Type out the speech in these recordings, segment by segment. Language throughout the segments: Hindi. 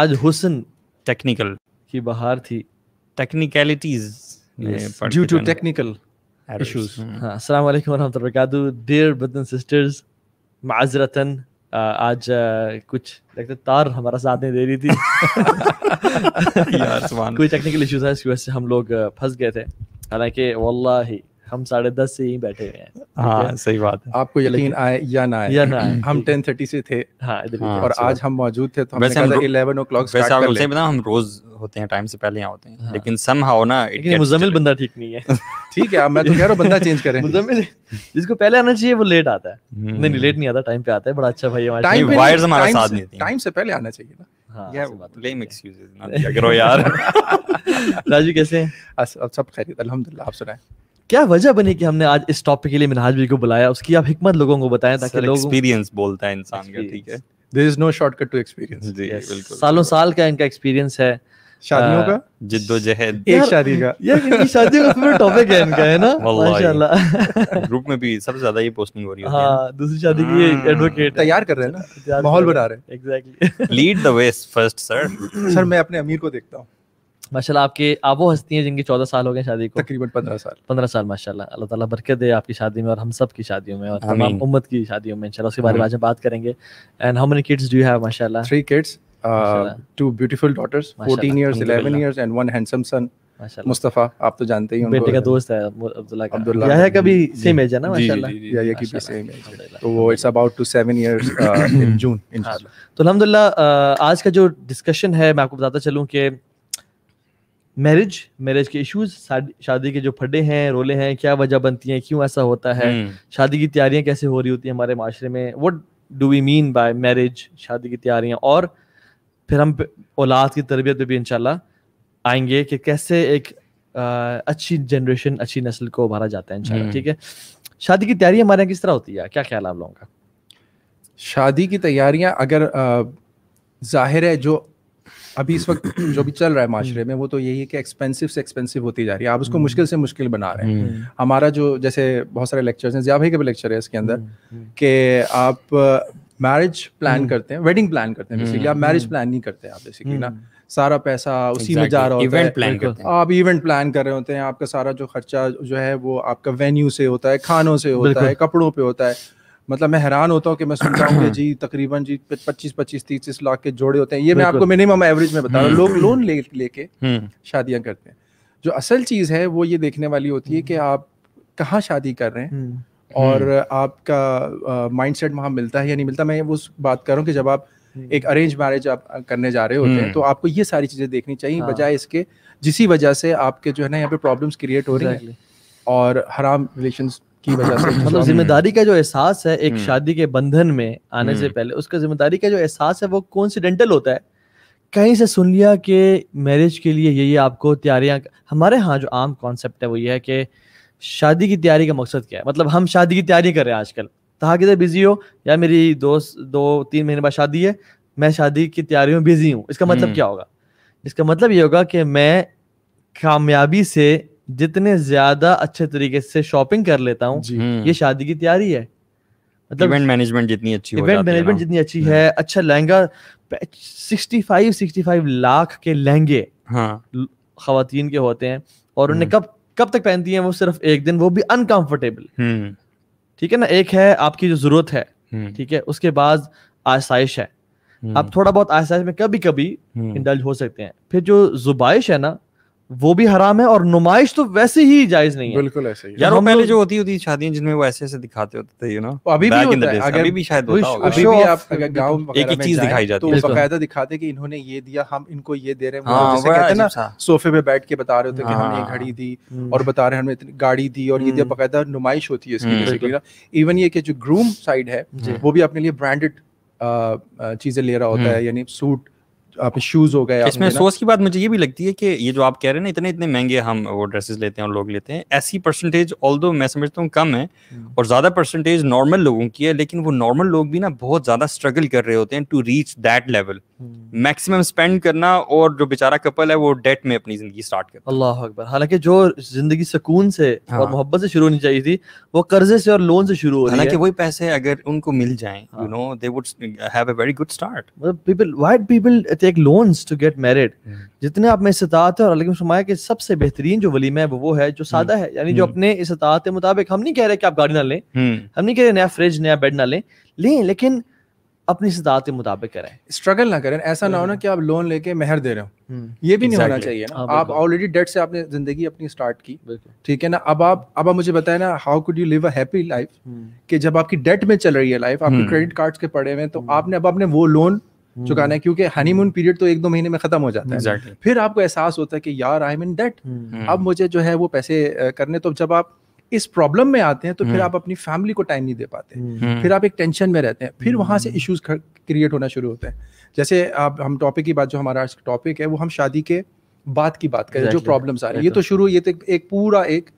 आज हुसन टेक्निकल की बाहर थी technicalities due to technical issues हाँ अस्सलाम वालेकुम वरहमतुल्लाहि वबरकातुहू डियर ब्रदर सिस्टर्स माजरतन आज कुछ लगता तार हमारा साथ नहीं दे रही थी यार कोई टेक्निकल इश्यूज है इसकी वजह से हम लोग फंस गए थे हालांकि वल्लाही हम साढ़े दस से ही बैठे हुए हैं हाँ सही बात है आपको यकीन आए या ना आए या ना आए हम टेन थर्टी से थे हाँ, हाँ और आज हम मौजूद थे तो वैसे इलेवन ओ क्लॉक हम रोज होते हैं टाइम से पहले यहाँ होते हैं हाँ। लेकिन सम हाउ ना लेकिन मुजम्मिल बंदा ठीक नहीं है ठीक है मैं तो कह रहा हूँ बंदा चेंज करें मुजम्मिल जिसको पहले आना चाहिए वो लेट आता है हम्म। नहीं नहीं लेट नहीं आता टाइम पे आता है बड़ा अच्छा भाई हमारे टाइम वायर्स हमारा साथ नहीं टाइम से पहले आना चाहिए ना हाँ, राजू कैसे हैं सब खैरियत अल्हम्दुलिल्लाह आप सुनाएं क्या वजह बनी कि हमने आज इस टॉपिक के लिए मिनहाज भी को बुलाया उसकी आप हिकमत लोगों को बताएं ताकि लोग एक्सपीरियंस बोलता है इंसान का ठीक है there is no shortcut to experience जी बिल्कुल सालों साल का इनका एक्सपीरियंस है शादियों का जिद्दोजहद एक शादी का ये इनकी शादियों का पूरा टॉपिक है इनका है ना माशाल्लाह ग्रुप में भी सबसे ज्यादा ये पोस्टिंग हो रही होती है हां दूसरी शादी की एडवोकेट हम्म। तैयार कर रहे हैं ना माहौल बना रहे हैं exactly lead the way first sir sir मैं अपने अमीर को देखता हूं माशाल्लाह आपके आप वो हस्ती हैं जिनकी चौदह साल हो गए शादी को तकरीबन पंद्रह साल पंद्रह साल माशाल्लाह अल्लाह ताला बरकत दे आपकी शादी में और हम सब की शादियों में और तमाम उम्मत की शादियों में इंशाल्लाह उसके बारे में आज बात करेंगे and how many kids do you have माशाल्लाह three kids two beautiful daughters 14 years 11 years and one handsome son Mustafa आप तो जानते ही बेटे का दोस्त है अब्दुल्ला का अब्दुल्ला यह का भी सेम एज है ना माशाल्लाह या ये की भी सेम एज तो वो it's about to 7 years in June इंशाल्लाह तो अल्हम्दुलिल्लाह uh, आज का जो डिस्कशन है मैं आपको बताता चलूं कि मैरिज मैरिज के इश्यूज शादी के जो फड्डे हैं रोले हैं क्या वजह बनती है क्यों ऐसा होता है हम्म। शादी की तैयारियां कैसे हो रही होती है हमारे माशरे में what do we mean by marriage शादी की तैयारियां और फिर हम औलाद की तरबियत पे भी इनशाला आएंगे कि कैसे एक आ, अच्छी जनरेशन अच्छी नस्ल को उभारा जाता है इनशाला हम्म। ठीक है शादी की तैयारी हमारे यहाँ किस तरह होती है क्या ख्याल आप लोगों का शादी की तैयारियां अगर जाहिर है जो अभी इस वक्त जो भी चल रहा है माशरे में वो तो यही है कि एक्सपेंसिव से एक्सपेंसिव होती जा रही है आप उसको हम्म। मुश्किल से मुश्किल बना रहे हैं हम्म। हमारा जो जैसे बहुत सारे लेक्चर्स हैं जिया भाई के भी लेक्चर है इसके अंदर हम्म, कि आप मैरिज प्लान करते हैं वेडिंग प्लान करते हैं बेसिकली आप मैरिज प्लान नहीं करते आप बेसिकली ना सारा पैसा उसी exactly. में जा रहा होता event है प्लान करते हैं आप इवेंट प्लान कर रहे होते हैं आपका सारा जो खर्चा जो है वो आपका वेन्यू से होता है खानों से होता है कपड़ों पे होता है मतलब मैं हैरान होता हूँ कि मैं सुनता हूँ जी तकरीबन जी पच्चीस पच्चीस तीस तीस लाख के जोड़े होते हैं ये मैं आपको मिनिमम एवरेज में बता रहा हूँ लोग लोन हम्म। ले लेके हम्म। शादियां करते हैं जो असल चीज़ है वो ये देखने वाली होती है कि हम्म। आप कहाँ शादी कर रहे हैं और आपका माइंड सेट वहाँ मिलता है या नहीं मिलता मैं वो बात कर रहा हूँ कि जब आप एक अरेंज मैरिज आप करने जा रहे होते हैं तो आपको ये सारी चीज़ें देखनी चाहिए हाँ। बजाय इसके जिसी वजह से आपके जो है ना यहाँ पे प्रॉब्लम्स क्रिएट हो रही हैं और हराम रिलेशंस की वजह से मतलब जिम्मेदारी का जो एहसास है एक हम्म। शादी के बंधन में आने से हम्म। पहले उसका जिम्मेदारी का जो एहसास है वो कॉन्सीडेंटल होता है कहीं से सुन लिया कि मैरिज के लिए यही आपको तैयारियां हमारे यहाँ जो आम कॉन्सेप्ट है वो ये है कि शादी की तैयारी का मकसद क्या है मतलब हम शादी की तैयारी कर रहे हैं आजकल कहा तो किधर बिजी हो या मेरी दोस्त दो तीन महीने बाद शादी है मैं शादी की तैयारी में बिजी हूँ इसका मतलब हम्म। क्या होगा इसका मतलब ये होगा कि मैं कामयाबी से जितने ज्यादा अच्छे तरीके से शॉपिंग कर लेता हूँ हम्म। ये शादी की तैयारी है मतलब इवेंट मैनेजमेंट जितनी अच्छी इवेंट मैनेजमेंट जितनी अच्छी हम्म। है अच्छा लहंगा सिक्सटी फाइव लाख के लहंगे हाँ। खातन के होते हैं और उन्हें हम्म। कब कब तक पहनती हैं वो सिर्फ एक दिन वो भी अनकंफर्टेबल ठीक है ना एक है आपकी जो जरूरत है ठीक है उसके बाद आसाइश है आप थोड़ा बहुत आसाइश में कभी कभी इंडल्ज हो सकते हैं फिर जो जुबाइश है ना वो भी हराम है और नुमाइश तो वैसे ही जायज नहीं है बिल्कुल ऐसे ही यार वो पहले जो होती होती शादियां जिनमें वो ऐसे ऐसे दिखाते होते थे यू नो अभी भी होता है अगर, अभी भी शायद होता होगा अभी भी आप अगर गांव एक एक चीज दिखाई जाती तो है तो बकायदा दिखाते कि इन्होंने ये दिया हम इनको ये दे रहे हैं वो हाँ, कहते हैं ना अच्छा। सोफे पे बैठ के बता रहे होते कि हमने हाँ। घड़ी दी हम्म। और बता रहे हमने इतनी गाड़ी दी और ये दिया हम्म। बकायदा नुमाइश होती है इसकी हम्म। बेसिकली इवन ये कि जो ग्रूम साइड है वो भी अपने लिए ब्रांडेड चीजें ले रहा होता है यानी सूट आप शूज हो गए इसमें अफसोस की बात मुझे ये भी लगती है कि ये जो आप कह रहे हैं ना इतने इतने महंगे हम वो ड्रेसेस लेते हैं और लोग लेते हैं ऐसी परसेंटेज ऑल मैं समझता हूँ कम है हम्म। और ज़्यादा परसेंटेज नॉर्मल लोगों की है लेकिन वो नॉर्मल लोग भी ना बहुत ज़्यादा स्ट्रगल कर रहे होते हैं to reach that level maximum spend करना और जो बेचारा कपल है वो डेट में अपनी जिंदगी स्टार्ट कर अल्लाह अकबर हालांकि जो जिंदगी सुकून से हाँ। और मोहब्बत से शुरू होनी चाहिए थी वो कर्जे से और लोन से शुरू हो रही है वही पैसे अगर उनको मिल जाए you know they would have a very good start people why people take loans to get married जितने आप में इस्तात है और अल्लाह फरमाया कि सबसे बेहतरीन जो वलीमा है वो वो है जो सादा हम्म। है यानी जो हम्म। अपने इस्तात के मुताबिक हम नहीं कह रहे कि आप गाड़ी ना लें हम्म। हम नहीं कह रहे नया फ्रिज नया बेड ना लें लें लेकिन अपनी सदात के मुताबिक करें स्ट्रगल ना करें ऐसा ना हो ना कि आप लोन लेके मेहर दे रहे हो ये भी exactly. नहीं होना चाहिए ना हाँ, आप ऑलरेडी डेट से आपने जिंदगी अपनी स्टार्ट की ठीक है ना अब आप अब आप मुझे बताए ना how could you live a happy life कि जब आपकी डेट में चल रही है लाइफ आपके क्रेडिट कार्ड्स के पड़े हुए हैं तो आपने अब आपने वो लोन चुकाना है क्योंकि हनीमून हम्म। पीरियड तो एक दो महीने में खत्म हो जाता है exactly. फिर आपको एहसास होता है कि यार आई मीन डेट अब मुझे जो है वो पैसे करने तो जब आप इस प्रॉब्लम में आते हैं तो फिर हम्म। आप अपनी फैमिली को टाइम नहीं दे पाते हम्म। फिर आप एक टेंशन में रहते हैं फिर वहां से इश्यूज क्रिएट होना शुरू होते हैं जैसे आप हम टॉपिक की बात जो हमारा आज टॉपिक है वो हम शादी के बाद की बात करें जो प्रॉब्लम्स आ रही है ये तो शुरू ये तो एक पूरा एक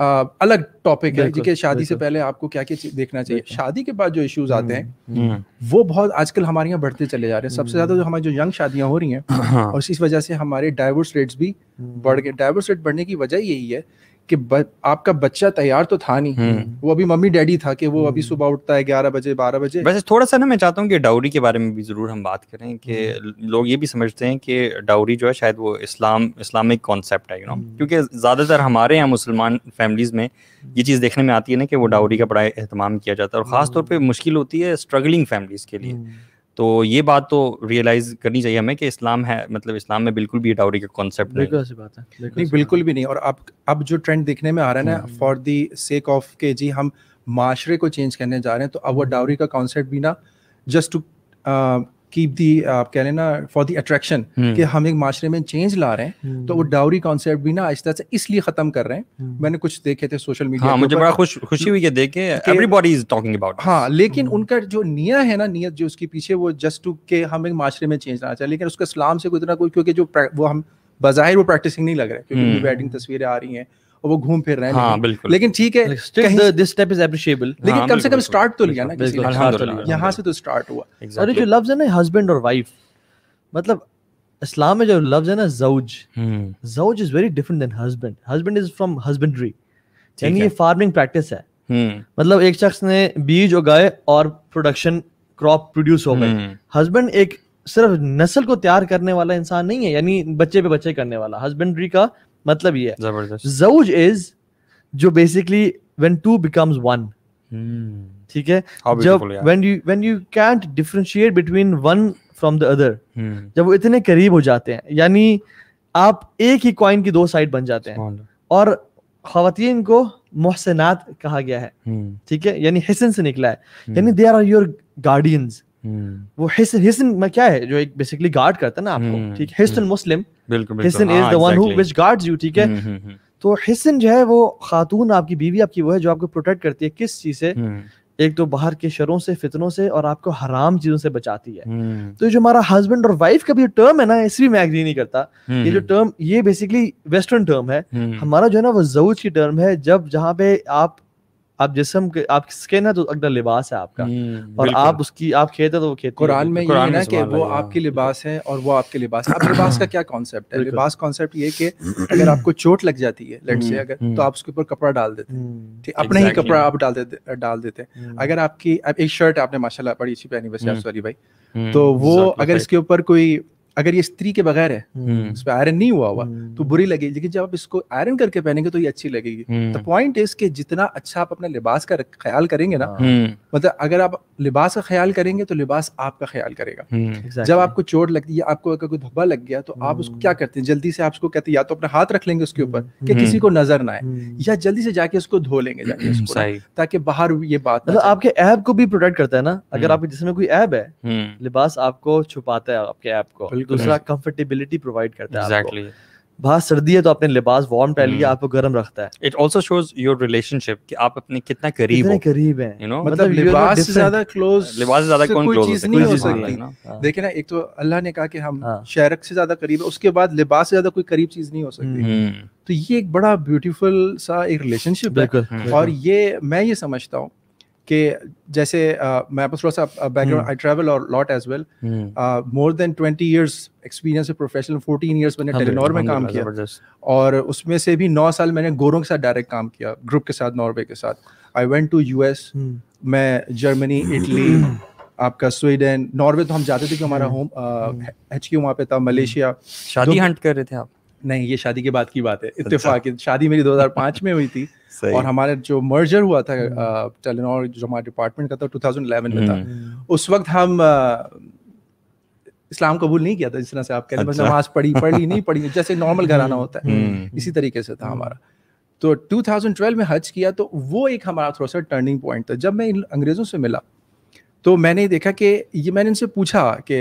अलग टॉपिक है जिसके शादी से पहले आपको क्या क्या देखना चाहिए शादी के बाद जो इश्यूज हम्म, आते हैं हम्म। हम्म। वो बहुत आजकल हमारे यहाँ बढ़ते चले जा रहे हैं सबसे ज्यादा जो हमारी जो यंग शादियां हो रही हैं हाँ। और इस वजह से हमारे डाइवोर्स रेट्स भी बढ़ गए डाइवोर्स रेट बढ़ने की वजह यही है कि ब, आपका बच्चा तैयार तो था नहीं हम्म। वो अभी मम्मी डैडी था कि वो अभी हम्म। सुबह उठता है ग्यारह बजे बारह बजे वैसे थोड़ा सा ना मैं चाहता हूँ कि डाउरी के बारे में भी ज़रूर हम बात करें कि हम्म। लोग ये भी समझते हैं कि डाउरी जो है शायद वो इस्लाम इस्लामिक कॉन्सेप्ट है यू नो क्योंकि ज़्यादातर हमारे यहाँ मुसलमान फैमिलीज़ में ये चीज़ देखने में आती है ना कि वो डाउरी का बड़ा अहतमाम किया जाता है और ख़ासतौर पर मुश्किल होती है स्ट्रगलिंग फैमिलीज़ के लिए तो ये बात तो रियलाइज करनी चाहिए हमें कि इस्लाम है मतलब इस्लाम में बिल्कुल भी डाउरी का कॉन्सेप्ट नहीं बिल्कुल बात है नहीं बिल्कुल भी नहीं और अब अब जो ट्रेंड देखने में आ रहा है ना फॉर दी सेक ऑफ के जी हम माशरे को चेंज करने जा रहे हैं तो अब वो हम्म। डाउरी का कॉन्सेप्ट भी ना just to keep the uh, आप कह लेना फॉर दी अट्रैक्शन कि हम एक माशरे में चेंज ला रहे हैं हम्म। तो वो डाउरी कॉन्सेप्ट भी ना आज से इसलिए खत्म कर रहे हैं हम्म। मैंने कुछ देखे थे सोशल मीडिया हाँ, मुझे बड़ा खुश खुशी हुई है एवरीबॉडी इज टॉकिंग अबाउट हाँ लेकिन हम्म। उनका जो नियत है ना नियत जो उसके पीछे वो जस्ट टू के हम एक माशरे में चेंज लाना चाहिए लेकिन उसका इस्लाम से कोई इतना कोई क्योंकि जो वो हम बाहिर वो प्रैक्टिसिंग नहीं लग रहा है क्योंकि वेडिंग तस्वीरें आ रही हैं और वो घूम फिर रहे हैं हाँ, लेकिन ठीक है दिस स्टेप इज एप्रिशिएबल लेकिन हाँ, कम से कम स्टार्ट तो लिया ना यहाँ से तो स्टार्ट हुआ और जो लफ्ज है ना हस्बैंड और वाइफ मतलब इस्लाम में जो लफ्ज है ना जौज जौज is very different than husband husband is from husbandry यानी ये फार्मिंग प्रैक्टिस है hmm। मतलब एक शख्स ने बीज उगाए और प्रोडक्शन क्रॉप प्रोड्यूस हो गए हस्बैंड hmm। एक सिर्फ नस्ल को तैयार करने वाला इंसान नहीं है यानी बच्चे पे बच्चे करने वाला हस्बेंड्री का मतलब ये जबरदस्त इज जो basically when two becomes one ठीक है जब when you when you can't differentiate between one from the other जब वो इतने करीब हो जाते हैं यानी आप एक ही कॉइन की दो साइड बन जाते हैं और खातन को मोहसिनात कहा गया है हम्म। ठीक है यानी हिसन से निकला है हम्म। यानी they are your guardians hmm. वो हिस, हिस्न में क्या है जो एक बेसिकली गार्ड करता है ना आपको हम्म, हम्म। हाँ, ठीक है हिस्न मुस्लिम बिल्कुल is the one who which guards you ठीक है तो हिस्न जो है वो खातून आपकी बीवी आपकी वो है जो आपको प्रोटेक्ट करती है किस चीज से एक तो बाहर के शरों से फितनों से और आपको हराम चीजों से बचाती है तो जो हमारा हस्बैंड और वाइफ का भी टर्म है ना इसलिए मैं एग्री नहीं करता ये जो टर्म ये बेसिकली वेस्टर्न टर्म है हमारा जो है ना वो जऊज की टर्म है जब जहाँ पे आप आप जिसम के आप स्किन है तो अगला लिबास है आपका हम्म, और आप उसकी आप खेत है तो वो खेत कुरान में ये है ना कि वो आपके लिबास है और वो आपके लिबास है आप लिबास का क्या कॉन्सेप्ट है लिबास कॉन्सेप्ट ये कि अगर आपको चोट लग जाती है लेट से हम्म, अगर हम्म। तो आप उसके ऊपर कपड़ा डाल देते हैं अपने ही कपड़ा आप डाल देते डाल देते हैं अगर आपकी एक शर्ट आपने माशाल्लाह बड़ी अच्छी पहनी बस सॉरी भाई तो वो अगर इसके ऊपर कोई अगर ये स्त्री के बगैर है हम्म। उस पर आयरन नहीं हुआ हुआ हम्म। तो बुरी लगेगी लेकिन जब आप इसको आयरन करके पहनेंगे तो ये अच्छी लगेगी तो पॉइंट इज कि जितना अच्छा आप अपने लिबास का ख्याल करेंगे ना हाँ। हम्म। मतलब अगर आप लिबास का ख्याल करेंगे तो लिबास आपका ख्याल करेगा exactly. जब आपको चोट लगती है आपको अगर कोई धब्बा लग गया तो आप उसको क्या करते हैं जल्दी से आप उसको कहते हैं या तो अपना हाथ रख लेंगे उसके ऊपर कि किसी को नजर ना आए या जल्दी से जाके उसको धो लेंगे जाके उसको ताकि बाहर ये बात मतलब आपके ऐप को भी प्रोटेक्ट करता है ना अगर आपके जिसमें कोई ऐप है लिबास आपको छुपाता है आपके ऐप को दूसरा कंफर्टेबिलिटी प्रोवाइड करता है exactly. आपको बाहर सर्दी है तो आपने लिबास वार्म पहन लिया हम्म। आपको गर्म रखता है it also shows your relationship कि आप अपने कितना करीब हो करीब हैं यू नो मतलब, मतलब लिबास हाँ, से ज्यादा क्लोज लिबास से ज्यादा कौन क्लोज नहीं हो सकती हाँ। देखिए ना एक तो अल्लाह ने कहा कि हम हाँ। शहरक से ज्यादा करीब है उसके बाद लिबास से ज्यादा कोई करीब चीज नहीं हो सकती हम्म। हम्म। तो ये एक बड़ा ब्यूटीफुल सा एक रिलेशनशिप है और ये मैं ये समझता हूँ कि जैसे uh, मैं थोड़ा सा बैकग्राउंड आई ट्रैवल और lot as well more than twenty years experience है प्रोफेशनल फोर्टीन ईयर्स मैंने टेलीनॉर में काम किया और उसमें से भी नौ साल मैंने गोरों के साथ डायरेक्ट काम किया ग्रुप के साथ नॉर्वे के साथ आई वेंट टू यूएस मैं जर्मनी इटली आपका स्वीडन नॉर्वे तो हम जाते थे कि हमारा होम एच क्यू वहाँ पे था मलेशिया शादी हंट तो कर रहे थे आप नहीं ये शादी के बाद की बात है अच्छा। इतफाक शादी मेरी 2005 में हुई थी और हमारा जो मर्जर हुआ था टेलीनॉर हम्म। जो हमारे डिपार्टमेंट का था 2011 में था हम्म। उस वक्त हम इस्लाम कबूल नहीं किया था जिस तरह से आप कह रहे अच्छा। नमाज पढ़ी पढ़ी नहीं पढ़ी जैसे नॉर्मल हम्म। घराना होता है इसी तरीके से था हमारा तो 2012 में हज किया तो वो एक हमारा थोड़ा सा टर्निंग पॉइंट था जब मैं अंग्रेज़ों से मिला तो मैंने देखा कि ये मैंने इनसे पूछा कि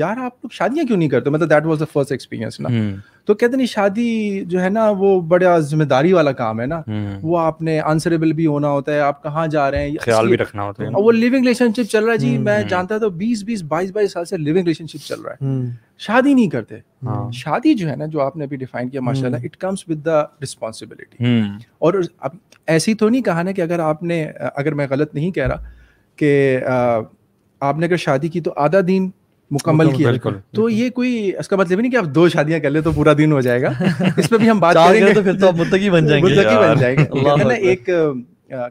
यार आप लोग शादियां क्यों नहीं करते मतलब that was the first experience ना हम्म। तो कहते नहीं शादी जो है ना वो बड़ा जिम्मेदारी वाला काम है ना हम्म। वो आपने आंसरेबल भी होना होता है आप कहाँ जा रहे हैं ख्याल भी रखना होता है वो लिविंग रिलेशनशिप चल रहा है जी हम्म, मैं जानता तो बीस बीस बाईस बाईस साल से लिविंग रिलेशनशिप चल रहा है शादी नहीं करते हाँ। शादी जो है ना जो आपने अभी डिफाइन किया माशाल्लाह it comes with the responsibility और अब ऐसी तो नहीं कहा ना कि अगर आपने अगर मैं गलत नहीं कह रहा कि आपने अगर शादी की तो आधा दिन मुकम्मल किया तो ये कोई इसका मतलब नहीं कि आप दो शादियां कर ले तो पूरा दिन हो जाएगा इस पर भी हम बात करेंगे तो फिर तो आप मुत्तकी बन जाएंगे मुत्तकी बन जाएंगे ना एक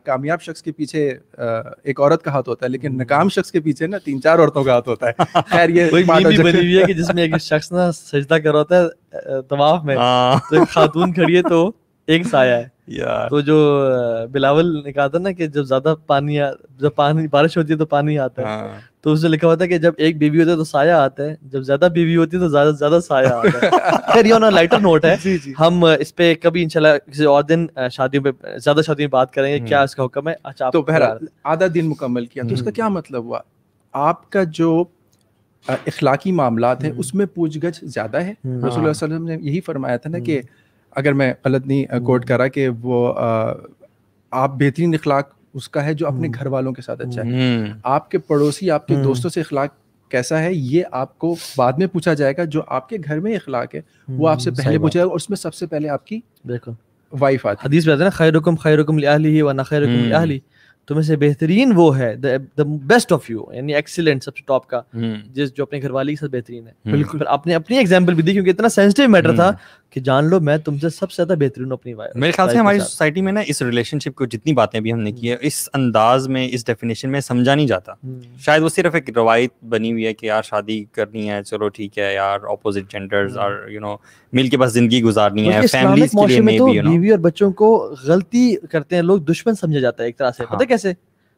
कामयाब शख्स के पीछे एक औरत का हाथ होता है लेकिन नाकाम शख्स के पीछे ना तीन चार औरतों का हाथ होता है खैर ये कोई बनी हुई है कि जिसमें एक शख्स ना सजदा कर रहा होता है तवाफ में हाँ। तो खातून खड़ी है तो एक साया है यार तो जो बिलावल ने कहा था ना कि जब ज्यादा पानी आ, जब पानी बारिश होती है तो पानी आता है हाँ। तो उसने लिखा हुआ था कि जब एक बीवी होती है तो साया आता है जब ज्यादा बीवी होती है तो ज्यादा ज्यादा साया आता है खैर लाइटर नोट है जी जी। हम इस पे कभी इंशाल्लाह किसी और दिन शादियों पे ज्यादा शादियों पे बात करेंगे हम्म। क्या इसका हुक्म है अच्छा तो बहरा आधा दिन मुकम्मल किया तो उसका हम्म। क्या मतलब हुआ आपका जो इखलाकी मामला है हम्म। उसमें पूछ गछ ज्यादा है रसोल्ला हाँ। ने यही फरमाया था ना कि अगर मैं गलत नहीं कोट हम्म। करा कि वो आप बेहतरीन इखलाक उसका है जो अपने हम्म। घर वालों के साथ अच्छा है हम्म। आपके पड़ोसी आपके दोस्तों से इखलाक कैसा है ये आपको बाद में पूछा जाएगा जो आपके घर में इखलाक है वो आपसे पहले पूछा जाएगा उसमें सबसे पहले आपकी बिल्कुल वाइफ आती हदीस ना तुम्हें तो से बेहतरीन वो है द बेस्ट ऑफ यू यानी एक्सीलेंट सबसे टॉप का जिस जो अपने घर वाले के साथ बेहतरीन है बिल्कुल अपनी एग्जाम्पल भी दी क्योंकि इतना सेंसिटिव मैटर था कि जान लो मैं तुमसे सबसे ज्यादा बेहतरीन हूँ अपनी वाइफ मेरे ख्याल से हमारी सोसाइटी में ना इस रिलेशनशिप को जितनी बातें भी हमने की है इस अंदाज में इस डेफिनेशन में समझा नहीं जाता हम्म। शायद वो सिर्फ एक रवायत बनी हुई है कि यार शादी करनी है चलो ठीक है यार ऑपोजिट जेंडर्स और यू नो मिल के बस जिंदगी गुजारनी है फैमिली के लिए मे बी तो बीवी और बच्चों को गलती करते हैं लोग दुश्मन समझा जाता है एक तरह से हाँ। पता कैसे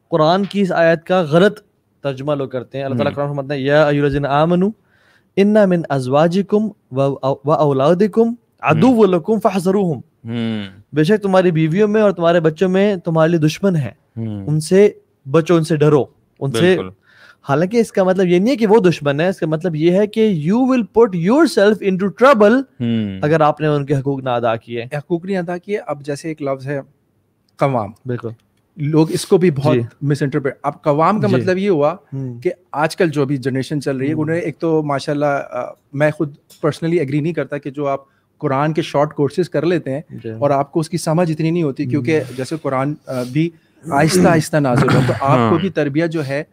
कुरान की इस आयत का गलत तर्जमा लोग करते हैं अल्लाह ताला हम्म। कुरान फरमाता है या अय्युहल्लज़ीना आमनू इन्ना मिन अजवाजिकुम व औलादिकुम अदुव लकुम बेशक तुम्हारी बीवियों में और तुम्हारे बच्चों में तुम्हारे लिए दुश्मन है hmm. उनसे बचो उनसे डरो उनसे हालांकि इसका मतलब ये नहीं है कि वो दुश्मन है इसका मतलब ये है कि you will put yourself into trouble अगर आपने उनके हकूक ना अदा किए हकूक नहीं अदा किए अब जैसे एक लफ्ज है कवाम बिल्कुल लोग इसको भी बहुत मिसइंटरप्रेट अब कवाम का मतलब ये हुआ हम्म। कि आजकल जो भी जनरेशन चल रही है हम्म। उन्हें एक तो माशाल्लाह मैं खुद पर्सनली एग्री नहीं करता कि जो आप कुरान के शॉर्ट कोर्सेज कर लेते हैं और आपको उसकी समझ इतनी नहीं होती क्योंकि हम्म। जैसे कुरान भी आहिस्ता आहिस्ता नाजुक है तो हाँ। आपको भी तरबियत जो है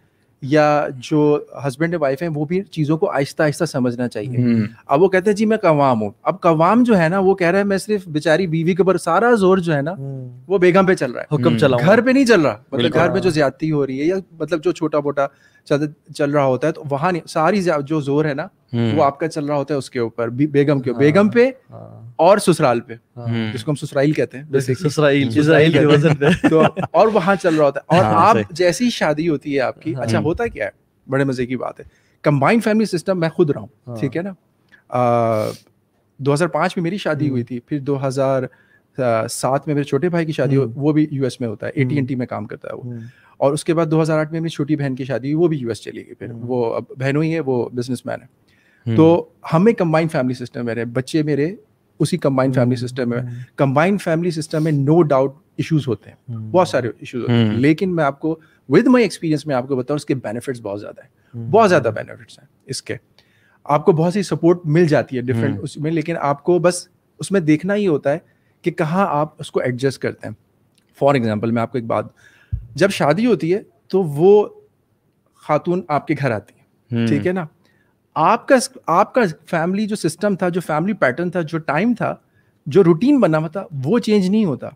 या जो हस्बैंड एंड वाइफ हैं वो भी चीज़ों को आहिस्ता आहिस्ता समझना चाहिए हम्म। अब वो कहते हैं जी मैं कवाम हूँ अब कवाम जो है ना वो कह रहा है मैं सिर्फ बेचारी बीवी के ऊपर सारा जोर जो है ना हम्म। वो बेगम पे चल रहा है हुक्म हम्म। चला घर पे नहीं चल रहा मतलब घर में जो ज्यादती हो रही है या मतलब जो छोटा मोटा चल रहा होता है तो वहां नहीं सारी जो जोर है ना वो आपका चल रहा होता है उसके ऊपर बेगम के हाँ। बेगम पे हाँ। और ससुराल पे हाँ। हम्म। जिसको हम ससुराल कहते हैं ससुराल के वजन पे तो और वहां चल रहा होता है और हाँ, आप जैसी शादी होती है आपकी हाँ। अच्छा होता क्या है बड़े मजे की बात है कंबाइंड फैमिली सिस्टम मैं खुद रहा हूँ ठीक है ना आ, 2005 में मेरी शादी हम्म। हुई थी फिर 2007 में मेरे छोटे भाई की शादी हम्म। वो भी यूएस में होता है एटीएनटी में काम करता है वो और उसके बाद 2008 में मेरी छोटी बहन की शादी हुई वो भी यूएस चली गई फिर वो अब बहनों ही है वो बिजनेसमैन है तो हमें कंबाइंड फैमिली सिस्टम मेरे बच्चे मेरे उसी कंबाइंड फैमिली सिस्टम में कंबाइंड फैमिली सिस्टम में नो डाउट इश्यूज होते हैं hmm. बहुत सारे इश्यूज होते हैं hmm. लेकिन मैं आपको विद माई एक्सपीरियंस में आपको बताऊँ इसके बेनिफिट्स बहुत ज़्यादा है hmm. बहुत ज़्यादा बेनिफिट्स हैं इसके आपको बहुत सी सपोर्ट मिल जाती है डिफरेंट उसमें लेकिन आपको बस उसमें देखना ही होता है कि कहाँ आप उसको एडजस्ट करते हैं फॉर एग्जाम्पल मैं आपको एक बात जब शादी होती है तो वो खातून आपके घर आती है ठीक है ना आपका आपका फैमिली जो सिस्टम था जो फैमिली पैटर्न था जो टाइम था जो रूटीन बना हुआ था वो चेंज नहीं होता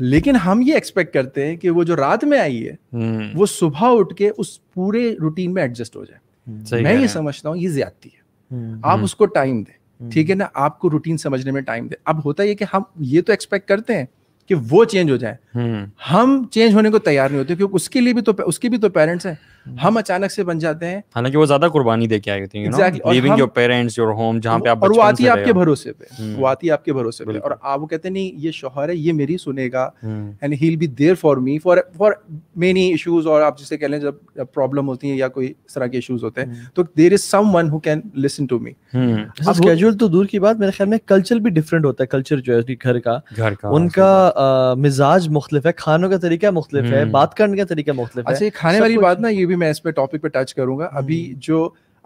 लेकिन हम ये एक्सपेक्ट करते हैं कि वो जो रात में आई है हम्म। वो सुबह उठ के उस पूरे रूटीन में एडजस्ट हो जाए हम्म। मैं ये समझता हूँ ये ज्यादती है हम्म। आप उसको टाइम दें ठीक है ना आपको रूटीन समझने में टाइम दे अब होता है कि हम ये तो एक्सपेक्ट करते हैं कि वो चेंज हो जाए हम चेंज होने को तैयार नहीं होते क्योंकि उसके लिए भी तो उसके भी तो पेरेंट्स हैं हम अचानक से बन जाते हैं हालांकि वो ज्यादा कुर्बानी देके आए थे होती है living your parents your home जहां पे आप और हम्म। वो आती है आपके भरोसे पे वो आती है आपके भरोसे पे और आप वो कहते नहीं ये शोहर है ये मेरी सुनेगा and he be there for me for for many issues और आप जिसे कह लें जब प्रॉब्लम होती है या कोई इस तरह के इशूज होते हैं हम्म। तो there is someone who can listen to me अब स्केड्यूल तो दूर की बात मेरे ख्याल में कल्चर भी डिफरेंट होता है कल्चर जो है घर का घर का उनका मिजाज मुख्तलिफ है खानों का तरीका मुख्तलिफ है हम्म। बात करने का तरीका मुख्तलिफ अच्छा, है अच्छा खाने वाली बात ना ये भी भी मैं इस पे टॉपिक पे टच करूंगा हम्म। अभी जो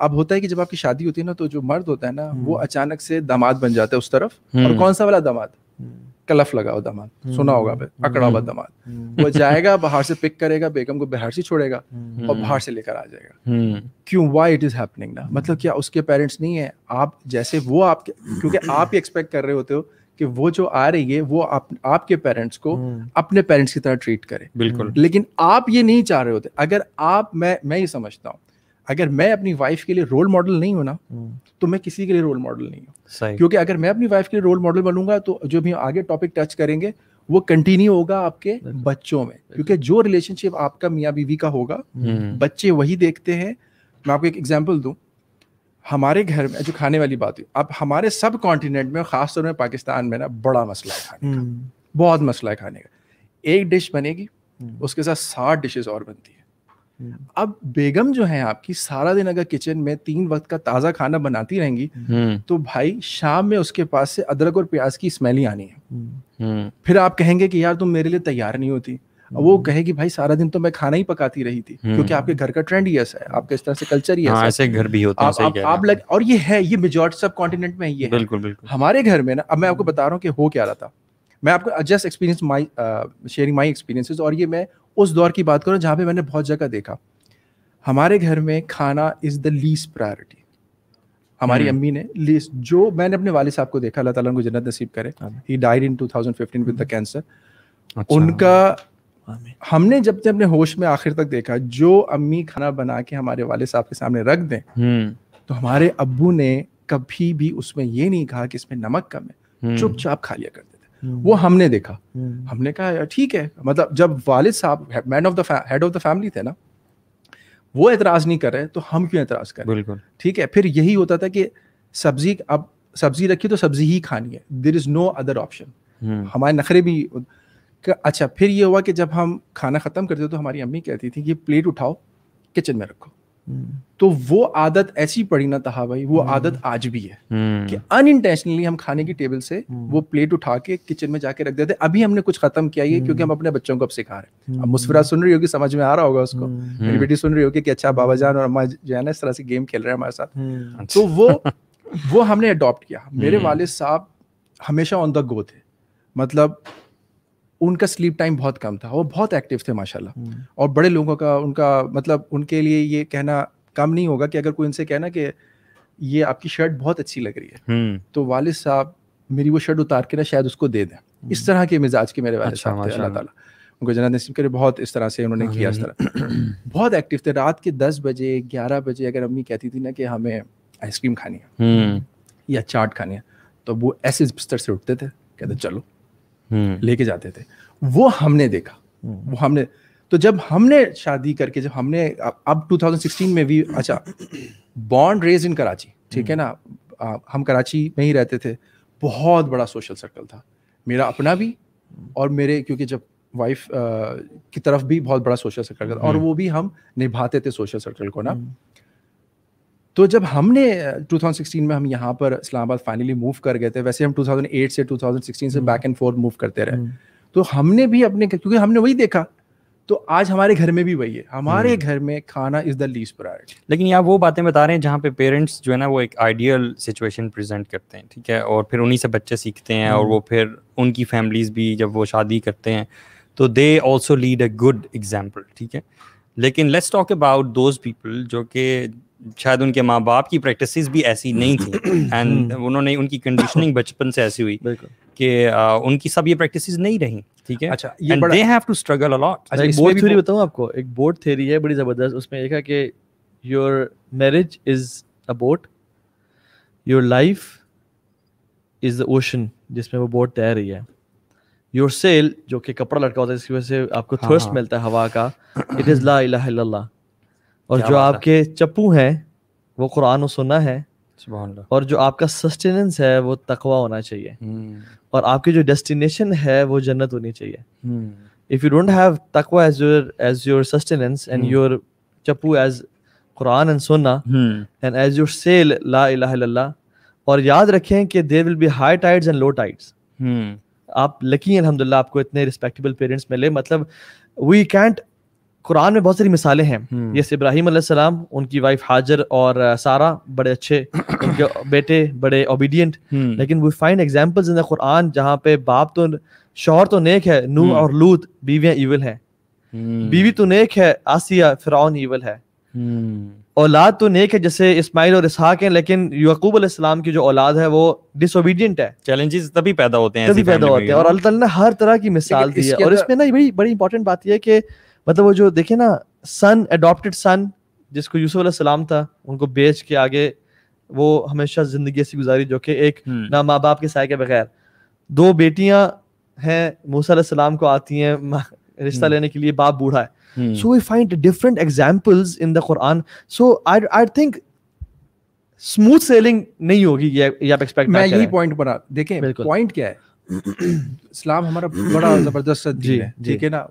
अब होता है कि जब आपकी शादी होती है ना तो जो मर्द होता है ना हम्म। वो अचानक से दामाद बन जाता है उस तरफ और हम्म। कौन सा वाला दामाद कलफ लगा हुआ दामाद सुना होगा अकड़ा हुआ दामाद वो जाएगा बाहर से पिक करेगा बेगम को बाहर से छोड़ेगा और बाहर से लेकर आ जाएगा क्यों वाई इट इज हैपनिंग ना मतलब क्या उसके पेरेंट्स नहीं है आप जैसे वो आपके क्योंकि आप ही एक्सपेक्ट कर रहे होते हो कि वो जो आ रही है वो आप, आपके पेरेंट्स को हम्म। अपने पेरेंट्स की तरह ट्रीट करे बिल्कुल लेकिन आप ये नहीं चाह रहे होते अगर आप मैं मैं ये समझता हूँ अगर मैं अपनी वाइफ के लिए रोल मॉडल नहीं हूँ ना हम्म। तो मैं किसी के लिए रोल मॉडल नहीं हूँ क्योंकि अगर मैं अपनी वाइफ के लिए रोल मॉडल बनूंगा तो जो भी आगे टॉपिक टच करेंगे वो कंटिन्यू होगा आपके बच्चों में क्योंकि जो रिलेशनशिप आपका मियाँ बीवी का होगा हम्म। बच्चे वही देखते हैं मैं आपको एक एग्जाम्पल दूँ हमारे घर में जो खाने वाली बात हुई अब हमारे सब कॉन्टिनेंट में खासतौर में पाकिस्तान में ना बड़ा मसला है खाने का हम्म। बहुत मसला है खाने का एक डिश बनेगी हम्म। उसके साथ साठ डिशेज और बनती है हम्म। अब बेगम जो है आपकी सारा दिन अगर किचन में तीन वक्त का ताज़ा खाना बनाती रहेंगी तो भाई शाम में उसके पास से अदरक और प्याज की स्मेल ही आनी है फिर आप कहेंगे कि यार तुम मेरे लिए तैयार नहीं होती वो हम्म। कहे कि भाई सारा दिन तो मैं खाना ही पकाती रही थी हम्म। क्योंकि आपके घर का ट्रेंड ही ऐसा है आपका इस तरह से कल्चर ही हाँ, ऐसा ऐसे घर भी होता है आप, आप लग और ये है ये मेजोरिटी सब कॉन्टिनेंट में ये बिल्कुल बिल्कुल हमारे घर में ना अब मैं आपको बता रहा हूँ कि हो क्या रहा था मैं आपको just experience my sharing my experiences और ये मैं उस दौर की बात करूँ जहाँ पे मैंने बहुत जगह देखा हमारे घर में खाना इज द लीस्ट प्रायोरिटी हमारी हम्म। अम्मी ने लिस्ट जो मैंने अपने वाले साहब को देखा अल्लाह ताला उनको जन्नत नसीब करे he died in 2015 with the cancer उनका हमने जब से अपने होश में आखिर तक देखा जो अम्मी खाना बना के हमारे वाले साहब के सामने रख दें हम्म। तो हमारे अब्बू ने कभी भी उसमें ये नहीं कहा कि इसमें नमक कम है हम्म। चुपचाप खा लिया करते थे हम्म। वो हमने देखा हमने कहा ठीक है मतलब जब वालिद साहब man of the head of the family थे ना वो एतराज नहीं कर रहे तो हम क्यों एतराज करें बिल्कुल ठीक है फिर यही होता था कि सब्जी अब सब्जी रखी तो सब्जी ही खानी है there is no other option हमारे नखरे भी अच्छा फिर ये हुआ कि जब हम खाना ख़त्म करते तो हमारी अम्मी कहती थी कि प्लेट उठाओ किचन में रखो हम्म। तो वो आदत ऐसी पड़ी ना था भाई वो हम्म। आदत आज भी है हम्म। कि अनइंटेंशनली हम खाने की टेबल से वो प्लेट उठा के किचन में जाके रख देते अभी हमने कुछ खत्म किया ये क्योंकि हम अपने बच्चों को अब सिखा रहे हैं अब मुस्फरा सुन रही होगी समझ में आ रहा होगा उसको मेरी बेटी सुन रही होगी कि अच्छा बाबा जान और अम्मा जो है ना इस तरह से गेम खेल रहे हैं हमारे साथ तो अच्छा। वो वो हमने अडोप्ट किया मेरे वाले साहब हमेशा ऑन द गो थे मतलब उनका स्लीप टाइम बहुत कम था वो बहुत एक्टिव थे माशाल्लाह हम्म। और बड़े लोगों का उनका मतलब उनके लिए ये कहना कम नहीं होगा कि अगर कोई इनसे कहना कि ये आपकी शर्ट बहुत अच्छी लग रही है हम्म। तो वालिद साहब मेरी वो शर्ट उतार के ना शायद उसको दे दें हम्म। इस तरह के मिजाज के मेरे वाले अच्छा, अल्लाह ताला उनको जनाब नसीब करे बहुत इस तरह से उन्होंने किया इस तरह बहुत एक्टिव थे रात के दस बजे ग्यारह बजे अगर अम्मी कहती थी ना कि हमें आइसक्रीम खानी है या चाट खानी है तो वो ऐसे बिस्तर से उठते थे कहते चलो हम्म। लेके जाते थे वो हमने देखा वो हमने तो जब हमने शादी करके जब हमने अब 2016 में भी अच्छा बॉन्ड रेज इन कराची ठीक है हम्म। ना हम कराची में ही रहते थे बहुत बड़ा सोशल सर्कल था मेरा अपना भी और मेरे क्योंकि जब वाइफ की तरफ भी बहुत बड़ा सोशल सर्कल था और हम्म। वो भी हम निभाते थे सोशल सर्कल को ना तो जब हमने 2016 में हम यहाँ पर इस्लामाबाद फाइनली मूव कर गए थे वैसे हम 2008 से 2016 से बैक एंड फोर्थ मूव करते रहे हम्म। तो हमने भी अपने क्योंकि हमने वही देखा तो आज हमारे घर में भी वही है हमारे हम्म। घर में खाना इज द लीस्ट प्रायोरिटी लेकिन यहाँ वो बातें बता रहे हैं जहाँ पे पेरेंट्स जो है ना वो एक आइडियल सिचुएशन प्रेजेंट करते हैं ठीक है और फिर उन्हीं से बच्चे सीखते हैं और वो हम्म। फिर उनकी फैमिलीज भी जब वो शादी करते हैं तो they also lead a good example ठीक है लेकिन let's talk about those people जो कि शायद उनके माँ बाप की प्रैक्टिस भी ऐसी नहीं थी एंड हम्म। उन्होंने उनकी कंडीशनिंग बचपन से ऐसी हुई कि उनकी सब ये प्रैक्टिस नहीं रही ठीक है अच्छा ये बड़ा they have to struggle a lot अच्छा एक बोर्ड थ्योरी बताऊं आपको एक बोर्ड थ्योरी है बड़ी जबरदस्त उसमें लिखा कि your marriage is a boat your life is the ocean जिसमें वो बोट तैर रही है योर सेल जो कि कपड़ा लटका होता है जिसकी वजह से आपको थर्स्ट हाँ, हाँ। मिलता है हवा का इट इज ला इला और जो आपके चप्पू हैं वो कुरान और सुना है और जो आपका सस्टेनेंस है वो तकवा होना चाहिए हम्म। और आपकी जो डेस्टिनेशन है वो जन्नत होनी चाहिए इफ यू डोंट हैव तकवा as your as your sustenance and your चप्पू एज कुरान एंड सुन्ना एंड एज योर सेल ला इलाहा इल्लल्लाह और याद रखें कि there will be high tides and low tides आप लकी हैं अलहमदिल्ला आपको इतने रिस्पेक्टेबल पेरेंट्स मिले मतलब वी कैंट कुरान में बहुत सारी मिसालें हैं हम्म। जैसे इब्राहिम सलाम उनकी वाइफ हाजर और सारा बड़े अच्छे उनके बेटे बड़े ओबीडियंट हम्म। लेकिन we find examples in the Quran जहाँ पे बाप तो शोहर तो नेक है नू हम्म। और लूत बीवियां इविल हैं बीवी तो नेक है आसिया फिरौन इविल है औलाद तो नेक है जैसे इस्माइल और इसहाक है लेकिन यकूब सलाम की जो औलाद है वो डिसोबीडियंट है चैलेंजेस तभी पैदा होते हैं तभी पैदा होते हैं और अल्लाह ने हर तरह की मिसाल दी है और इसमें ना बड़ी बड़ी इंपॉर्टेंट बात यह है कि मतलब वो जो देखे ना सन एडोप्टेड सन जिसको यूसुफ सलाम था उनको बेच के आगे वो हमेशा जिंदगी ऐसी गुजारी जो कि एक हम्म। ना माँ बाप के साय के बगैर दो बेटियां हैं मूसा सलाम को आती हैं रिश्ता हम्म। लेने के लिए बाप बूढ़ा है so we find different examples in the Quran so I I think smooth sailing नहीं होगी ये, ये आप एक्सपेक्ट मैं यही पॉइंट पर देखें पॉइंट क्या है इस्लाम हमारा बड़ा जबरदस्त दीन है ठीक है ना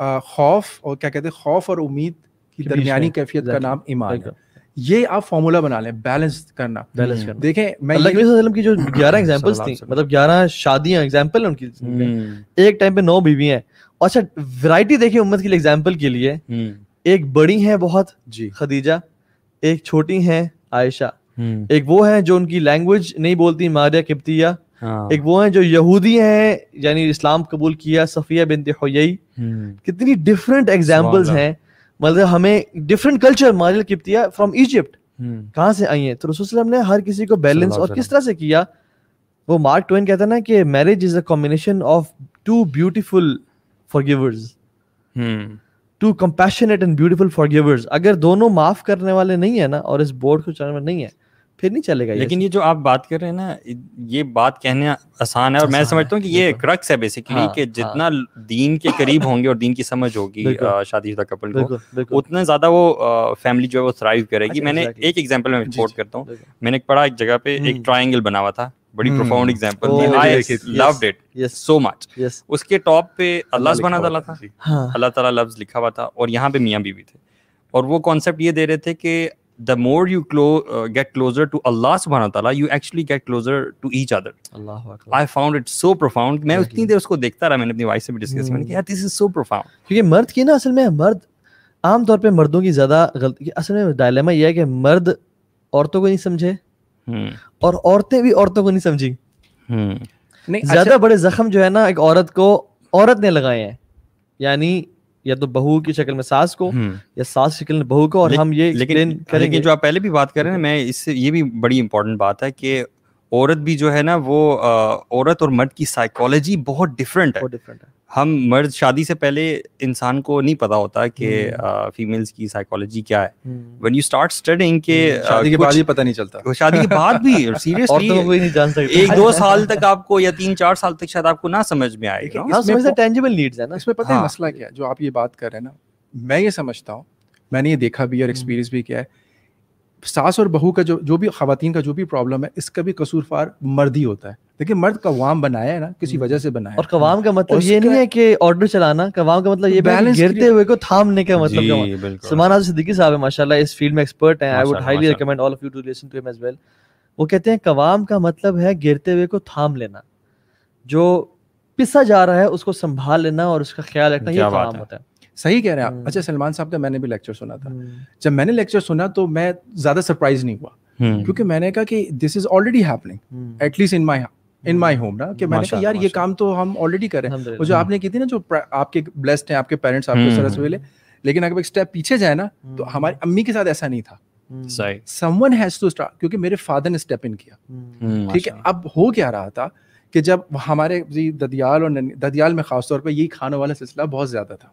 खौफ और क्या कहते हैं खौफ और उम्मीद की दरमियानी कैफियत का नाम ईमान है ये आप फॉर्मूला बना लें बैलेंस करना बैलेंस hmm. करना देखें मैं अल्लाह की जो ग्यारह एग्जांपल्स थी मतलब ग्यारह शादियां एग्जांपल उनकी hmm. एक टाइम पे नौ बीवी हैं अच्छा वैरायटी देखिए उम्मत के लिए एग्जांपल के लिए hmm. एक बड़ी है बहुत जी खदीजा एक छोटी है आयशा एक वो है जो उनकी लैंग्वेज नहीं बोलती मारिया किप्तिया हाँ। एक वो हैं जो यहूदी हैं यानी इस्लाम कबूल किया सफिया बिनते हुई हम्म। कितनी डिफरेंट एग्जाम्पल्स हैं मतलब हमें डिफरेंट कल्चर मारियल किप्तिया फ्रॉम इजिप्ट कहाँ से आई है तो रसूल ने हर किसी को बैलेंस और किस तरह से किया वो मार्क ट्वेन कहता ना कि marriage is a combination of two beautiful forgivers two compassionate and beautiful forgivers अगर दोनों माफ करने वाले नहीं है ना और इस बोर्ड को चलाने में नहीं है फिर नहीं चलेगा लेकिन ये जो आप बात कर रहे हैं ना ये बात कहने आसान है और मैं समझता हूँ कि ये क्रक्स है बेसिकली हाँ, कि हाँ। जितना हाँ, दीन के करीब होंगे और दीन की समझ होगी शादीशुदा कपल को उतना ज्यादा वो फैमिली जो है वो थ्राइव करेगी अच्छा, मैंने एक एग्जाम्पल में रिपोर्ट करता हूँ मैंने पढ़ा एक जगह पे एक ट्राइंगल हम्म। बना हुआ था बड़ी profound example I loved it so much उसके टॉप पे अल्लाह सुब्हान तआला था हाँ। अल्लाह ताला लफ्ज लिखा हुआ था और यहाँ पे मियाँ बीवी थे और वो कॉन्सेप्ट ये दे रहे थे कि the more you clo- uh, get closer to Allah subhanahu wa ta'ala, you actually get closer to each other. Allah I found it so profound. मैं उतनी देर उसको देखता रहा मैंने अपनी वाइफ से भी डिस्कस hmm. मैंने दिस इज सो प्रोफाउंड क्योंकि मर्द की ना असल में मर्द आमतौर पे मर्दों की ज्यादा गलती असल में डायलेमा यह है कि मर्द औरतों को नहीं समझे hmm. और औरतें भी औरतों को नहीं समझी hmm. नहीं ज्यादा अच्छा, बड़े जख्म जो है ना एक औरत को औरत ने लगाए हैं यानी या तो बहू की शक्ल में सास को हम्म। या सास शक्ल में बहू को और हम ये लेकिन करेंगे जो आप पहले भी बात कर रहे हैं मैं इससे ये भी बड़ी इंपॉर्टेंट बात है कि औरत भी जो है ना वो औरत और मर्द की साइकोलॉजी बहुत डिफरेंट है डिफरेंट है हम मर्द शादी से पहले इंसान को नहीं पता होता कि फीमेल्स हम्म। की साइकोलॉजी क्या है व्हेन यू स्टार्ट स्टडिंग के हम्म। शादी के बाद ही पता नहीं चलता शादी के बाद भी सीरियसली तो कोई नहीं जान सकता एक दो साल तक आपको या तीन चार साल तक शायद आपको ना समझ में आए टेंजिबल नीड्स है ना इसमें पता है हाँ। मसला क्या है जो आप ये बात कर रहे हैं ना मैं ये समझता हूँ मैंने ये देखा भी और एक्सपीरियंस हम्म। भी किया है सास और बहू का जो जो भी खातन का जो भी प्रॉब्लम है इसका भी कसूरफार मर्द ही होता है लेकिन मर्द कवाम बनाया है ना किसी हम्म। वजह से बनाया और कवाम का मतलब ये नहीं है कि ऑर्डर चलाना कवाम का मतलब ये बैलेंस गिरते हुए को थामने का मतलब सलमान आजम सिद्दीकी साहब है माशाल्लाह इस फील्ड में एक्सपर्ट हैं I would highly recommend all of you to listen to him as well वो कहते हैं कवाम का मतलब है गिरते हुए को थाम लेना जो पिसा जा रहा है उसको संभाल लेना और उसका ख्याल रखना ये कवाम होता है सही कह रहे हैं आप हम्म। अच्छा सलमान साहब का मैंने भी लेक्चर सुना था हम्म। जब मैंने लेक्चर सुना तो मैं ज्यादा सरप्राइज नहीं हुआ क्योंकि मैंने कहा कि this is already happening at least in my in my home ना कि मैंने कहा यार ये काम तो हम ऑलरेडी कर रहे हैं वो जो आपने की थी ना जो आपके ब्लेस्ड हैं आपके पेरेंट्स आपके हम्म। सरस वेले लेकिन अगर एक स्टेप पीछे जाए ना तो हम्म। हमारी अम्मी के साथ ऐसा नहीं था समवन हैज टू स्टार्ट क्योंकि मेरे फादर ने स्टेप इन किया हम्म। ठीक है अब हो क्या रहा था कि जब हमारे जी ददियाल और ददियाल में खासतौर पर यही खाने वाला सिलसिला बहुत ज्यादा था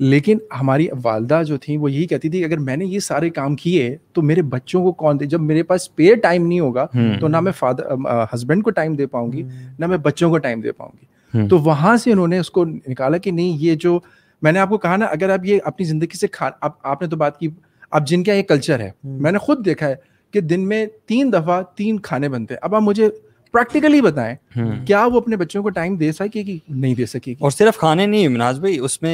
लेकिन हमारी वालदा जो थी वो यही कहती थी कि अगर मैंने ये सारे काम किए तो मेरे बच्चों को कौन दे जब मेरे पास स्पेयर टाइम नहीं होगा हम्म। तो ना मैं फादर हस्बैंड को टाइम दे पाऊंगी हम्म। ना मैं बच्चों को टाइम दे पाऊंगी हम्म। तो वहां से उन्होंने उसको निकाला कि नहीं ये जो मैंने आपको कहा ना अगर आप ये अपनी जिंदगी से खा आप, आपने तो बात की अब जिनका ये कल्चर है मैंने खुद देखा है कि दिन में तीन दफा तीन खाने बनते हैं अब आप मुझे प्रैक्टिकली बताएं हम्म। क्या वो अपने बच्चों को टाइम दे सकेगी नहीं दे सकेगी और सिर्फ खाने नहीं मिनाज भाई उसमें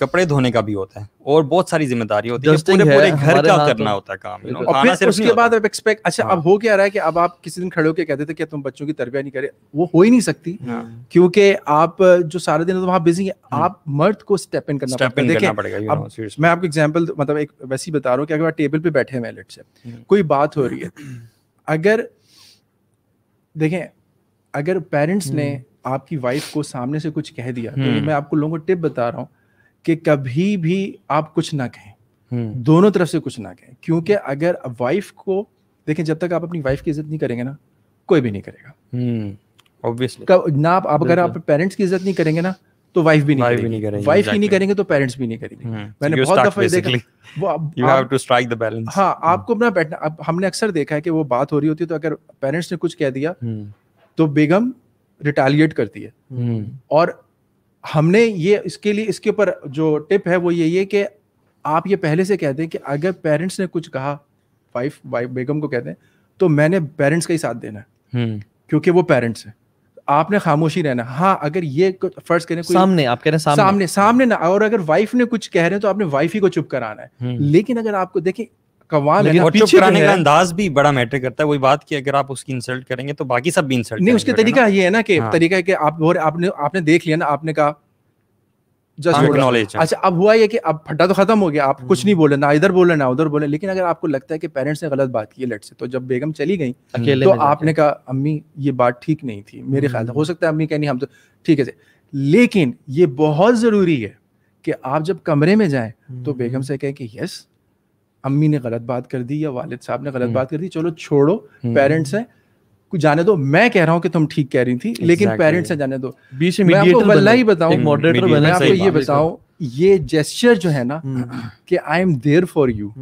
कपड़े धोने का भी होता है और बहुत सारी जिम्मेदारी होती है पूरे पूरे घर का करना तो होता है काम और फिर उसके बाद अब एक्सपेक्ट अच्छा अब हाँ। हो क्या रहा है कि अब आप किसी दिन खड़े होकर कहते थे कि तुम बच्चों की तरबिया नहीं करे वो हो ही नहीं सकती हाँ। क्योंकि आप जो सारे दिन वहां बिजी है आप मर्द को स्टेप इन करना पड़ेगा मैं आपको एग्जाम्पल मतलब एक वैसे ही बता रहा हूँ कि अगर आप टेबल पे बैठे हैं लेट से हम्म। कोई बात हो रही है अगर देखें अगर पेरेंट्स ने हम्म। आपकी वाइफ को सामने से कुछ कह दिया तो हम्म। मैं आपको लोगों को टिप बता रहा हूँ कि कभी भी आप कुछ ना कहें हम्म। दोनों तरफ से कुछ ना कहें क्योंकि अगर वाइफ को देखें जब तक आप अपनी वाइफ की इज्जत नहीं करेंगे ना कोई भी नहीं करेगा ऑब्वियसली ना आप अगर आप पेरेंट्स की इज्जत नहीं करेंगे ना तो वाइफ भी नहीं करेगी वाइफ exactly. ही नहीं करेंगे तो पेरेंट्स भी नहीं करेंगे hmm. मैंने so बहुत दफा देखा you have to strike the balance हाँ hmm. आपको अपना बैठना अब हमने अक्सर देखा है कि वो बात हो रही होती है तो अगर पेरेंट्स ने कुछ कह दिया hmm. तो बेगम रिटेलिएट करती है hmm. और हमने ये इसके लिए इसके ऊपर जो टिप है वो यही है कि आप ये पहले से कहते हैं कि अगर पेरेंट्स ने कुछ कहा वाइफ वाइफ बेगम को कहते हैं तो मैंने पेरेंट्स का ही साथ देना है क्योंकि वो पेरेंट्स हैं आपने खामोशी रहना हाँ अगर ये फर्ज करें कोई सामने आप कह रहे हैं सामने सामने सामने ना और अगर वाइफ ने कुछ कह रहे हैं तो आपने वाइफ ही को चुप कराना है हम्म। लेकिन अगर आपको देखिए कवाल है चुप कराने का अंदाज भी बड़ा मैटर करता है वही बात की अगर आप उसकी इंसल्ट करेंगे तो बाकी सब भी इंसल्ट नहीं उसके तरीका ये है ना कि हाँ। तरीका है कि आप आपने आपने देख लिया ना आपने कहा जस्ट अच्छा अब हुआ ये कि अब फटा तो खत्म हो गया आप कुछ नहीं बोले ना इधर बोले ना उधर बोले लेकिन अगर आपको लगता है कि पेरेंट्स ने गलत बात की लट से तो जब बेगम चली गई तो आपने कहा अम्मी ये बात ठीक नहीं थी मेरे ख्याल हम्म। हो सकता है अम्मी कहनी हम तो ठीक है लेकिन ये बहुत ज़रूरी है कि आप जब कमरे में जाए तो हम्म। बेगम से कहें कि यस अम्मी ने गलत बात कर दी या वालिद साहब ने गलत हम्म। बात कर दी चलो छोड़ो पेरेंट्स हैं जाने दो मैं कह रहा हूँ कि तुम ठीक कह रही थी exactly. लेकिन पेरेंट्स से जाने दो बीच में ही बताऊँ मॉडरेटर बना आपको ये बताऊँ ये जेस्चर जो है ना हम्म। कि I am there for you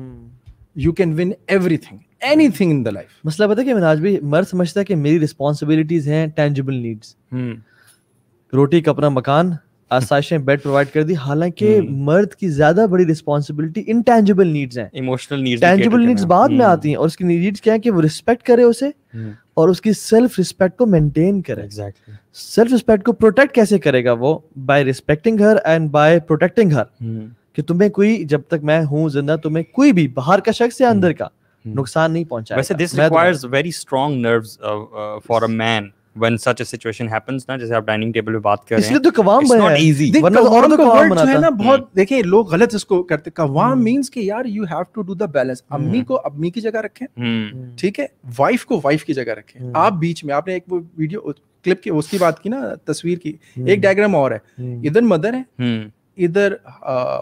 you can win everything anything in the life मसला पता है कि आज भी मर्द समझता है कि मेरी रिस्पॉन्सिबिलिटीज हैं टेंजिबल नीड्स हम्म। रोटी कपड़ा मकान आसाइशें बेड प्रोवाइड कर दी हालांकि हम्म। मर्द की ज्यादा बड़ी रिस्पॉन्सिबिलिटी इनटेंजिबल नीड्स हैं इमोशनल नीड्स टेंजिबल नीड्स बाद में आती हैं और उसकी नीड्स क्या है कि वो रिस्पेक्ट करे उसे और उसकी सेल्फ रिस्पेक्ट को मेंटेन करे एग्जैक्टली सेल्फ रिस्पेक्ट को प्रोटेक्ट कैसे करेगा वो by respecting her and by protecting her कि तुम्हें कोई जब तक मैं हूं जिंदा तुम्हें कोई भी बाहर का शख्स या hmm. अंदर का hmm. नुकसान नहीं पहुंचा वैसे this requires very strong nerves for a man when such a situation happens na jaise आप dining table pe baat kar rahe hain इसलिए तो कवाम बना है इजी वरना और तो कवाम बनाता है ना हम्म। बहुत देखिए लोग गलत इसको करते कवाम मींस हम्म। कि यार you have to do the balance अम्मी को अम्मी की जगह रखें हम्म। ठीक है वाइफ को वाइफ की जगह रखें आप बीच में आपने क्लिप की उसकी बात की ना तस्वीर की एक डायग्राम और है इधर मदर है इधर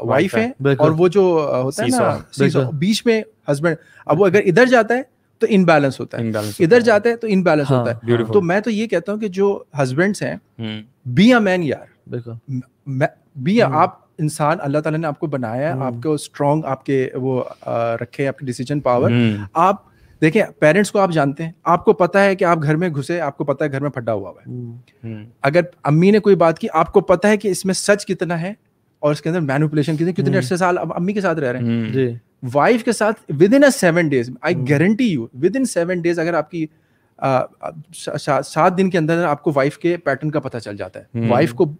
वाइफ है और वो जो होता है ना बीच में हस्बैंड अब वो अगर इधर जाता है तो इनबैलेंस होता है इधर जाते हैं तो इनबैलेंस हाँ, होता है तो मैं तो ये कहता हूँ कि जो हस्बैंड्स हैं बी अ मैन यार बी हम्म। आप इंसान अल्लाह ताला ने आपको बनाया है हम्म। आपको स्ट्रॉन्ग आपके वो रखे आपके डिसीजन पावर आप देखिए पेरेंट्स को आप जानते हैं आपको पता है कि आप घर में घुसे आपको पता है घर में फटा हुआ है हम्म। अगर अम्मी ने कोई बात की आपको पता है कि इसमें सच कितना है और इसके अंदर मैनुपुलेशन कितने कितने अरसे साल अब अम्मी के साथ रह रहे हैं वाइफ के साथ within a seven days I guarantee you within seven days अगर आपकी सात दिन के अंदर आपको वाइफ के पैटर्न का पता चल जाता है वाइफ hmm. को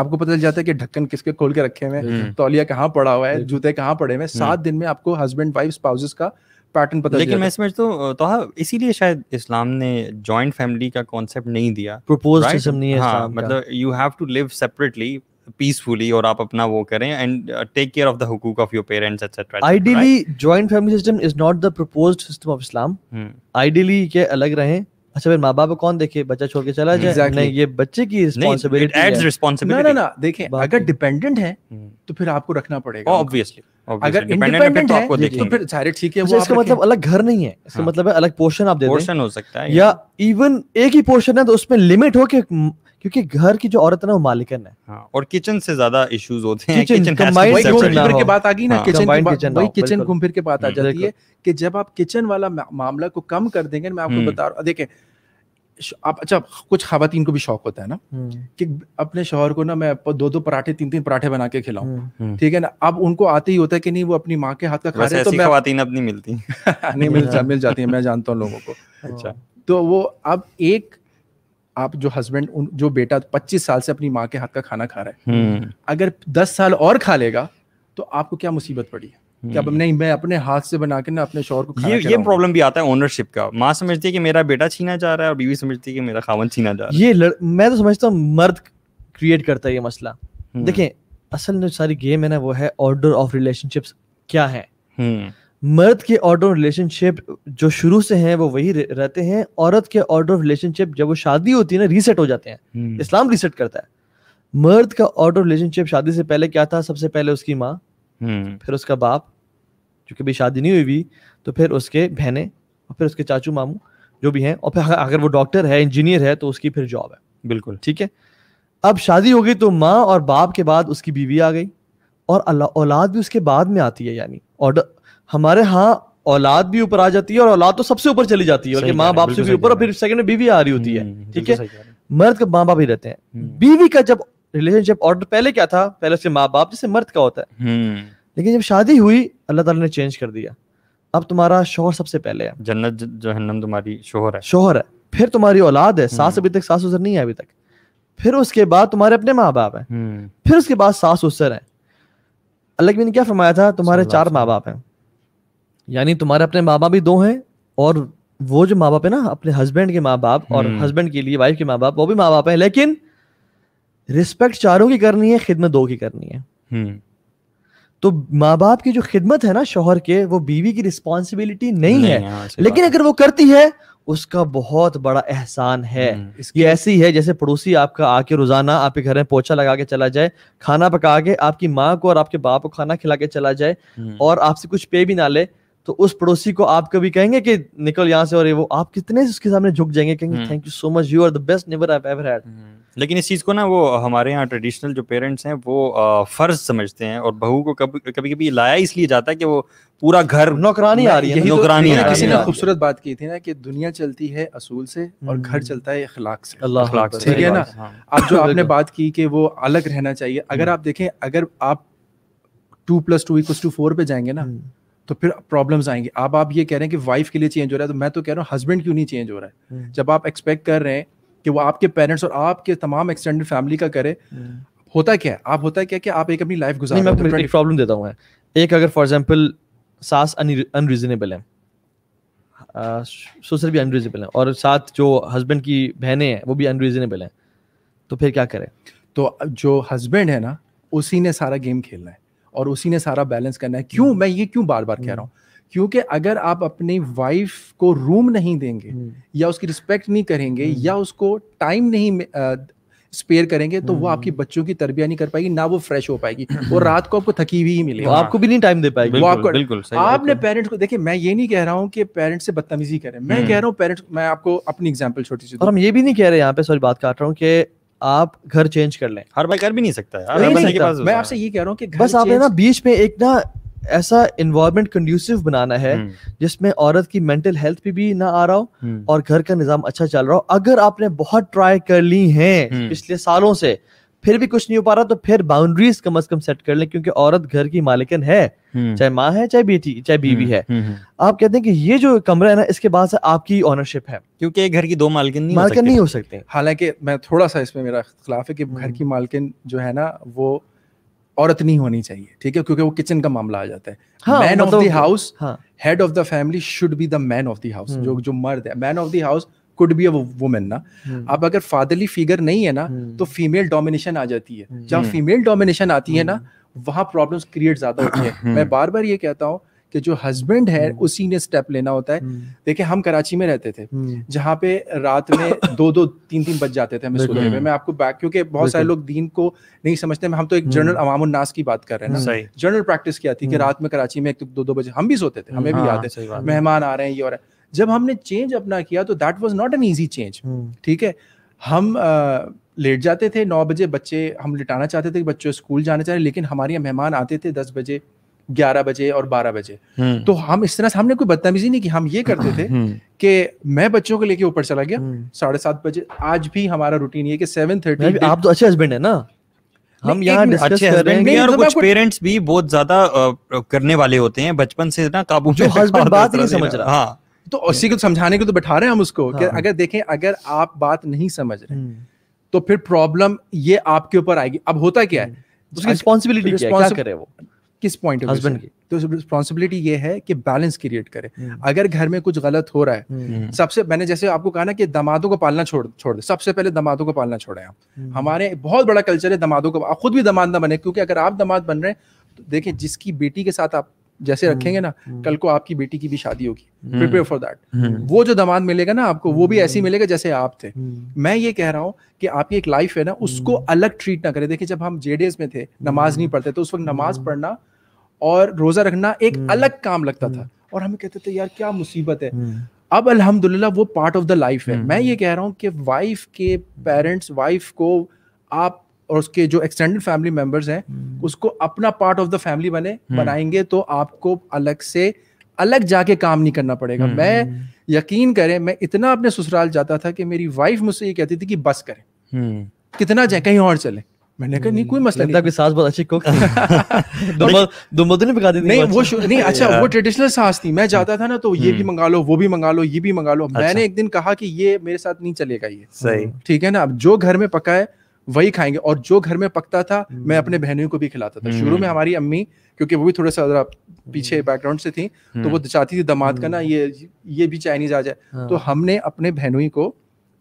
आपको पता चल जाता है कि ढक्कन किसके खोल के रखे हुए hmm. तौलिया कहाँ पड़ा हुआ है hmm. जूते कहाँ पड़े हुए हैं सात दिन में आपको हस्बैंड वाइफ स्पाउसेस का पैटर्न पता लेकिन मैं समझता हूँ तो इसीलिए शायद इस्लाम ने जॉइंट फैमिली का कॉन्सेप्ट नहीं दिया प्रपोज right? नहीं है हाँ, मतलब you have to live separately peacefully और आप अपना वो करें and take care of the हुकूक of your parents etcetera ideally joint family system is not the proposed system of Islam ideally के अलग रहें अच्छा फिर माँ बाप कौन देखे बच्चा छोड़ के चला जाए exactly. नहीं ये बच्चे की रिस्पॉन्सिबिलिटी ना ना ना देखें अगर डिपेंडेंट है hmm. तो फिर आपको रखना पड़ेगा ऑब्वियसली अगर इंडिपेंडेंट है तो, तो फिर सारे ठीक है वो अच्छा, इसका मतलब अलग घर नहीं है इसका हाँ। मतलब है अलग पोर्शन आप दे पोर्शन हो सकता है या इवन एक ही पोर्शन है तो उसमें लिमिट हो कि क्योंकि घर की जो औरत है ना वो मालिकन है हाँ, और किचन से ज्यादा इश्यूज होते हैं किचन के बात किचन वही किचन के बात आ जाती है कि जब आप किचन वाला मामला को कम कर देंगे मैं आपको हम्म। बता रहा हूँ देखें आप अच्छा कुछ खातन को भी शौक होता है ना हम्म। कि अपने शोहर को ना मैं दो दो पराठे तीन तीन पराठे बना के खिलाऊं हम्म। ठीक है ना अब उनको आते ही होता है कि नहीं वो अपनी माँ के हाथ का खा रहे तो मैं खातन अब नहीं मिलती नहीं मिल जा, मिल जाती है मैं जानता हूँ लोगों को हाँ। अच्छा तो वो अब एक आप जो हस्बैंड जो बेटा पच्चीस साल से अपनी माँ के हाथ का खाना खा रहा है हम्म। अगर दस साल और खा लेगा तो आपको क्या मुसीबत पड़ी है हम्म। क्या नहीं मैं अपने हाथ से बना के ना अपने शोर को ये ये प्रॉब्लम भी आता है ओनरशिप का माँ समझती है कि मेरा बेटा छीना जा रहा है और बीवी समझती है कि मेरा खावन छीना जा रहा है ये लड़, मैं तो समझता हूँ मर्द क्रिएट करता है ये मसला हम्म। देखें असल में सारी गेम है ना वो है ऑर्डर ऑफ रिलेशनशिप्स क्या है मर्द के ऑर्डर रिलेशनशिप जो शुरू से हैं वो वही रहते हैं औरत के ऑर्डर रिलेशनशिप जब वो शादी होती है ना रीसेट हो जाते हैं हम्म। इस्लाम रीसेट करता है मर्द का ऑर्डर रिलेशनशिप शादी से पहले क्या था सबसे पहले उसकी माँ हम्म। फिर उसका बाप जो कभी शादी नहीं हुई हुई तो फिर उसके बहने और फिर उसके चाचू मामू जो भी हैं और फिर अगर वो डॉक्टर है इंजीनियर है तो उसकी फिर जॉब है बिल्कुल ठीक है अब शादी हो गई तो माँ और बाप के बाद उसकी बीवी आ गई और औलाद भी उसके बाद में आती है यानी ऑर्डर हमारे यहाँ औलाद भी ऊपर आ जाती है और औलाद तो सबसे ऊपर चली जाती है माँ बाप से भी ऊपर और फिर सेकंड में बीवी आ रही होती है हम्म, ठीक है मर्द का माँ बाप ही रहते हैं हम्म। बीवी का जब रिलेशनशिप ऑर्डर पहले क्या था पहले उसके माँ बाप जैसे मर्द का होता है हम्म। लेकिन जब शादी हुई अल्लाह ताला ने चेंज कर दिया अब तुम्हारा शोहर सबसे पहले है जन्नत जहन्नम तुम्हारी शोहर है शोहर है फिर तुम्हारी औलाद है सास अभी तक सास उजर नहीं है अभी तक फिर उसके बाद तुम्हारे अपने माँ बाप है फिर उसके बाद सास उसर है अल्लाह ने क्या फरमाया था तुम्हारे चार माँ बाप हैं यानी तुम्हारे अपने माँ बाप भी दो हैं और वो जो माँ बाप है ना अपने हस्बैंड के माँ बाप और हस्बैंड हम्म। के लिए वाइफ के माँ बाप वो भी माँ बाप है लेकिन रिस्पेक्ट चारों की करनी है खिदमत दो की करनी है हम्म। तो माँ बाप की जो खिदमत है ना शोहर के वो बीवी की रिस्पॉन्सिबिलिटी नहीं, नहीं है हाँ, लेकिन अगर वो करती है उसका बहुत बड़ा एहसान है हम्म, ये ऐसी है जैसे पड़ोसी आपका आके रोजाना आपके घर में पोछा लगा के चला जाए खाना पका के आपकी माँ को और आपके बाप को खाना खिला के चला जाए और आपसे कुछ पे भी ना ले तो उस पड़ोसी को आप कभी कहेंगे कि निकल यहाँ से और ये वो आप कितने उसके सामने झुक जाएंगे कहेंगे thank you so much you are the best neighbour I ever had लेकिन इस चीज़ को ना वो हमारे यहाँ ट्रेडिशनल जो पेरेंट्स हैं वो फ़र्ज समझते हैं और बहू को कभी कभी कभी लाया इसलिए जाता है कि वो पूरा घर नौकरानी आ रही है तो नौकरानी तो, आ रही है किसी ने खूबसूरत बात की थी ना कि दुनिया चलती है असूल से और घर हम्म। चलता है अखलाक से अल्लाह ठीक है ना हाँ। आप जो आपने बात की कि वो अलग रहना चाहिए अगर हम्म। आप देखें अगर आप two plus two equal to four पे जाएंगे ना हम्म। तो फिर प्रॉब्लम्स आएंगी अब आप, आप ये कह रहे हैं कि वाइफ के लिए चेंज हो रहा है तो मैं तो कह रहा हूँ हस्बैंड क्यों नहीं चेंज हो रहा है हम्म। जब आप एक्सपेक्ट कर रहे हैं कि वो आपके पेरेंट्स और आपके तमाम एक्सटेंडेड फैमिली का करे हम्म। होता क्या है आप होता है क्या कि आप एक अपनी लाइफ गुजार मैं एक प्रॉब्लम देता हूँ एक अगर फॉर एग्जाम्पल सास अनरीजनेबल है ससुर भी अनरीजनेबल है और साथ जो हस्बैंड की बहनें हैं वो भी अनरीजनेबल हैं तो फिर क्या करें तो जो हस्बैंड है ना उसी ने सारा गेम खेलना है और उसी ने सारा बैलेंस करना है हम्म। क्यों मैं ये क्यों बार बार कह रहा हूँ हम्म। क्योंकि अगर आप अपनी वाइफ को रूम नहीं देंगे हम्म। या उसकी रिस्पेक्ट नहीं करेंगे या उसको टाइम नहीं स्पेयर करेंगे तो वो आपकी बच्चों की तरबिया नहीं कर पाएगी ना वो फ्रेश हो पाएगी और रात को आपको थकी हुई मिलेगी आपको भी नहीं टाइम दे पाएगी आपको बिल्कुल सही आपने पेरेंट्स को देखिए मैं ये नहीं कह रहा हूँ कि पेरेंट्स से बदतमीजी करें मैं कह रहा हूँ पेरेंट्स मैं आपको अपनी एग्जाम्पल छोटी सी और हम ये भी नहीं कह रहे यहाँ पे सॉरी बात काट रहा हूँ कि आप घर चेंज कर लें हर भाई कर भी नहीं सकता यार नहीं, नहीं मैं आपसे ये कह रहा हूँ कि बस आपने ना बीच में एक ना ऐसा इन्वायरमेंट कंड्यूसिव बनाना है हम्म। जिसमें औरत की मेंटल हेल्थ पे भी ना आ रहा हो हम्म। और घर का निजाम अच्छा चल रहा हो अगर आपने बहुत ट्राई कर ली है हम्म। पिछले सालों से फिर भी कुछ नहीं हो पा रहा तो फिर बाउंड्रीज कम अज कम सेट कर लें क्योंकि औरत घर की मालिकन है हम्म। चाहे माँ है चाहे बेटी चाहे बीवी हम्म, है हम्म, आप कहते हैं कि ये जो कमरा है ना इसके बाद से आपकी ऑनरशिप है क्योंकि घर की दो मालिकन नहीं मालिकन नहीं हो सकते हालांकि मैं थोड़ा सा इसमें मेरा खिलाफ है कि घर की मालिकन जो है ना वो औरत नहीं होनी चाहिए ठीक है क्योंकि वो किचन का मामला आ जाता है man of the house head of the family should be the man of the house जो जो मर्द है man of the house could be a woman ना हम्म। अब अगर फादरली फिगर नहीं है ना हम्म। तो फीमेल डोमिनेशन आ जाती है हम्म। जहाँ फीमेल डोमिनेशन आती है ना वहाँ प्रॉब्लम क्रिएट ज्यादा होती है मैं बार बार ये कहता हूँ कि जो हस्बैंड है उसी ने स्टेप लेना होता है देखिए हम कराची में रहते थे जहाँ पे रात में दो दो तीन तीन बज जाते थे हमें सोने में मैं आपको बैक क्योंकि बहुत सारे लोग दीन को नहीं समझते हम तो एक जनरल अवाम नास की बात कर रहे हैं जनरल प्रैक्टिस क्या थी कि रात में कराची में एक दो तो दो बजे हम भी सोते थे हमें भी हाँ, याद है मेहमान आ रहे हैं ये और जब हमने चेंज अपना किया तो that was not an easy change ठीक है हम लेट जाते थे नौ बजे बच्चे हम लिटाना चाहते थे कि बच्चों स्कूल जाने चाहिए लेकिन हमारे यहाँ मेहमान आते थे दस बजे ग्यारह बजे और बारह बजे हम्म। तो हम इस तरह से हमने कोई बदतमीजी नहीं कि हम ये करते थे हम्म। कि मैं बच्चों को लेके ऊपर चला गया हम्म। साढ़े सात बजे आज भी हमारा रूटीन ये कि सेवन थर्टी आप तो अच्छे हस्बैंड है ना हम यहाँ और तो कुछ पेरेंट्स भी बहुत ज्यादा करने वाले होते हैं बचपन से ना काबू जो हस्बैंड बात नहीं समझ रहा हाँ तो उसी को समझाने को तो बैठा रहे हैं हम उसको हाँ। कि अगर देखें अगर आप बात नहीं समझ रहे हम्म। तो फिर प्रॉब्लम ये आपके ऊपर आएगी अब होता क्या है हम्म। तो उसकी रिस्पॉन्सिबिलिटी करे वो किस पॉइंट हस्बैंड की तो रिस्पॉन्सिबिलिटी ये है कि बैलेंस क्रिएट करे हम्म। अगर घर में कुछ गलत हो रहा है सबसे मैंने जैसे आपको कहा ना कि दमादों को पालना छोड़ छोड़ दे सबसे पहले दमादों को पालना छोड़े आप हमारे बहुत बड़ा कल्चर है दमादों को आप खुद भी दमाद ना बने क्योंकि अगर आप दमाद बन रहे हैं तो देखें जिसकी बेटी के साथ आप जैसे हम्म, रखेंगे ना हम्म। कल को आपकी बेटी की भी शादी होगी प्रिपेयर फॉर दैट वो जो दामाद मिलेगा ना आपको वो भी ऐसे ही हम्म। मिलेगा जैसे आप थे मैं ये कह रहा हूँ कि आपकी एक लाइफ है ना उसको अलग ट्रीट ना करें देखिए जब हम जेडेज में थे नमाज नहीं पढ़ते तो उस वक्त नमाज पढ़ना और रोजा रखना एक अलग काम लगता था और हमें कहते थे यार क्या मुसीबत है अब अल्हम्दुलिल्लाह वो पार्ट ऑफ द लाइफ है मैं ये कह रहा हूँ कि वाइफ के पेरेंट्स वाइफ को आप और उसके जो एक्सटेंडेड फैमिली मेंबर्स हैं हम्म। उसको अपना पार्ट ऑफ द फैमिली बने हम्म। बनाएंगे तो आपको अलग से अलग जाके काम नहीं करना पड़ेगा हम्म। मैं यकीन करें मैं इतना अपने ससुराल जाता था कि मेरी वाइफ मुझसे ये कहती थी कि बस करें कितना जाए कहीं और चले मैंने कहा नहीं कोई मसला नहीं सास बहुत अच्छी कुक दुम्बो नहीं पका नहीं वो नहीं अच्छा वो ट्रेडिशनल सास थी मैं जाता था ना तो ये भी मंगा लो वो भी मंगा लो ये भी मंगा लो अच्छा। मैंने एक दिन कहा कि ये मेरे साथ नहीं चलेगा ये सही ठीक है ना अब जो घर में पका है वही खाएंगे और जो घर में पकता था मैं हम्म। अपने बहनों को भी खिलाता था शुरू हम्म। में हमारी अम्मी क्योंकि वो भी थोड़ा सा पीछे बैकग्राउंड हम्म। से थी तो वो चाहती थी दमाद का ना ये ये भी चाइनीज आ जाए हाँ। तो हमने अपने बहनोई को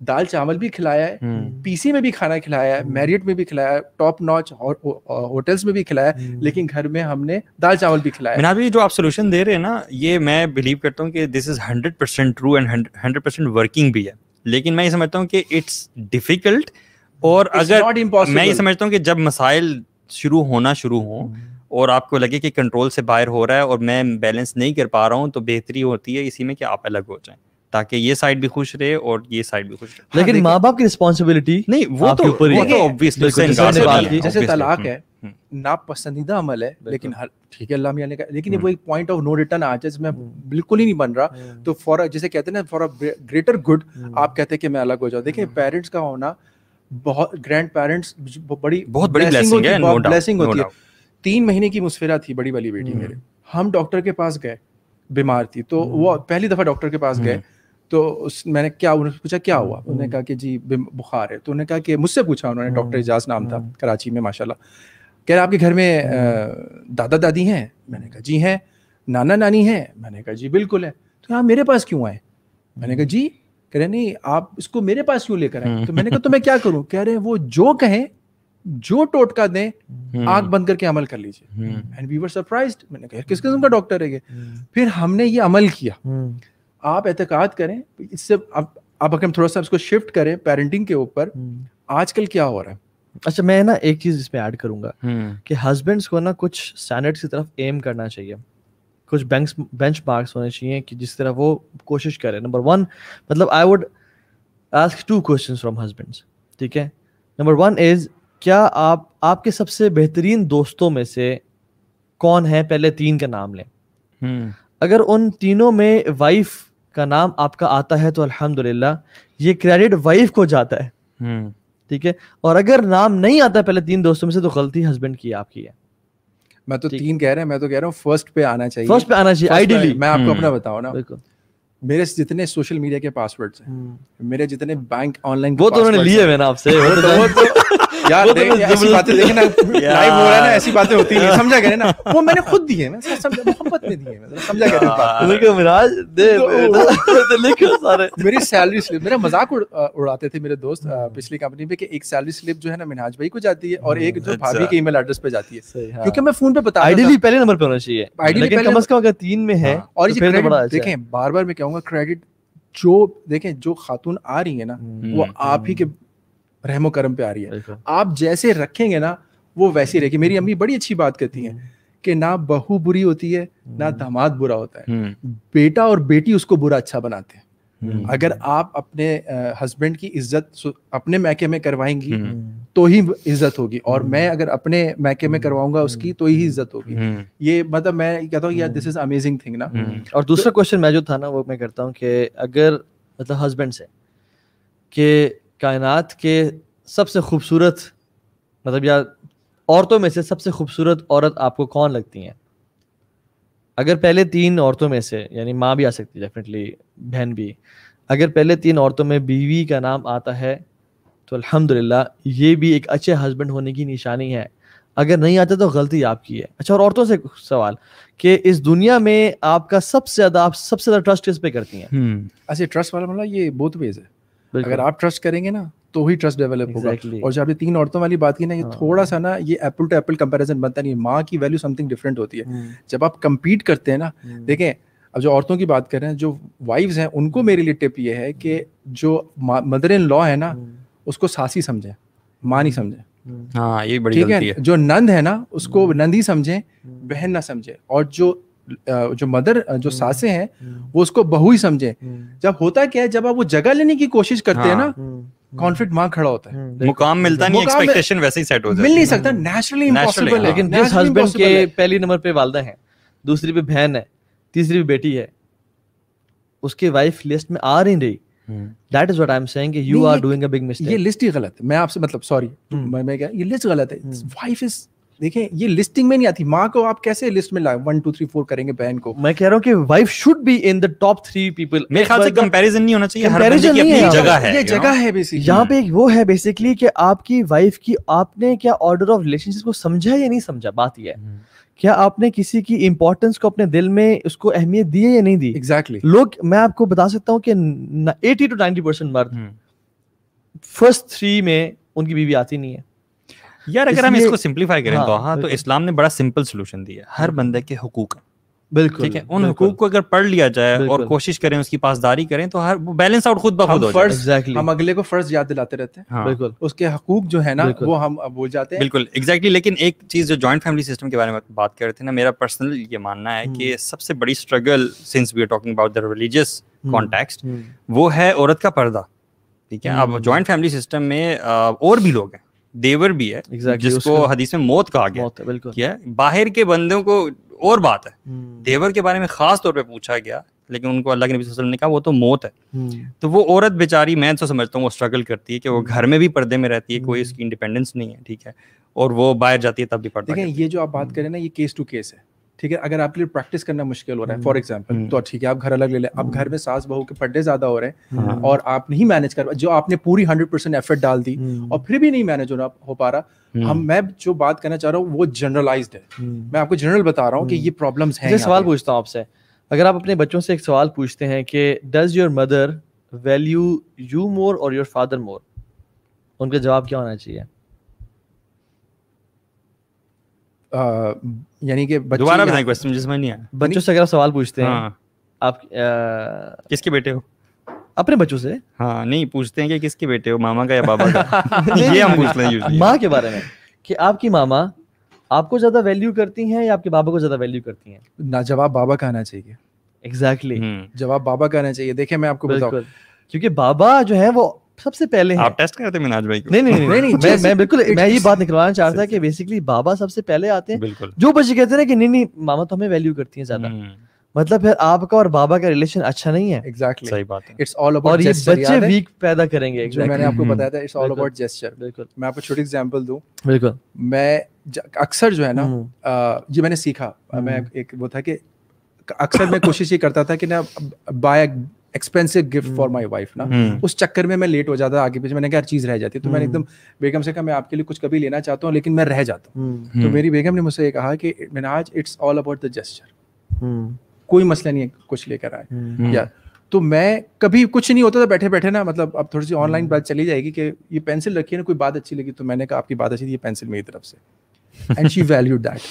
दाल चावल भी खिलाया है पीसी में भी खाना खिलाया है मैरियट में भी खिलाया है टॉप नॉच और होटल्स में भी खिलाया है लेकिन घर में हमने दाल चावल भी खिलाया है भी जो आप सोल्यूशन दे रहे हैं ना ये मैं बिलीव करता हूँ कि this is hundred percent true and hundred percent working भी है लेकिन मैं ये समझता हूँ कि इट्स डिफिकल्ट और अगर मैं ये समझता हूँ कि जब मसाइल शुरू होना शुरू हो hmm. और आपको लगे कि कंट्रोल से बाहर हो रहा है और मैं बैलेंस नहीं कर पा रहा हूँ तो बेहतरी होती है इसी में कि आप अलग हो जाएं ताकि ये साइड भी खुश रहे और ये साइड भी खुश रहे हाँ, लेकिन माँ बाप की रिस्पॉन्सिबिलिटी नहीं वो तो ऊपर ही तो जैसे तलाक है हम्म, हम्म। नापसंदीदा अमल है लेकिन हर ठीक है अल्लाह ने कहा लेकिन ये वो एक पॉइंट ऑफ नो रिटर्न आ जाए जिसमें बिल्कुल ही नहीं बन रहा हम्म। तो फॉर जैसे कहते हैं ना फॉर अ ग्रेटर गुड आप कहते हैं कि मैं अलग हो जाऊँ देखिए पेरेंट्स का होना बहुत ग्रैंड पेरेंट्स बड़ी बहुत बड़ी ब्लेसिंग है no ब्लेसिंग होती है तीन महीने की मुस्फिरा थी बड़ी वाली बेटी हम्म। मेरे हम डॉक्टर के पास गए बीमार थी तो वो हम्म। पहली दफा डॉक्टर के पास गए हम्म। तो उस मैंने क्या उन्होंने पूछा क्या हुआ उन्होंने कहा कि जी बुखार है तो उन्होंने कहा कि मुझसे पूछा उन्होंने डॉक्टर एजाज नाम था कराची में माशाल्लाह कह रहे आपके घर में दादा दादी हैं मैंने कहा जी हैं नाना नानी हैं मैंने कहा जी बिल्कुल है तो आप मेरे पास क्यों आए मैंने कहा जी कह रहे नहीं आप इसको मेरे पास क्यों लेकर आए हम्म। तो मैंने कहा तो मैं क्या करूं कह रहे हैं वो जो कहें जो टोटका दें हम्म। आंख बंद करके अमल कर लीजिए एंड वी वर सरप्राइज मैंने कहा किस किस्म का डॉक्टर है ये हम्म। फिर हमने ये अमल किया आप एहतिकात करें इससे अब अगर हम थोड़ा सा इसको शिफ्ट करें पेरेंटिंग के ऊपर आजकल क्या हो रहा है अच्छा मैं ना एक चीज इसमें ऐड करूंगा कि हस्बैंड्स को ना कुछ स्टैंडर्ड्स की तरफ एम करना चाहिए कुछ बैंक बेंच मार्क्स होने चाहिए कि जिस तरह वो कोशिश करें नंबर वन मतलब I would ask two question from husbands ठीक है नंबर वन इज़ क्या आप आपके सबसे बेहतरीन दोस्तों में से कौन है पहले तीन का नाम लें हम्म। अगर उन तीनों में वाइफ का नाम आपका आता है तो अल्हम्दुलिल्लाह ये क्रेडिट वाइफ को जाता है हम्म। ठीक है और अगर नाम नहीं आता पहले तीन दोस्तों में से तो गलती हस्बैंड की आपकी है मैं तो तीन कह रहे हैं मैं तो कह रहा हूँ फर्स्ट पे आना चाहिए फर्स्ट पे आना चाहिए आइडियली मैं आपको हम्म। अपना बताओ ना मेरे जितने सोशल मीडिया के पासवर्ड्स हैं हम्म। मेरे जितने बैंक ऑनलाइन वो तो उन्होंने लिए मैंने आपसे तो तो- यार तो देख ऐसी बातें देखे ना लाइव हो रहा है ना ऐसी बातें होती नहीं समझा ना वो मैंने खुद दिए मतलब तो तो, मेरी सैलरी स्लिप मेरा मजाक उड़ाते थे मेरे दोस्त पिछली कंपनी में एक सैलरी स्लिप जो है ना मिनाज भाई को जाती है और एक जो अच्छा। भाभी के ईमेल एड्रेस पे जाती है हाँ। क्योंकि मैं फोन पे बता आईडी पहले नंबर पे होना चाहिए आइडियली कम से कम अगर तीन में है हाँ, और ये अच्छा देखें बार बार मैं कहूंगा क्रेडिट जो देखें जो खातून आ रही है ना हम्म। वो आप ही के हम्म। रहमो करम पे आ रही है आप जैसे रखेंगे ना वो वैसी रहेगी मेरी अम्मी बड़ी अच्छी बात करती हैं हम्म। कि ना बहू बुरी होती है ना हम्म। दामाद बुरा होता है हम्म। बेटा और बेटी उसको बुरा अच्छा बनाते हैं अगर आप अपने हस्बैंड की इज्जत अपने मैके में करवाएंगी तो ही इज्जत होगी और मैं अगर अपने मैके में करवाऊंगा उसकी तो ही इज्जत होगी ये मतलब मैं कहता हूँ यार दिस इज अमेजिंग थिंग ना और दूसरा क्वेश्चन मैं जो था ना वो मैं करता हूँ कि अगर मतलब हस्बैंड से कि कायनात के सबसे खूबसूरत मतलब या औरतों में से सबसे खूबसूरत औरत आपको कौन लगती हैं अगर पहले तीन औरतों में से यानी माँ भी आ सकती है डेफिनेटली बहन भी अगर पहले तीन औरतों में बीवी का नाम आता है तो अल्हम्दुलिल्लाह ये भी एक अच्छे हस्बैंड होने की निशानी है अगर नहीं आता तो गलती आपकी है अच्छा और औरतों से सवाल कि इस दुनिया में आपका सबसे ज्यादा आप सबसे ज्यादा ट्रस्ट किस पे करती हैं हम्म। अच्छा ट्रस्ट वाला मतलब ये बोथ वेज है अगर आप ट्रस्ट करेंगे ना तो ही ट्रस्ट डेवलप exactly. होगा और जब आपने तीन औरतों वाली बात की ना ये हाँ। थोड़ा सा ना ये एप्पल टू एप्पल कंपैरिजन बनता नहीं माँ की वैल्यू समथिंग डिफरेंट होती है हम्म। जब आप कम्पीट करते हैं ना हम्म। देखें अब जो औरतों की बात कर रहे हैं जो वाइफ्स हैं उनको हम्म। मेरे लिए टिप ये है कि जो मदर इन लॉ है ना उसको सासी समझें माँ नहीं समझें हाँ ये बड़ी ठीक है जो नंद है ना उसको नंद ही समझें बहन ना समझे और जो जो मदर जो हम्म, सासे हैं हम्म। वो उसको बहु ही समझे हम्म। जब होता क्या है जब आप वो जगह लेने की कोशिश करते हैं ना कॉन्फ्लिक्ट हाँ। वहां खड़ा होता है मुकाम मिलता नहीं एक्सपेक्टेशन वैसे ही सेट हो मिल नहीं सकता नेचुरली इम्पॉसिबल हाँ। लेकिन जिस हस्बैंड के पहली नंबर पे वालदा है दूसरी पे बहन है तीसरी पे बेटी है उसके वाइफ लिस्ट में आ नहीं रही that is what I am saying you are doing a big mistake ये लिस्ट ही गलत है मैं आपसे मतलब सॉरी मैं मैं क्या ये लिस्ट गलत है वाइफ इज देखें ये लिस्टिंग में नहीं आती माँ को आप कैसे लिस्ट में लाए वन टू थ्री फोर करेंगे बहन को मैं कह रहा हूँ कि wife should be in the top three people मेरे ख्याल से कंपैरिजन नहीं होना चाहिए हर बंदे की अपनी जगह है ये जगह है बेसिकली यहाँ पे वो है बेसिकली कि आपकी वाइफ की आपने क्या ऑर्डर ऑफ रिलेशनशिप को समझा या नहीं समझा बात यह है हम्म। क्या आपने किसी की इंपॉर्टेंस को अपने दिल में उसको अहमियत दी है या नहीं दी एग्जैक्टली exactly. लोग मैं आपको बता सकता हूँ कि एटी टू नाइनटी परसेंट मर्द फर्स्ट हम्म। थ्री में उनकी बीवी आती नहीं है यार अगर हम इसको सिंप्लीफाई करें हाँ, तो हाँ तो इस्लाम ने बड़ा सिंपल सोल्यूशन दिया हर हम्म। बंदे के हकूक बिल्कुल ठीक है उन हकूक को अगर पढ़ लिया जाए और कोशिश करें उसकी पासदारी करें तो हर बैलेंस आउट खुद बखुद हो जाए हम अगले को फर्ज याद दिलाते रहते हैं हाँ। बिल्कुल उसके हकूक जो है ना वो हम भूल जाते हैं बिल्कुल एग्जैक्टली लेकिन एक चीज जो जॉइंट फैमिली सिस्टम के बारे में बात कर रहे थे ना मेरा पर्सनल ये मानना है कि हम्म। सबसे बड़ी struggle since we are talking about the religious context वो है औरत का पर्दा ठीक है हम्म। अब जॉइंट फैमिली सिस्टम में और भी लोग हैं देवर भी है exactly, जिसको हदीस में मौत कहा गया मौत है, बिल्कुल क्या बाहर के बंदों को और बात है हम्म। देवर के बारे में खास तौर पे पूछा गया लेकिन उनको अल्लाह के नबी वसल्लम ने कहा वो तो मौत है हम्म। तो वो औरत बेचारी मैं तो समझता हूँ वो स्ट्रगल करती है कि वो घर में भी पर्दे में रहती है कोई हम्म। उसकी इंडिपेंडेंस नहीं है ठीक है और वो बाहर जाती है तब भी पर्दा ये जो आप बात करें ना ये केस टू केस है ठीक है अगर आपके लिए प्रैक्टिस करना मुश्किल हो रहा है फॉर एग्जाम्पल हम्म, हम्म। तो ठीक है आप घर अलग ले लें आप घर हम्म। में सास बहू के पड्डे ज्यादा हो रहे हैं हाँ। और आप नहीं मैनेज कर जो आपने पूरी हंड्रेड परसेंट एफर्ट डाल दी और फिर भी नहीं मैनेज होना हो पा रहा हम मैं जो बात करना चाह रहा हूँ वो जनरलाइज है मैं आपको जनरल बता रहा हूँ कि ये प्रॉब्लम है सवाल पूछता हूँ आपसे अगर आप अपने बच्चों से एक सवाल पूछते हैं कि does your mother value you more और योर फादर मोर उनका जवाब क्या होना चाहिए यानी कि दोबारा बताएं क्वेश्चन मुझे समझ नहीं आया बच्चों से अगर सवाल पूछते हैं हाँ। आप किसके बेटे हो अपने बच्चों से हाँ नहीं पूछते हैं कि किसके बेटे हो मामा का या बाबा का ये हम पूछ रहे लें माँ के बारे में कि आपकी मामा आपको ज्यादा वैल्यू करती हैं या आपके बाबा को ज्यादा वैल्यू करती हैं ना जवाब बाबा का आना चाहिए एग्जैक्टली exactly. हम्म। जवाब बाबा का आना चाहिए देखिए मैं आपको बताऊं क्योंकि बाबा जो है वो सबसे पहले आप टेस्ट करते मिनाज भाई को नहीं नहीं नहीं, नहीं मैं मैं बिल्कुल मैं ये बात निकलवाना चाहता था कि बेसिकली बाबा सबसे पहले आते हैं जो बच्चे कहते हैं ना कि नहीं नहीं मामा तो हमें वैल्यू करती है ज्यादा हम्म। मतलब फिर आपका और बाबा का रिलेशन अच्छा नहीं है एग्जैक्टली exactly. सही बात है इट्स ऑल अबाउट और ये बच्चे वीक पैदा करेंगे exactly. जो मैंने आपको हम्म। बताया था इट्स ऑल अबाउट जेस्चर बिल्कुल मैं आपको छोटी एग्जांपल दूं बिल्कुल मैं अक्सर जो है ना हम्म। ये मैंने सीखा मैं एक वो था कि अक्सर मैं कोशिश ये करता था कि ना buy expensive gift for my wife ना hmm. उस चक्कर में मैं लेट हो जाता आगे पीछे मैंने हर चीज़ रह जाती तो मैंने hmm. एकदम बेगम से कहा मैं आपके लिए कुछ कभी लेना चाहता हूँ लेकिन मैं रह जाता हूँ hmm. तो मेरी बेगम ने मुझसे ये कहा कि Minaj it's all about the gesture कोई मसला नहीं है कुछ लेकर आए या तो मैं कभी कुछ नहीं होता था बैठे बैठे ना मतलब अब थोड़ी सी ऑनलाइन बात चली जाएगी कि ये पेंसिल रखी है ना कोई बात अच्छी लगी तो मैंने कहा आपकी बात अच्छी थी ये पेंसिल मेरी तरफ से एंड शी वैल्यू दैट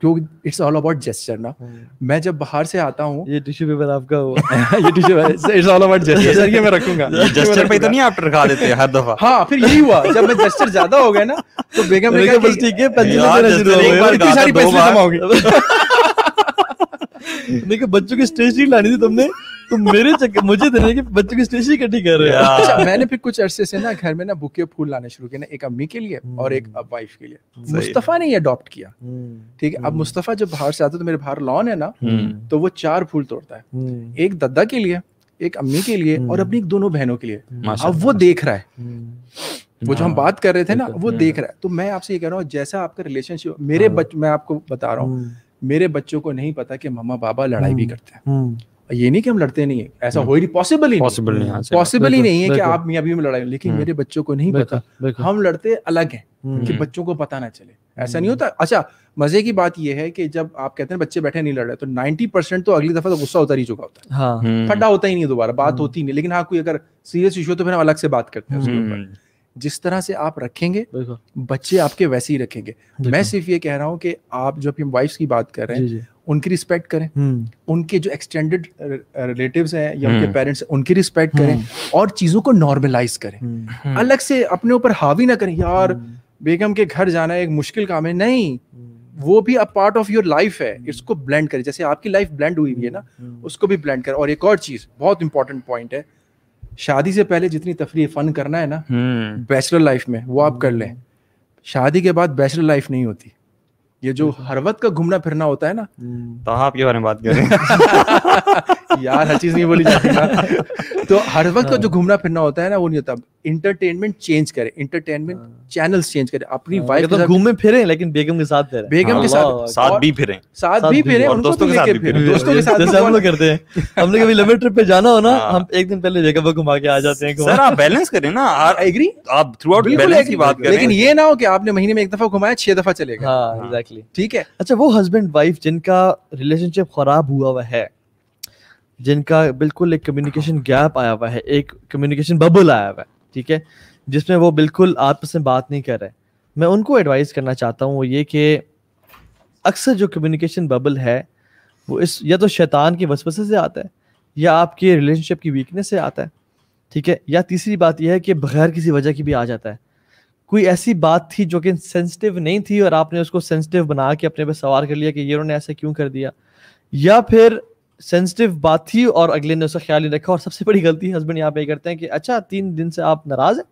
क्योंकि इट्स ऑल अबाउट जेस्चर ना हाँ। मैं जब बाहर से आता हूँ ये टिश्यू पेपर आपका हुआ ये tissue paper it's all about gesture sir ये मैं रखूंगा जेस्चर पे तो नहीं आप रखा देते हर दफा हाँ फिर यही हुआ जब मैं जेस्चर ज्यादा हो गया ना तो बेगम ने कहा बस ठीक है पेंसिल रख दो एक बार इतनी सारी पेंसिल जमा हो गई देखे बच्चों की स्टेशनरी लानी थी तुमने तो मेरे चक्कर मुझे देने तो की बच्चों की स्टेशनरी इकट्ठी कर रहे अच्छा मैंने फिर कुछ अरसे से ना घर में ना बुके फूल लाने शुरू किए ना एक अम्मी के लिए और एक हम्म। अब वाइफ के लिए मुस्तफ़ा ने ये अडॉप्ट किया हम्म। ठीक है अब मुस्तफ़ा जब बाहर से आते तो मेरे बाहर लॉन है ना हम्म। तो वो चार फूल तोड़ता है एक दद्दा के लिए एक अम्मी के लिए और अपनी दोनों बहनों के लिए अब वो देख रहा है वो जो हम हाँ। बात कर रहे थे ना वो देख रहा है तो मैं आपसे ये कह रहा हूँ जैसा आपका रिलेशनशिप मेरे हाँ। बच मैं आपको बता रहा हूँ मेरे बच्चों को नहीं पता कि मम्मा बाबा लड़ाई भी हम्म, करते हैं हम्म। ये नहीं कि हम लड़ते नहीं है ऐसा हो ही पॉसिबल ही पॉसिबल नहीं पॉसिबल हाँ, ही नहीं है कि आप मियाँ भी में लड़ाई लेकिन हम्म। मेरे बच्चों को नहीं पता हम लड़ते अलग हैं कि बच्चों को पता ना चले ऐसा नहीं होता अच्छा मजे की बात यह है कि जब आप कहते हैं बच्चे बैठे नहीं लड़ रहे तो 90 परसेंट तो अगली दफा तो गुस्सा उतर ही चुका होता है हाँ। फटा होता ही नहीं दोबारा बात होती नहीं लेकिन हाँ कोई अगर सीरियस इशू हो तो फिर हम अलग से बात करते हैं उसके ऊपर जिस तरह से आप रखेंगे बच्चे आपके वैसे ही रखेंगे मैं सिर्फ ये कह रहा हूँ कि आप जो अपनी वाइफ की बात कर रहे हैं उनकी रिस्पेक्ट करें हम्म। उनके जो एक्सटेंडेड रिलेटिव हैं या उनके पेरेंट्स हम्म। उनकी रिस्पेक्ट करें हम्म। और चीज़ों को नॉर्मलाइज करें अलग से अपने ऊपर हावी ना करें यार बेगम के घर जाना एक मुश्किल काम है नहीं वो भी a part of your life है इसको ब्लेंड करें जैसे आपकी लाइफ ब्लेंड हुई हुई है ना उसको भी ब्लेंड करें और एक और चीज़ बहुत इंपॉर्टेंट पॉइंट है शादी से पहले जितनी तफरी फन करना है ना बैचलर हम्म। लाइफ में वो आप कर लें हम्म। शादी के बाद बैचलर लाइफ नहीं होती ये जो हर वक्त का घूमना फिरना होता है ना हम्म। तो आप के बारे में बात कर रहे हैं यार हर चीज नहीं बोली जाती ना तो हर वक्त का हाँ। जो घूमना फिरना होता है ना वो नहीं होता इंटरटेनमेंट चेंज करें इंटरटेनमेंट चैनल चेंज करें अपनी वाइफ तो घूमे फिरे लेकिन बेगम के साथ फिरें बेगम हाँ, के साथ साथ भी फिरें साथ भी फिरें और दोस्तों के तो साथ भी फिरें दोस्तों के साथ जैसे हम लोग करते हैं हम लोग कभी लंबे ट्रिप पे जाना हो ना हाँ। हम एक दिन पहले जगह पर घुमा के आ जाते हैं सर आप बैलेंस करें ना आर एग्री आप थ्रू आउट बैलेंस की बात करें लेकिन ये ना हो कि आपने महीने में एक दफा घुमाया छह दफा चलेगा एग्जैक्टली ठीक है अच्छा वो हस्बैंड वाइफ जिनका रिलेशनशिप खराब हुआ हुआ है जिनका बिल्कुल एक कम्युनिकेशन गैप आया हुआ है एक कम्युनिकेशन बबल आया हुआ है ठीक है जिसमें वो बिल्कुल आपस में बात नहीं कर रहे मैं उनको एडवाइस करना चाहता हूँ वो ये कि अक्सर जो कम्युनिकेशन बबल है वो इस या तो शैतान के वसवसे से आता है या आपके रिलेशनशिप की वीकनेस से आता है ठीक है या तीसरी बात यह है कि बगैर किसी वजह की भी आ जाता है कोई ऐसी बात थी जो कि सेंसिटिव नहीं थी और आपने उसको सेंसिटिव बना के अपने पे सवार कर लिया कि ये उन्होंने ऐसा क्यों कर दिया या फिर सेंसिटिव बात थी और अगले ने उसका ख्याल नहीं रखा और सबसे बड़ी गलती हस्बैंड यहाँ पे करते हैं कि अच्छा तीन दिन से आप नाराज हैं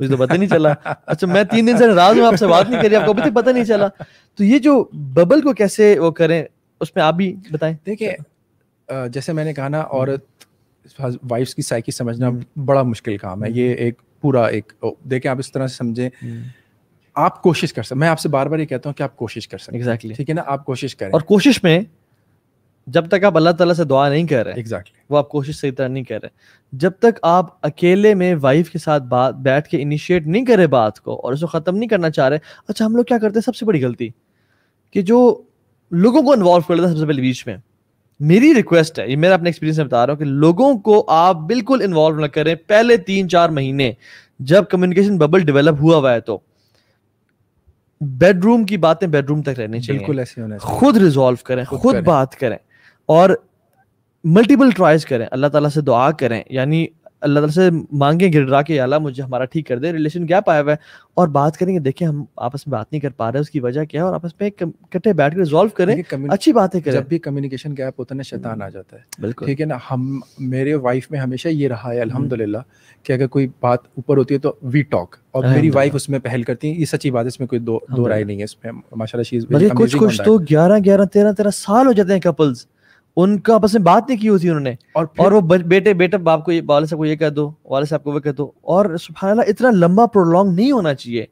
मुझे तो पता नहीं चला अच्छा मैं तीन दिन से नाराज हूँ आपसे बात नहीं करी आपको अभी तक पता नहीं चला तो ये जो बबल को कैसे वो करें उसमें आप भी बताएं देखिए जैसे मैंने कहा ना हम्म। औरत वाइफ्स की साइकी समझना हम्म। बड़ा मुश्किल काम है ये हम्म। एक पूरा एक देखें आप इस तरह से समझें हम्म। आप कोशिश कर सकते मैं आपसे बार बार ये कहता हूँ कि आप कोशिश कर सकते एग्जैक्टली ठीक है ना आप कोशिश करें और कोशिश में जब तक आप अल्लाह ताला से दुआ नहीं कर रहे एग्जैक्टली exactly. वो आप कोशिश सही तरह नहीं कर रहे जब तक आप अकेले में वाइफ के साथ बात बैठ के इनिशिएट नहीं करे बात को और उसको ख़त्म नहीं करना चाह रहे अच्छा हम लोग क्या करते हैं सबसे बड़ी गलती कि जो लोगों को इन्वॉल्व कर लेते हैं सबसे पहले बीच में मेरी रिक्वेस्ट है ये मेरा अपने एक्सपीरियंस में बता रहा हूँ कि लोगों को आप बिल्कुल इन्वॉल्व ना करें पहले तीन चार महीने जब कम्युनिकेशन बबल डेवलप हुआ हुआ है तो बेडरूम की बातें बेडरूम तक रहनी चाहिए बिल्कुल ऐसे होना खुद रिजॉल्व करें खुद, खुद करें। बात करें और मल्टीपल ट्राइज करें अल्लाह ताला से दुआ करें यानी अल्लाह तला से मांगे गिड़रा के अला मुझे हमारा ठीक कर दे रिलेशन गैप आया हुआ है और बात करेंगे देखें हम आपस में बात नहीं कर पा रहे उसकी वजह क्या है और आपस में इकट्ठे बैठ कर रिजोल्व करें अच्छी बात है करें जब भी कम्युनिकेशन गैप होता है ना शैतान आ जाता है बिल्कुल ठीक है ना हम मेरे वाइफ में हमेशा ये रहा है अलहमदुल्ला कि अगर कोई बात ऊपर होती है तो वी टॉक और मेरी वाइफ उसमें पहल करती है ये सच्ची बात है इसमें कोई दो दो राय नहीं है इसमें माशाल्लाह शी कुछ कुछ तो 11 11 13 13 साल हो जाते हैं कपल्स उनका आपस में बात नहीं की होती उन्होंने और, और वो बेटे बेटा बाप को ये वाले साहब को ये कह दो वाले साहब को वो कह दो और सुबहानला इतना लंबा प्रोलॉन्ग नहीं होना चाहिए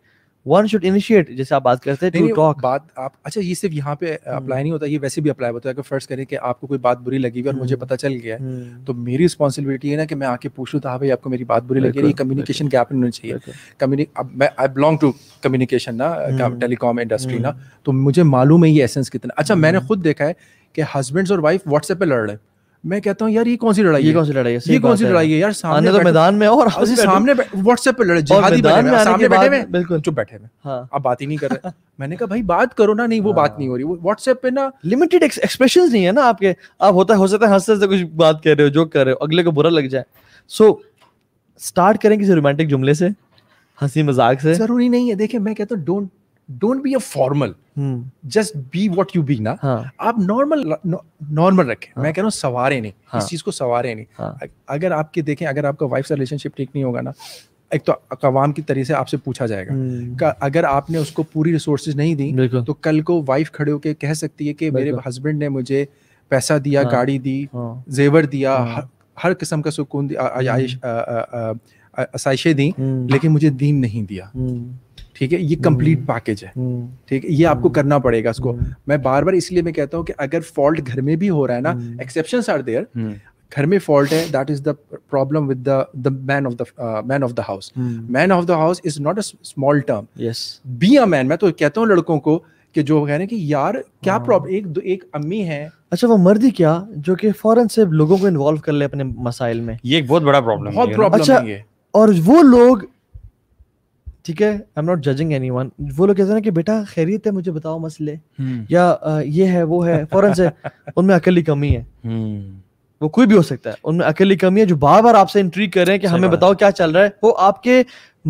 वन शुड इनिशिएट जैसे आप बात करते हैं टू टॉक बात आप अच्छा ये सिर्फ यहाँ पे अप्लाई हम्म। नहीं होता ये वैसे भी अप्लाई होता है अगर फर्ज करें कि आपको कोई बात बुरी लगी हुई और मुझे हम्म। पता चल गया हम्म। तो मेरी रिस्पॉन्सिबिलिटी है ना कि मैं आके पूछूँ हाँ था भाई आपको मेरी बात बुरी लगी ये कम्युनिकेशन गैप नहीं होना चाहिए कम्युनिक मैं आई बिलोंग टू कम्युनिकेशन ना टेलीकॉम इंडस्ट्री ना तो मुझे मालूम है ये एसेंस कितना अच्छा मैंने खुद देखा है कि हस्बैंड्स और वाइफ व्हाट्सएप पे लड़ रहे हैं मैं कहता हूँ यार ये कौन सी लड़ाई ये कौन सी लड़ाई है ये कौन सी लड़ाई है यार सामने तो मैदान में और आपसे सामने व्हाट्सएप पे लड़े जिहादी बने में सामने बैठे हुए बिल्कुल चुप बैठे हुए हाँ आप बात ही नहीं कर रहे मैंने कहा भाई बात करो ना नहीं वो बात हाँ। नहीं हो रही वो व्हाट्सएप पे ना लिमिटेड एक्सप्रेशन नहीं है ना आपके आप होता हो सकता है हंसते हंसते कुछ बात कर रहे हो जो कर रहे हो अगले को बुरा लग जाए सो स्टार्ट करें किसी रोमांटिक जुमले से हंसी मजाक से जरूरी नहीं है देखिए मैं कहता हूँ don't don't be a formal just be what you be ना आप नॉर्मल नॉर्मल रखें हाँ. मैं कह रहा हूँ सवारे नहीं हाँ. इस चीज को सवारे नहीं हाँ. अगर आपके देखें अगर आपका वाइफ से रिलेशनशिप ठीक नहीं होगा ना एक तो अवाम की तरह से आपसे पूछा जाएगा hmm. का अगर आपने उसको पूरी रिसोर्सेज नहीं दी तो कल को वाइफ खड़े होकर कह सकती है कि मेरे हस्बैंड ने मुझे पैसा दिया हाँ, गाड़ी दी हाँ, जेवर दिया हाँ, हर, हर किस्म का सुकून hmm. आसाइशें दी hmm. लेकिन मुझे दीन नहीं दिया ठीक है ये कंप्लीट हम्म। पैकेज है हम्म। ठीक है ये आपको हम्म। करना पड़ेगा इसको मैं बार बार इसलिए मैं कहता हूँ कि अगर फॉल्ट घर में भी हो रहा है ना एक्सेप्शन आर देयर घर में फॉल्ट है that is the problem with the the man of the man of the house man of the house is not a small term yes be a man मैं तो कहता हूँ लड़कों को कि जो कह रहे हैं कि यार क्या प्रॉब्लम हाँ। एक एक अम्मी है अच्छा वो मर्द ही क्या जो कि फौरन से लोगों को इन्वॉल्व कर ले अपने मसाइल में ये एक बहुत बड़ा प्रॉब्लम है बहुत प्रॉब्लम अच्छा, है और वो लोग ठीक है I am not judging anyone वो लोग कहते हैं कि बेटा खैरियत है मुझे बताओ मसले हम्म। या ये है वो है फौरन से उनमें अकेली कमी है हम्म। वो कोई भी हो सकता है उनमें अकेली कमी है जो बार बार आपसे इंट्री कर रहे हैं कि हमें बताओ क्या चल रहा है वो आपके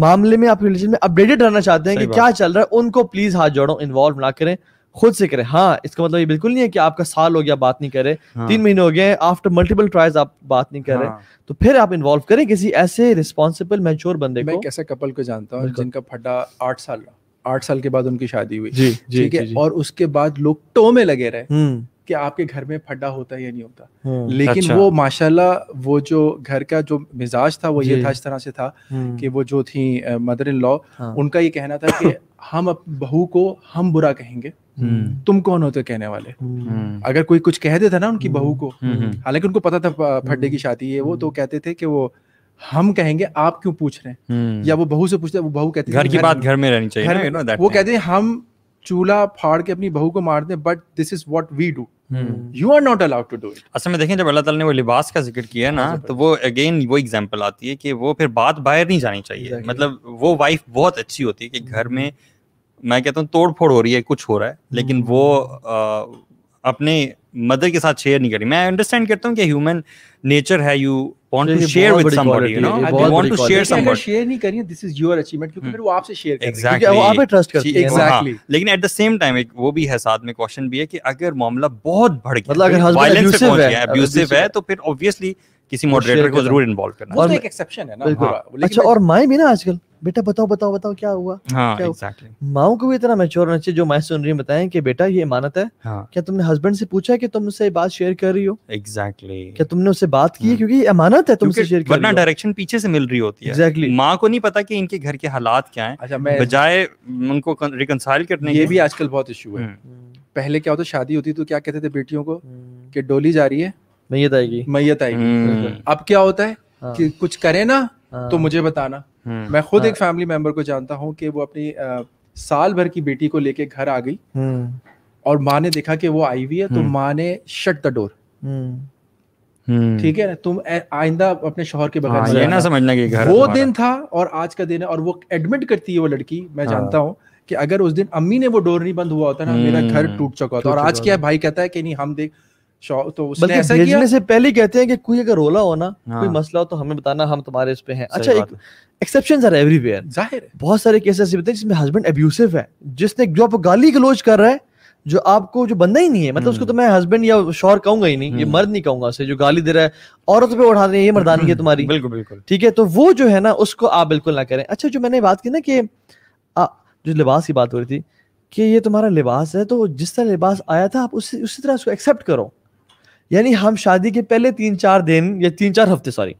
मामले में आप रिलेशन में अपडेटेड रहना चाहते हैं कि क्या चल रहा है उनको प्लीज हाथ जोड़ो इन्वॉल्व ना करें खुद से करें हाँ इसका मतलब ये बिल्कुल नहीं है कि आपका साल हो गया बात नहीं करे हाँ। तीन महीने हो गए आफ्टर मल्टीपल ट्राइज आप बात नहीं करे हाँ। तो फिर आप इन्वॉल्व करें किसी ऐसे रिस्पॉन्सिबल मेच्योर बंदे मैं को कैसे कपल को जानता हूँ जिनका फटा आठ साल आठ साल के बाद उनकी शादी हुई जी ठीक है और उसके बाद लोग टो में लगे रहे हम्म। कि आपके घर में फड्डा होता है या नहीं होता हम्म, लेकिन अच्छा। वो माशाल्लाह वो जो घर का जो मिजाज था वो ये था इस तरह से था हम्म। कि वो जो थी मदर इन लॉ उनका ये कहना था कि हम बहू को हम बुरा कहेंगे हम्म। तुम कौन होते कहने वाले हम्म। अगर कोई कुछ कह देता ना उनकी हम्म। बहू को हालांकि उनको पता था फड्डे की शादी है वो तो कहते थे कि वो हम कहेंगे आप क्यों पूछ रहे हैं या वो बहू से पूछते वो बहू कहती घर की बात घर में रहनी चाहिए वो कहते हैं हम चूल्हा फाड़ के अपनी बहू को मार दें but this is what we do you are not allowed to do it असल में देखें जब अल्लाह ताला ने वो लिबास का जिक्र किया ना हाँ, तो वो अगेन वो एग्जांपल आती है कि वो फिर बात बाहर नहीं जानी चाहिए मतलब वो वाइफ बहुत अच्छी होती है कि घर में मैं कहता हूँ तोड़ फोड़ हो रही है कुछ हो रहा है लेकिन हम्म। वो आ, अपने मदर के साथ शेयर नहीं करी मैं अंडरस्टैंड करता हूँ कि ह्यूमन नेचर है you want to share with somebody you know want to share somebody share नहीं दिस इज योर अचीवमेंट क्योंकि हाँ। फिर वो आपसे शेयर exactly. क्योंकि वो आप पे ट्रस्ट एग्जैक्टली लेकिन एट द सेम टाइम एक वो भी है साथ में क्वेश्चन भी है कि अगर मामला बहुत बढ़ गया मतलब अगर हस्बैंड अब्यूसिव है अब्यूसिव है तो फिर ऑब्वियसली किसी मॉडरेटर को जरूर इन्वॉल्व करना तो और एक एक्सेप्शन है ना हाँ। अच्छा और माए भी ना आजकल बेटा बताओ बताओ बताओ क्या हुआ हाँ, क्या exactly. माओ को भी इतना मेच्योर होना चाहिए जो माए सुन रही बताएं कि बेटा ये इमानत है हाँ. क्या तुमने हस्बैंड से पूछा कि तुम उससे बात शेयर कर रही हो एग्जैक्टली exactly. क्या तुमने उससे बात की हाँ। क्योंकि इमानत है तुमसे शेयर वरना डायरेक्शन पीछे से मिल रही होती है एग्जैक्टली exactly. माँ को नहीं पता कि इनके घर के हालात क्या है अच्छा, बजाय उनको रिकनसाइल करने ये भी आजकल बहुत इशू है हम्म। हम्म। पहले क्या होता शादी होती तो क्या कहते थे बेटियों को हम्म। कि डोली जा रही है मैयत आएगी मैयत आएगी हम्म। अब क्या होता है हाँ। कि कुछ करे ना हाँ। तो मुझे बताना हम्म। मैं खुद एक फैमिली हाँ। मेंबर को जानता हूँ कि वो अपनी साल भर की बेटी को लेके घर आ गई हम्म। और माँ ने देखा कि वो आई हुई है तो माँ ने शट द डोर ठीक है ना तुम आइंदा अपने शोहर के बगैर ये ना समझना कि घर वो दिन था और आज का दिन है और वो एडमिट करती है वो लड़की मैं जानता हूँ कि अगर उस दिन अम्मी ने वो डोर नहीं बंद हुआ होता ना मेरा घर टूट चुका होता और आज क्या भाई कहता है कि नहीं हम देख तो उसने ऐसा भेजने किया? से पहले कहते हैं कि कोई अगर रोला हो ना हाँ। कोई मसला हो तो हमें बताना हम तुम्हारे इस पे हैं अच्छा एक एक्सेप्शन आर एवरीवेयर जाहिर बहुत सारे केस ऐसे होते हैं जिसमें हस्बैंड एब्यूसिव है जिसने जो आप गाली गलोच कर रहा है जो आपको जो बंदा ही नहीं है मतलब उसको हम्म। तो मैं हस्बैंड या शोहर कहूंगा ही नहीं ये हम्म। मर्द नहीं कहूंगा उसे जो गाली दे रहा है औरत पे उठा रहे हैं ये मर्दानी है हम्म। तुम्हारी बिल्कुल बिल्कुल ठीक है तो वो जो है ना उसको आप बिल्कुल ना करें अच्छा जो मैंने बात की ना कि जो लिबास की बात हो रही थी कि ये तुम्हारा लिबास है तो जिस तरह लिबास आया था आप उसी उसी तरह उसको एक्सेप्ट करो यानी हम शादी के पहले तीन चार दिन या तीन चार हफ्ते सॉरी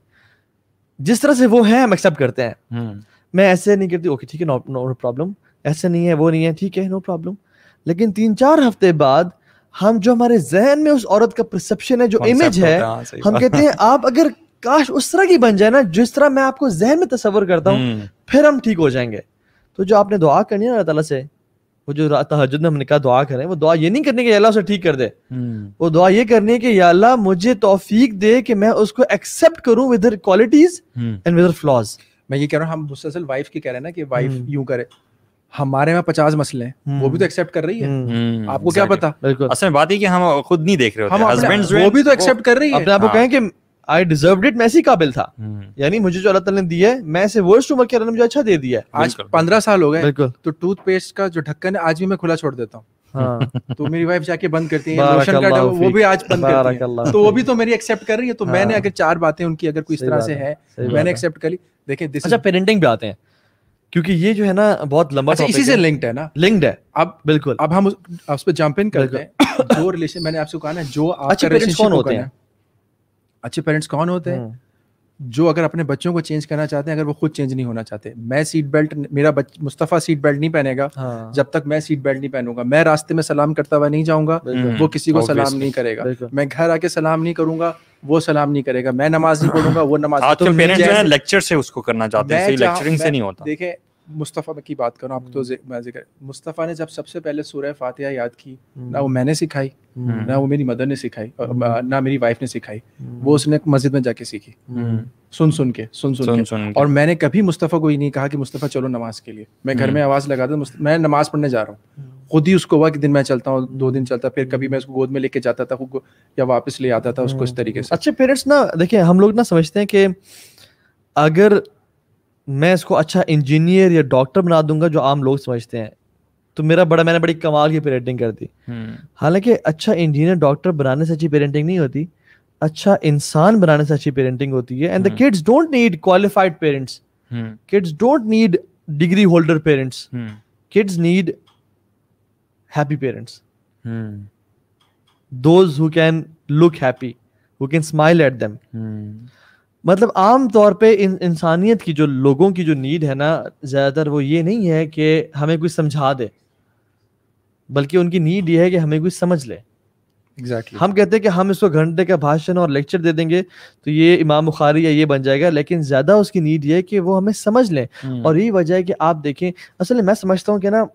जिस तरह से वो है हम एक्सेप्ट करते हैं हम्म। मैं ऐसे नहीं करती ओके ठीक है नो नो प्रॉब्लम ऐसे नहीं है वो नहीं है ठीक है नो प्रॉब्लम लेकिन तीन चार हफ्ते बाद हम जो हमारे जहन में उस औरत का परसेप्शन है जो इमेज है हाँ, हम कहते हैं आप अगर काश उस तरह की बन जाए ना जिस तरह मैं आपको जहन में तस्वर करता हूँ हम्म। फिर हम ठीक हो जाएंगे तो जो आपने दुआ करनी है ना अल्लाह से वो जो तहजद में हमने कहा दुआ करें वो दुआ ये नहीं करने की अल्लाह उसे ठीक कर दे हम्म। वो दुआ ये करनी है कि अल्लाह मुझे तोफीक दे कि मैं उसको एक्सेप्ट करूं with qualities and with flaws मैं ये कह रहा हूँ हम मुसलसल वाइफ की कह रहे हैं ना कि वाइफ हम्म। यूं करे हमारे में पचास मसले हैं वो भी तो एक्सेप्ट हम्म। कर रही है आपको क्या पता बिल्कुल असल में बात ही कि हम खुद नहीं देख रहे होते हस्बैंड वो भी तो एक्सेप्ट कर रही है अपने आप को हाँ। कहें कि आई डिजर्व इट मैं इसी काबिल था hmm. यानी मुझे जो अल्लाह ने दिया है मैं इसे वर्स्ट उम्र के रन मुझे अच्छा दे दिया है आज पंद्रह साल हो गए तो टूथपेस्ट का जो ढक्कन है आज भी मैं खुला छोड़ देता हूँ हाँ, तो मेरी वाइफ जाके बंद करती है लोशन का वो भी आज बंद करती है तो वो भी तो मेरी एक्सेप्ट कर रही है तो हाँ, मैंने अगर चार बातें उनकी अगर कोई इस तरह से है मैंने एक्सेप्ट कर ली देखें अच्छा पेरेंटिंग भी आते हैं क्योंकि ये जो है ना बहुत लंबा अच्छा, इसी से लिंक्ड है ना लिंक्ड है अब बिल्कुल अब हम उस पर जम्प इन करते हैं जो रिलेशन मैंने आपसे कहा ना जो आपका रिलेशन अच्छा, होते हैं अच्छे पेरेंट्स कौन होते हैं हम्म। जो अगर अपने बच्चों को चेंज करना चाहते हैं अगर वो खुद चेंज नहीं होना चाहते मैं सीट बेल्ट मेरा मुस्तफ़ा सीट बेल्ट नहीं पहनेगा हाँ। जब तक मैं सीट बेल्ट नहीं पहनूंगा मैं रास्ते में सलाम करता हुआ नहीं जाऊंगा वो किसी को सलाम नहीं करेगा मैं घर आके सलाम नहीं करूंगा वो सलाम नहीं करेगा मैं नमाज नहीं पढ़ूंगा वो नमाज लेक्चर तो से उसको करना चाहते हैं लेक्चरिंग से नहीं होता देखे मुस्तफ़ा की बात करूँ आपको तो जिक्र मुस्तफ़ा ने जब सबसे पहले सूर्य फातिहा याद की ना हम्म। वो मैंने सिखाई हम्म। ना वो मेरी मदर ने सिखाई ना मेरी वाइफ ने सिखाई वो उसने मस्जिद में जाके सीखी सुन सुन के सुन सुन, सुन, के। सुन के। और मैंने कभी मुस्तफ़ा को ही नहीं कहा कि मुस्तफ़ा चलो नमाज के लिए मैं घर में आवाज़ लगा दू मैं नमाज पढ़ने जा रहा हूँ खुद ही उसको हुआ कि दिन मैं चलता हूँ दो दिन चलता फिर कभी मैं उसको गोद में लेके जाता था खुद या वापस ले आता था उसको इस तरीके से अच्छे पेरेंट्स ना देखिए हम लोग ना समझते हैं कि अगर मैं इसको अच्छा इंजीनियर या डॉक्टर बना दूंगा जो आम लोग समझते हैं तो मेरा बड़ा मैंने बड़ी कमाल की पेरेंटिंग कर दी हम्म। हालांकि अच्छा इंजीनियर डॉक्टर बनाने से अच्छी पेरेंटिंग नहीं होती अच्छा इंसान बनाने से अच्छी पेरेंटिंग होती है and the kids don't need qualified parents kids don't need degree holder parents kids need happy parents those who can look happy who can smile at them मतलब आम तौर पे इन इंसानियत की जो लोगों की जो नीड है ना ज़्यादातर वो ये नहीं है कि हमें कुछ समझा दे बल्कि उनकी नीड ये है कि हमें कुछ समझ ले exactly. हम कहते हैं कि हम इसको घंटे का भाषण और लेक्चर दे देंगे तो ये इमाम बुखारी या ये बन जाएगा लेकिन ज़्यादा उसकी नीड ये है कि वो हमें समझ लें hmm. और यही वजह है कि आप देखें असल में मैं समझता हूँ कि ना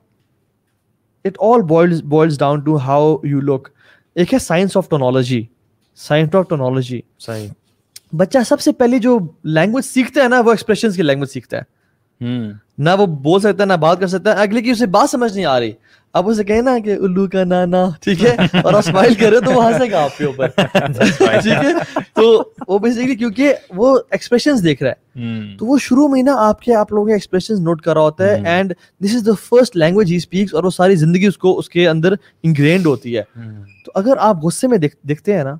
it all boils down to how you look एक है science of tonology science of tonology science बच्चा सबसे पहले जो लैंग्वेज सीखता है ना वो एक्सप्रेशन की लैंग्वेज सीखता है hmm. ना वो बोल सकता है ना बात कर सकता है अगले की उसे बात समझ नहीं आ रही अब उसे कहे ना कि उल्लू का नाना ठीक है और आप स्माइल कर रहे हो तो वो हंसेगा आपके ऊपर ठीक है तो वो बेसिकली क्योंकि वो एक्सप्रेशन देख रहा है hmm. तो वो शुरू में ना आपके आप लोगों के एक्सप्रेशन नोट कर रहा होता है and this is the first language he speaks और वो सारी जिंदगी उसको उसके अंदर इंग्रेंड होती है hmm. तो अगर आप गुस्से में देखते हैं ना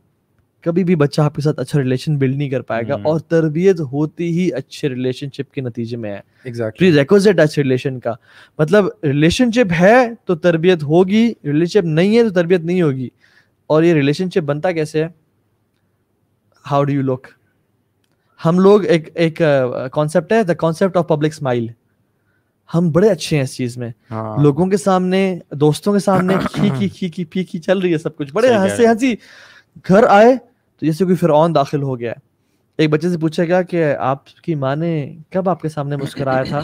कभी भी बच्चा आपके साथ अच्छा रिलेशन बिल्ड नहीं कर पाएगा हम्म। और तरबियत होती ही अच्छे रिलेशनशिप के नतीजे में है एग्जैक्टली exactly. अच्छे रिलेशन का मतलब रिलेशनशिप है तो तरबियत होगी रिलेशनशिप नहीं है तो तरबियत नहीं होगी और ये रिलेशनशिप बनता कैसे है हाउ डू यू लुक हम लोग एक एक कॉन्सेप्ट है the concept of public smile हम बड़े अच्छे हैं इस चीज में हाँ। लोगों के सामने दोस्तों के सामने खी खी खी खी पी की चल रही है सब कुछ बड़े हंसी हंसी घर आए तो जैसे कोई फिर दाखिल हो गया एक बच्चे से पूछा गया कि आपकी माँ ने कब आपके सामने मुस्कराया था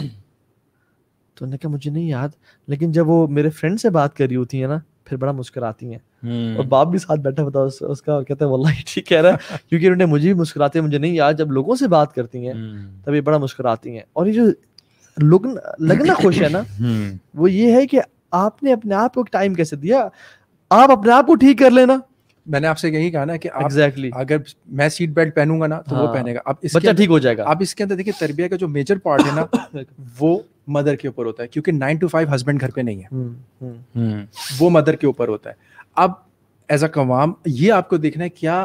तो उन्होंने कहा मुझे नहीं याद लेकिन जब वो मेरे फ्रेंड से बात कर रही होती है ना फिर बड़ा मुस्कुराती है हम्म। और बाप भी साथ बैठा होता है उस, उसका और कहता है वल्लाह ठीक कह रहा है क्योंकि उन्होंने मुझे भी मुस्कुराते मुझे नहीं याद जब लोगों से बात करती हैं हम्म। तब ये बड़ा मुस्कुराती हैं और ये जो लगन लगना खुश है ना हम्म। वो ये है कि आपने अपने आप को टाइम कैसे दिया आप अपने आप को ठीक कर लेना मैंने आपसे यही कहा ना कि आप exactly. अगर मैं सीट बेल्ट पहनूंगा ना तो हाँ। वो पहनेगा अब इसके बच्चा ठीक हो जाएगा आप इसके अंदर देखिए तरबिया का जो मेजर पार्ट है ना वो मदर के ऊपर होता है क्योंकि नाइन टू फाइव हस्बैंड घर पे नहीं है हम्म, हम्म। हम्म। वो मदर के ऊपर होता है अब एज अ कवाम ये आपको देखना है क्या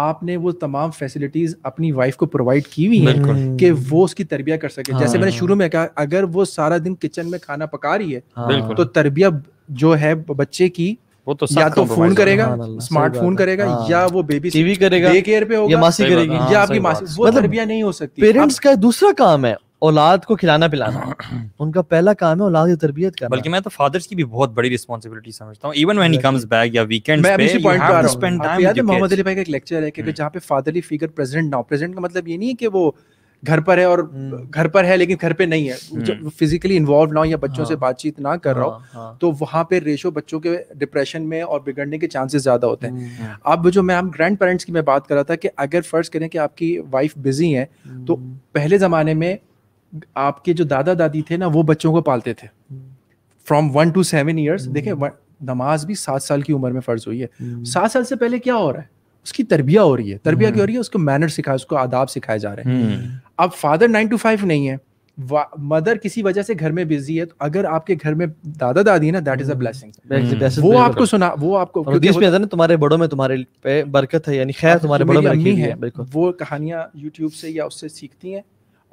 आपने वो तमाम फैसिलिटीज अपनी वाइफ को प्रोवाइड की हुई है कि वो उसकी तरबिया कर सके हाँ, जैसे मैंने शुरू में कहा अगर वो सारा दिन किचन में खाना पका रही है हाँ, तो तरबिया जो है बच्चे की वो तो या तो फोन करेगा हाँ, स्मार्टफोन करेगा हाँ। या वो बेबी टीवी करेगा डे केयर पे होगा मासी करेगी या आपकी मासी वो मतलब तरबिया नहीं हो सकती पेरेंट्स का दूसरा काम है औलाद को खिलाना पिलाना उनका पहला काम है औलाद की तरबियत करना बल्कि मैं तो फादर्स की भी बहुत बड़ी रिस्पांसिबिलिटी समझता हूं even when he comes back या वीकेंड्स पे मैं पॉइंट पे आ रहा हूं मोहम्मद अली भाई का एक लेक्चर है कि hmm. जहां पे फादरली फिगर प्रेजेंट ना प्रेजेंट का मतलब ये नहीं है कि वो घर पर है और हम्म। घर पर है लेकिन घर पे नहीं है फिजिकली हम्म। इन्वॉल्व ना हो या बच्चों हाँ, से बातचीत ना कर रहा हो हाँ, हाँ, तो वहाँ पे रेशो बच्चों के डिप्रेशन में और बिगड़ने के चांसेस ज्यादा होते हैं हम्म। अब जो मैं हम ग्रैंड पेरेंट्स की मैं बात कर रहा था कि अगर फर्ज करें कि आपकी वाइफ बिजी है तो पहले जमाने में आपके जो दादा दादी थे ना वो बच्चों को पालते थे from one to seven years देखे नमाज भी सात साल की उम्र में फर्ज हुई है सात साल से पहले क्या हो रहा है उसकी तरबिया हो रही है तरबिया क्या हो रही है उसको मैनर सिखाया उसको आदाब सिखाए जा रहे हैं अब फादर नाइन टू फाइव नहीं है मदर किसी वजह से घर में बिजी है तो अगर आपके घर में दादा दादी ना दैट इज अ ब्लेसिंग वो आपको सुना वो आपको ना तुम्हारे बड़ों में तुम्हारे पे बरकत है यानी खैर तुम्हारे बड़ों में रखी है वो कहानियां यूट्यूब से या उससे सीखती हैं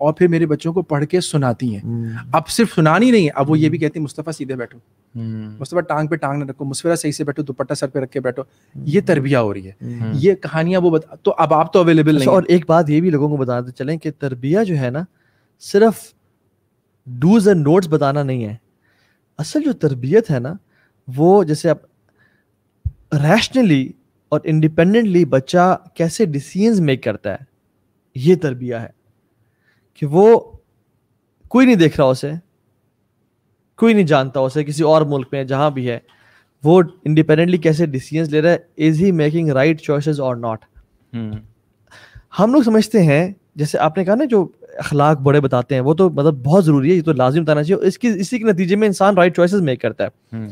और फिर मेरे बच्चों को पढ़ के सुनाती हैं हम्म। अब सिर्फ सुनानी नहीं है अब वो ये भी हम्म। कहती है मुस्तफ़ा सीधे बैठो हम्म। मुस्तफ़ा टांग पे टांग ना रखो मुस्फिरा सही से बैठो दुपट्टा सर पे रख के बैठो ये तरबिया हो रही है ये कहानियां वो बता तो अब आप तो अवेलेबल अच्छा, नहीं और एक बात ये भी लोगों को बताते तो चलें कि तरबिया जो है ना सिर्फ डूज एंड नोट्स बताना नहीं है असल जो तरबियत है ना वो जैसे आप रैशनली और इंडिपेंडेंटली बच्चा कैसे डिसीजन मेक करता है ये तरबिया है कि वो कोई नहीं देख रहा उसे कोई नहीं जानता उसे किसी और मुल्क में जहाँ भी है वो इंडिपेंडेंटली कैसे डिसीजन ले रहा है is he making right choices और नॉट हम लोग समझते हैं जैसे आपने कहा ना जो अखलाक बड़े बताते हैं वो तो मतलब बहुत ज़रूरी है ये तो लाजिम बताना चाहिए इसकी इसी के नतीजे में इंसान राइट चॉइसेस मेक करता है हम्म।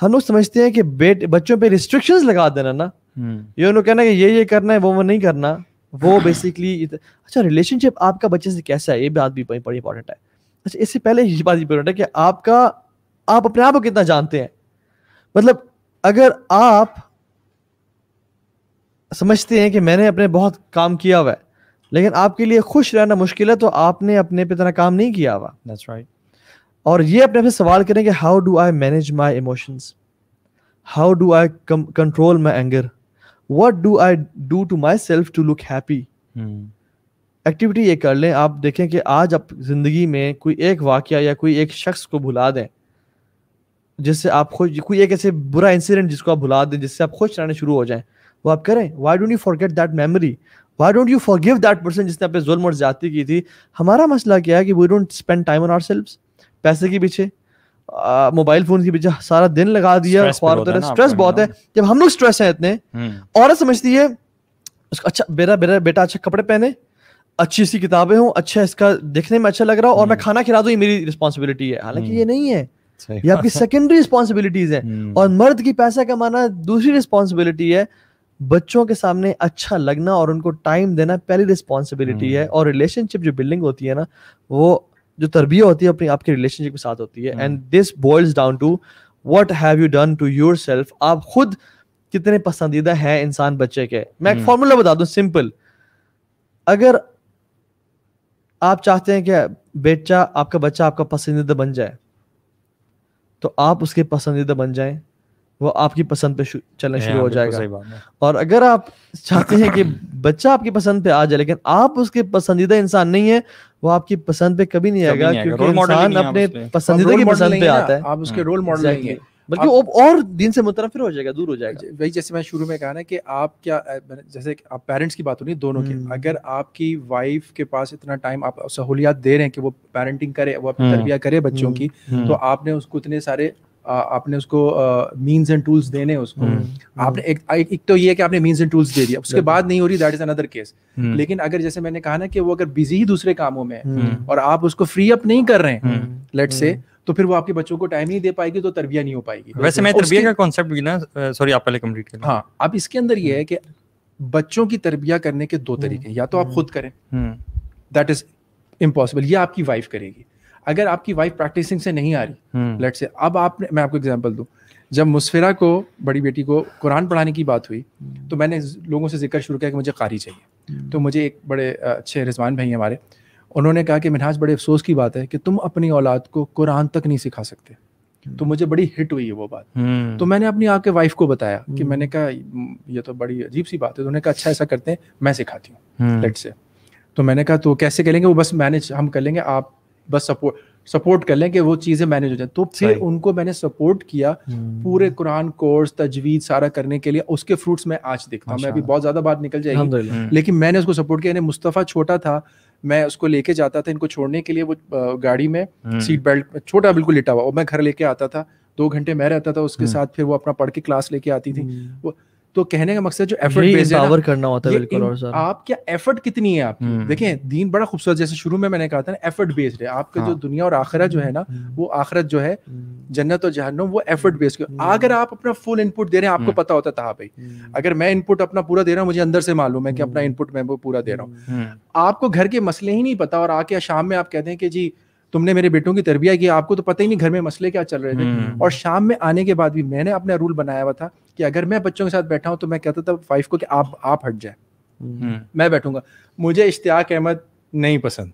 हम लोग समझते हैं कि बेट बच्चों पे रिस्ट्रिक्शंस लगा देना ना हम्म। ये उन्होंने कहना कि ये ये करना है वो वो नहीं करना वो बेसिकली अच्छा रिलेशनशिप आपका बच्चे से कैसा है ये बात भी बड़ी इंपॉर्टेंट है अच्छा इससे पहले ये बात इंपॉर्टेंट है कि आपका आप अपने आप को कितना जानते हैं मतलब अगर आप समझते हैं कि मैंने अपने बहुत काम किया हुआ है लेकिन आपके लिए खुश रहना मुश्किल है तो आपने अपने पे इतना काम नहीं किया हुआ दैट्स राइट और ये अपने से सवाल करें कि how do I manage my emotions how do I control my anger what do I do to myself to look happy activity ये कर लें आप देखें कि आज आप जिंदगी में कोई एक वाक्य या कोई एक शख्स को भुला दें जिससे आप खुश कोई एक ऐसे बुरा इंसिडेंट जिसको आप भुला दें जिससे आप खुश रहने शुरू हो जाएं वो आप करें why don't you forget that memory why don't you forgive that person जिसने आप जुल्म और ज्यादा की थी हमारा मसला क्या है कि we don't spend time on our पैसे के पीछे मोबाइल फोन के पीछे सारा दिन लगा दिया स्ट्रेस बहुत है जब हम लोग स्ट्रेस हैं इतने हम्म। औरत समझती है उसका अच्छा बेरा बेरा बेटा अच्छे कपड़े पहने अच्छी सी किताबें हों अच्छा इसका देखने में अच्छा लग रहा हो और मैं हम्म। खाना खिला दू ये मेरी रिस्पॉन्सिबिलिटी है हालांकि ये हम्म। नहीं है ये आपकी सेकेंडरी रिस्पॉन्सिबिलिटीज है और मर्द की पैसा कमाना दूसरी रिस्पॉन्सिबिलिटी है बच्चों के सामने अच्छा लगना और उनको टाइम देना पहली रिस्पॉन्सिबिलिटी है और रिलेशनशिप जो बिल्डिंग होती है ना वो जो तरबियत होती है अपनी आपकी रिलेशनशिप के साथ होती है and this boils down to what have you done to yourself आप खुद कितने पसंदीदा हैं इंसान बच्चे के मैं एक फॉर्मूला हम्म। बता दूं सिंपल अगर आप चाहते हैं कि बेटा आपका बच्चा आपका पसंदीदा बन जाए तो आप उसके पसंदीदा बन जाएं वो आपकी पसंद पे शु, चलना हाँ, शुरू हो जाएगा और अगर आप चाहते हैं कि बच्चा आपकी पसंद पे आ जाए लेकिन आप उसके पसंदीदा इंसान नहीं है वो आपकी पसंद पे कभी नहीं आएगा क्योंकि इंसान अपने पसंदीदा की पसंद पे आता है आप उसके रोल मॉडल नहीं है बल्कि वो और दिन से मुतरफिर हो जाएगा दूर हो हाँ जाएगा वही जैसे मैं शुरू में कहा ना कि आप क्या जैसे आप पेरेंट्स की बात हो रही दोनों की हम्म। अगर आपकी वाइफ के पास इतना टाइम आप सहूलियात दे रहे हैं कि वो पेरेंटिंग करे वो अपनी हम्म। तरबिया करे बच्चों हम्म। की तो आपने उसको इतने सारे आपने उसको मीन्स एंड टूल्स देने उसको हम्म। आपने एक, एक तो ये है कि आपने मीन्स एंड टूल्स दे दिया उसके बाद नहीं हो रही दैट इज अनदर केस लेकिन अगर जैसे मैंने कहा ना कि वो अगर बिजी ही दूसरे कामों में हम्म। और आप उसको फ्री अप नहीं कर रहे हैं लेट हम्म। से तो फिर वो आपके बच्चों को टाइम नहीं दे पाएगी तो तरबिया नहीं हो पाएगी वैसे तो मैं तरबिया का कॉन्सेप्ट भी ना सॉरी आप पहले कंप्लीट करें हाँ अब इसके अंदर ये है कि बच्चों की तरबिया करने के दो तरीके या तो आप खुद करें दैट इज इम्पॉसिबल ये आपकी वाइफ करेगी अगर आपकी वाइफ प्रैक्टिसिंग से नहीं आ रही लेट हम्म। से अब आपने मैं आपको एग्जाम्पल दूँ जब मुस्फिरा को बड़ी बेटी को कुरान पढ़ाने की बात हुई तो मैंने लोगों से जिक्र शुरू किया कि मुझे कारी चाहिए हम्म। तो मुझे एक बड़े अच्छे रिजवान भाई हमारे उन्होंने कहा कि मिनहाज बड़े अफसोस की बात है कि तुम अपनी औलाद को कुरान तक नहीं सिखा सकते हम्म। तो मुझे बड़ी हिट हुई है वो बात तो मैंने अपनी आके वाइफ को बताया कि मैंने कहा ये तो बड़ी अजीब सी बात है तो उन्होंने कहा अच्छा ऐसा करते हैं मैं सिखाती हूँ लेट से तो मैंने कहा तो कैसे करेंगे वो बस मैनेज हम कर लेंगे आप बस सपोर्ट सपोर्ट कर लें कि वो चीज़ें मैनेज हो जाए तो फिर उनको मैंने सपोर्ट किया हम्म। पूरे कुरान कोर्स तजवीज सारा करने के लिए उसके फ्रूट्स मैं आज देखता हूँ मैं अभी बहुत ज़्यादा बात निकल जाएगी हम्म। लेकिन मैंने उसको सपोर्ट किया यानी मुस्तफ़ा छोटा था मैं उसको लेके जाता था इनको छोड़ने के लिए वो गाड़ी में सीट हम्म। बेल्ट छोटा बिल्कुल लिटा हुआ और मैं घर लेके आता था दो घंटे मैं रहता था उसके साथ फिर वो अपना पढ़ के क्लास लेके आती थी वो तो कहने का मकसद जो एफर्ट बेस्ड पावर करना होता है बिल्कुल और सर आप क्या एफर्ट कितनी है आपकी हम्म। देखें दीन बड़ा खूबसूरत जैसे शुरू में मैंने कहा था ना एफर्ट बेस्ड है आपका जो हाँ। दुनिया और आखिरत जो है ना हम्म। वो आखिरत जो है हम्म। जन्नत और जहन्नम वो एफर्ट बेस्ड अगर आप अपना फुल इनपुट दे रहे हैं आपको पता होता था हाँ भाई अगर मैं इनपुट अपना पूरा दे रहा हूँ मुझे अंदर से मालूम है कि अपना इनपुट मैं वो पूरा दे रहा हूँ आपको घर के मसले ही नहीं पता और आके शाम में आप कहते हैं कि जी तुमने मेरे बेटों की तरबिया की आपको तो पता ही नहीं घर में मसले क्या चल रहे थे हम्म। और शाम में आने के बाद भी मैंने अपना रूल बनाया हुआ था कि अगर मैं बच्चों के साथ बैठा हूँ तो मैं कहता था वाइफ को कि आप आप हट जाए हम्म। मैं बैठूंगा मुझे इश्तियाक अहमद नहीं पसंद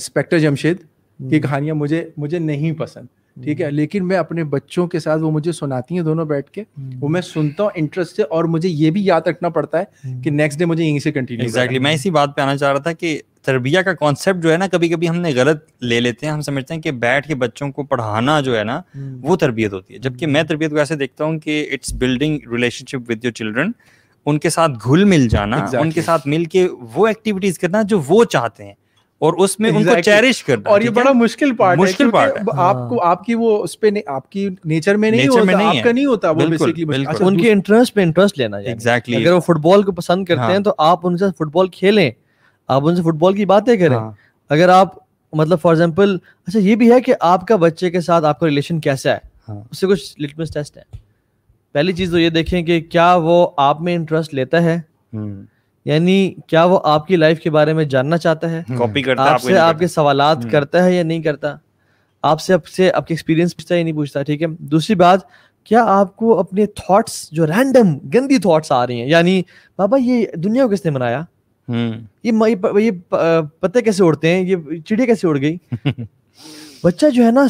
स्पेक्टर जमशेद की हम्म। कहानियां मुझे मुझे नहीं पसंद ठीक है लेकिन मैं अपने बच्चों के साथ वो मुझे सुनाती हैं दोनों बैठ के हम्म। वो मैं सुनता हूँ इंटरेस्ट से और मुझे ये भी याद रखना पड़ता है हम्म। कि नेक्स्ट डे मुझे यहीं से कंटिन्यू एग्जैक्टली मैं इसी बात पे आना चाह रहा था कि तरबिया का कॉन्सेप्ट जो है ना कभी कभी हमने गलत ले लेते हैं हम समझते हैं कि बैठ के बच्चों को पढ़ाना जो है ना हम्म। वो तरबियत होती है जबकि मैं तरबियत को ऐसे देखता हूँ कि it's building relationship with your children उनके साथ घुल मिल जाना exactly. उनके साथ मिल के वो एक्टिविटीज करना जो वो चाहते हैं और उसमें exactly. उनको चेरिश करना और ये बड़ा मुश्किल पार्ट मुश्किल है पार्ट है। आपको हाँ। आपकी वो उस पे आपकी नेचर में नहीं होता नहीं आपका नहीं होता वो बेसिकली अच्छा, उनके इंटरेस्ट पे इंटरेस्ट लेना एग्जैक्टली अगर वो फुटबॉल को पसंद करते हैं हाँ। तो आप उनसे फुटबॉल खेलें आप उनसे फुटबॉल की बातें करें हाँ। अगर आप मतलब फॉर एग्जाम्पल अच्छा ये भी है कि आपका बच्चे के साथ आपका रिलेशन कैसा है उससे कुछ लिटमस टेस्ट है पहली चीज तो ये देखें कि क्या वो आप में इंटरेस्ट लेता है हम्म। यानी क्या वो आपकी लाइफ के बारे में जानना चाहता है कॉपी हम्म। करता है आपसे आपके सवाल हम्म। करता है या नहीं करता आपसे आपसे आपके एक्सपीरियंस पूछता है या नहीं पूछता ठीक है दूसरी बात क्या आपको अपने थॉट्स जो रैंडम गंदी थॉट्स आ रही हैं यानी बाबा ये दुनिया को किसने बनाया हम्म। ये ये पत्ते कैसे उड़ते हैं ये चिड़िया कैसे उड़ गई बच्चा जो है ना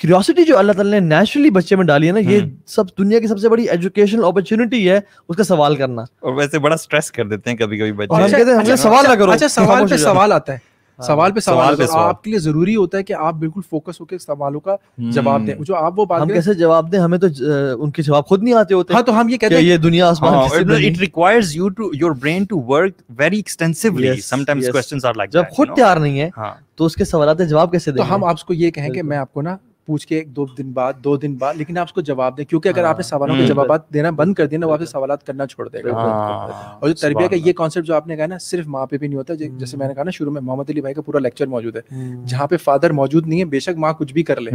क्यूरियोसिटी जो अल्लाह ताला ने नेचुरली बच्चे में डाली है ना ये हम्म। सब दुनिया की सबसे बड़ी एजुकेशनल अपॉर्चुनिटी है उसका सवाल करना और वैसे बड़ा स्ट्रेस कर देते हैं कभी कभी बच्चे मतलब अच्छा, सवाल ना अच्छा, करो अच्छा सवाल पे सवाल आता है हाँ। सवाल पे सवाल, सवाल पे सवाल। आपके लिए जरूरी होता है कि आप बिल्कुल फोकस होकर सवालों का हम्म। जवाब दें जो आप वो बात हम कैसे जवाब दें हमें तो उनके जवाब खुद नहीं आते होते हाँ तो हम ये कहते हैं ये दुनिया आसमान it requires you to your brain to work very extensively sometimes questions are like जब खुद तैयार नहीं है हाँ। तो उसके सवाल जवाब कैसे दें तो हम आपको ये कहें कि मैं आपको ना पूछ के एक दो दिन बाद दो दिन बाद लेकिन आप उसको जवाब दें क्योंकि अगर आपने हाँ। सवालों के हम्म। जवाब देना बंद कर दिया ना वो आपसे सवाल करना छोड़ देगा हाँ। हाँ, और जो तरबिया का ये कॉन्सेप्ट जो आपने कहा ना सिर्फ माँ पे भी नहीं होता जैसे हम्म। मैंने कहा ना शुरू में मोहम्मद अली भाई का पूरा लेक्चर मौजूद है हम्म। जहाँ पे फादर मौजूद नहीं है बेशक माँ कुछ भी कर ले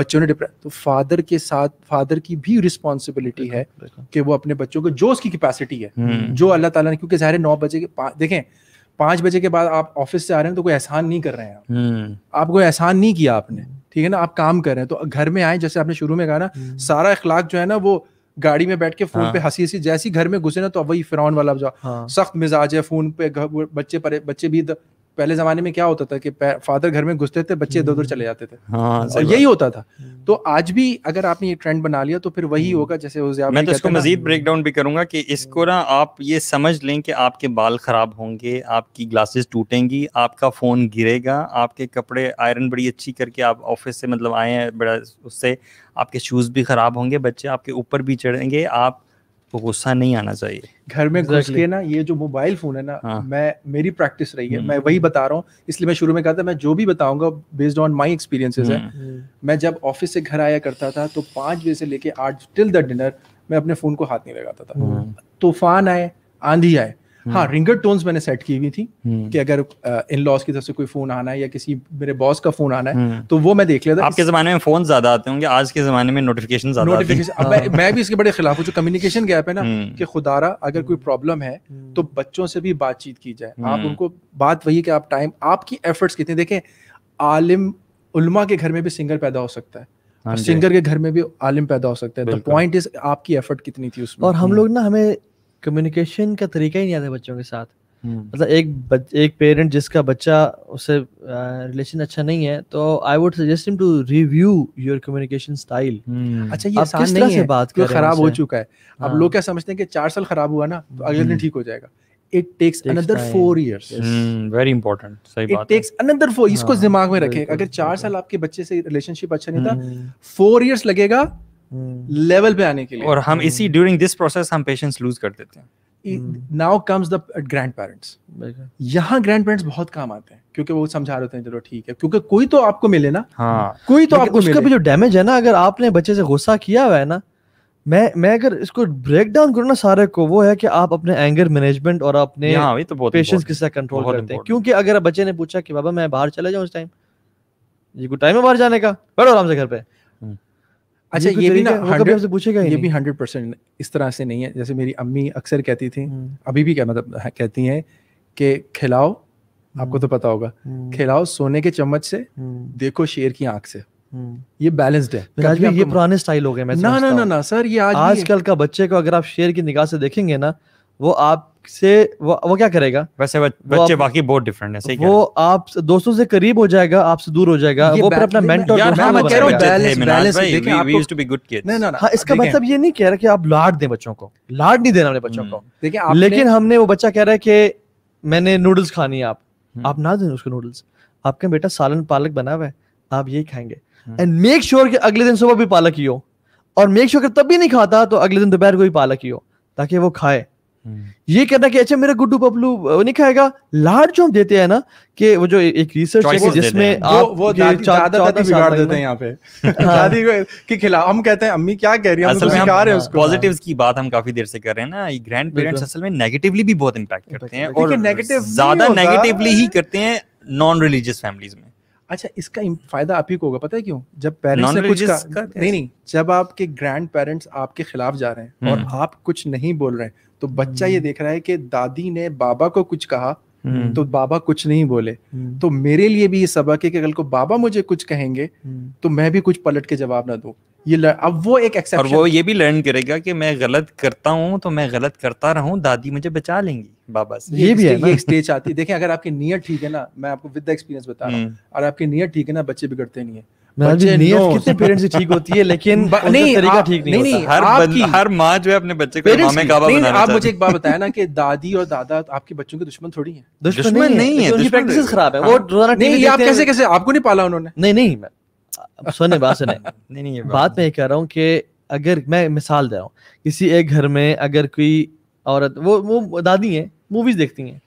बच्चों ने तो फादर के साथ फादर की भी रिस्पॉन्सिबिलिटी है कि वो अपने बच्चों को जो उसकी कैपेसिटी है जो अल्लाह तला ने क्योंकि ज़ाहिर नौ बजे के देखें पांच बजे के बाद आप ऑफिस से आ रहे हैं तो कोई एहसान नहीं कर रहे हैं आप कोई एहसान नहीं किया आपने ठीक है ना आप काम कर रहे हैं तो घर में आए जैसे आपने शुरू में कहा ना हम्म। सारा अखलाक जो है ना वो गाड़ी में बैठ के फोन हाँ। पे हंसी हंसी जैसी घर में घुसे ना तो वही फिर वाला जो हाँ। सख्त मिजाज है फोन पे बच्चे परे बच्चे भी पहले जमाने में क्या होता था कि फादर घर में घुसते थे बच्चे इधर उधर हम्म। चले जाते थे हाँ, और यही होता था हम्म। तो आज भी अगर आपने ये ट्रेंड बना लिया तो फिर वही हम्म। होगा जैसे मैं तो इसको मजीद ब्रेक डाउन भी करूंगा कि इसको ना आप ये समझ लें कि आपके बाल खराब होंगे आपकी ग्लासेस टूटेंगी आपका फोन गिरेगा आपके कपड़े आयरन बड़ी अच्छी करके आप ऑफिस से मतलब आए हैं बड़ा उससे आपके शूज़ भी ख़राब होंगे बच्चे आपके ऊपर भी चढ़ेंगे आप आपको गुस्सा नहीं आना चाहिए घर में घुस के ना ये जो मोबाइल फोन है ना हाँ। मैं मेरी प्रैक्टिस रही है हम्म। मैं वही बता रहा हूँ इसलिए मैं शुरू में कहा था मैं जो भी बताऊंगा बेस्ड ऑन माई एक्सपीरियंसेस है हम्म। मैं जब ऑफिस से घर आया करता था तो पांच बजे से लेके आठ टिल द डिनर मैं अपने फोन को हाथ नहीं लगाता था हम्म। तूफान आए आंधी आए हम्म। हाँ रिंगर टोन्स मैंने सेट की हुई थी हम्म। कि अगर इन लॉस की तरफ से कोई फोन आना है या किसी मेरे बॉस का फोन आना है हम्म। तो वो मैं देख लेता आपके जमाने में फोन ज्यादा आते होंगे आज के जमाने में नोटिफिकेशन नोटिफिकेशन मैं, मैं भी इसके बड़े खिलाफ हूँ जो कम्युनिकेशन गैप है ना कि खुदारा अगर कोई प्रॉब्लम है तो बच्चों से भी बातचीत की जाए आप उनको बात वही कि आप टाइम आपकी एफर्ट्स कितने देखें आलिम उलमा के घर में भी सिंगर पैदा हो सकता है सिंगर हाँ के घर में भी आलिम पैदा हो सकता है द पॉइंट इज आपकी एफर्ट कितनी थी उसमें और हम लोग ना हमें कम्युनिकेशन का तरीका ही नहीं आता बच्चों के साथ हम्म। मतलब एक एक पेरेंट जिसका बच्चा उसे रिलेशन अच्छा नहीं है तो I would suggest him to review your communication style अच्छा ये आसान नहीं है बात क्यों खराब हो चुका है अब हाँ। लोग क्या समझते हैं कि चार साल खराब हुआ ना तो अगले दिन हम्म। ठीक हो जाएगा it takes another four years very important सही बात इट टेक्स अनदर फोर इसको हाँ, दिमाग में रखें अगर चार साल आपके बच्चे से रिलेशनशिप अच्छा नहीं था फोर हम्म। ईयर्स लगेगा लेवल hmm. पे आने के लिए और हम hmm. इसी ड्यूरिंग दिस प्रोसेस हम पेशेंस लूज कर देते हैं now comes the grandparents यहाँ ग्रैंड पेरेंट्स बहुत काम आते हैं क्योंकि वो समझा रहे हैं चलो ठीक है क्योंकि कोई तो आपको मिले ना हाँ कोई तो आपको उसका भी जो डैमेज है ना अगर आपने बच्चे से गुस्सा किया हुआ है ना मैं मैं अगर इसको ब्रेक डाउन करूँ ना सारे को वो है कि आप अपने एंगर मैनेजमेंट और अपने तो पेशेंस किस तरह कंट्रोल करते हैं क्योंकि अगर बच्चे ने पूछा कि बाबा मैं बाहर चले जाऊँ उस टाइम ये कोई टाइम है बाहर जाने का बड़ो आराम से घर पे अच्छा ये, ये भी ना हंड्रेड से पूछेगा ये भी हंड्रेड परसेंट इस तरह से नहीं है जैसे मेरी अम्मी अक्सर कहती थी हम्म। अभी भी क्या मतलब कहती हैं कि खिलाओ हम्म। आपको तो पता होगा हम्म। खिलाओ सोने के चम्मच से देखो शेर की आंख से ये बैलेंस्ड है आज भी ये पुराने स्टाइल हो गए मैं ना ना ना ना सर ये आज आजकल का बच्चे को अगर आप शेर की निगाह से देखेंगे ना वो आपसे वो वो क्या करेगा वैसे बच्चे आप, बाकी बहुत डिफरेंट है सही वो आप दोस्तों से करीब हो जाएगा आपसे दूर हो जाएगा वो फिर अपना मेंटर हाँ, इसका मतलब ये नहीं कह रहा कि आप लाड दें बच्चों को लाड नहीं देना हमने बच्चों हम्म। को लेकिन हमने वो बच्चा कह रहा है कि मैंने नूडल्स खानी है आप हम्म। आप ना दें उसको नूडल्स आपके बेटा सालन पालक बना हुआ है आप यही खाएंगे एंड मेक श्योर कि अगले दिन सुबह भी पालक ही हो और मेक श्योर sure तब भी नहीं खाता तो अगले दिन दोपहर को भी पालक ही हो ताकि वो खाए हम्म। ये कहना कि अच्छा मेरा गुड्डू पपलू नहीं खाएगा लाड जो हम देते हैं ना कि वो जो एक रिसर्च है जिसमें आप वो ज्यादा दादी बिगाड़ देते हैं यहाँ पे हाँ। दादी को कि खिलाफ हम कहते हैं अम्मी क्या कह रही है असल तो में हम रहे उसको पॉजिटिव्स की बात हम काफी देर से कर रहे हैं ना ये ग्रैंड पेरेंट्स असल में नेगेटिवली भी बहुत इंपैक्ट करते हैं और नेगेटिव ज्यादा नेगेटिवली ही करते हैं नॉन रिलीजियस फैमिलीज में अच्छा इसका फायदा आप ही को होगा पता है क्यों जब पेरेंट्स ने कुछ का नहीं नहीं जब आपके ग्रैंड पेरेंट्स आपके खिलाफ जा रहे हैं और हम्म। आप कुछ नहीं बोल रहे हैं तो बच्चा ये हम्म। देख रहा है कि दादी ने बाबा को कुछ कहा हम्म। तो बाबा कुछ नहीं बोले हम्म। तो मेरे लिए भी ये सबक है कि अगर को बाबा मुझे कुछ कहेंगे तो मैं भी कुछ पलट के जवाब ना दूं ये अब वो एक एक्सेप्शन और वो ये भी लर्न करेगा कि मैं गलत करता हूँ तो मैं गलत करता रहूं दादी मुझे बचा लेंगी बाबा से ये, ये भी है ये स्टेज आती है देखें अगर आपकी नियत ठीक है ना मैं आपको विद एक्सपीरियंस बता रहा हूँ और आपकी नियत ठीक है ना बच्चे बिगड़ते नहीं है पेरेंट्स हाँ ठीक होती है लेकिन ठीक नहीं, आप मुझे एक बात बताया ना कि दादी और दादा आपके बच्चों के दुश्मन थोड़ी दुश्मन नहीं है तो उनकी खराब है वो हाँ। आप कैसे कैसे आपको नहीं पाला उन्होंने नहीं नहीं मैं सुने बात सुने बात मैं कह रहा हूँ कि अगर मैं मिसाल दे रहा हूँ किसी एक घर में अगर कोई औरत वो वो दादी है मूवीज देखती है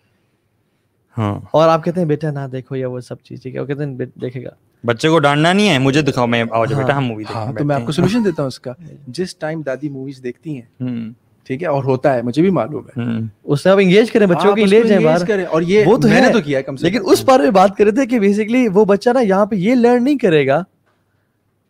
हाँ। और आप कहते हैं बेटा ना देखो या वो सब चीज ठीक है वो कहते हैं देखेगा बच्चे को डांटना नहीं है मुझे दिखाओ मैं आओ बेटा हाँ, हम मूवी हाँ, तो मैं आपको सोल्यूशन देता हूँ उसका जिस टाइम दादी मूवीज देखती हैं हम्म। ठीक है और होता है मुझे भी मालूम है हम्म। उससे आप इंगेज करें बच्चों हाँ, की ले जाएं बाहर और ये वो तो मैंने तो किया कम से लेकिन उस बारे में बात करे थे कि बेसिकली वो बच्चा ना यहाँ पे ये लर्न नहीं करेगा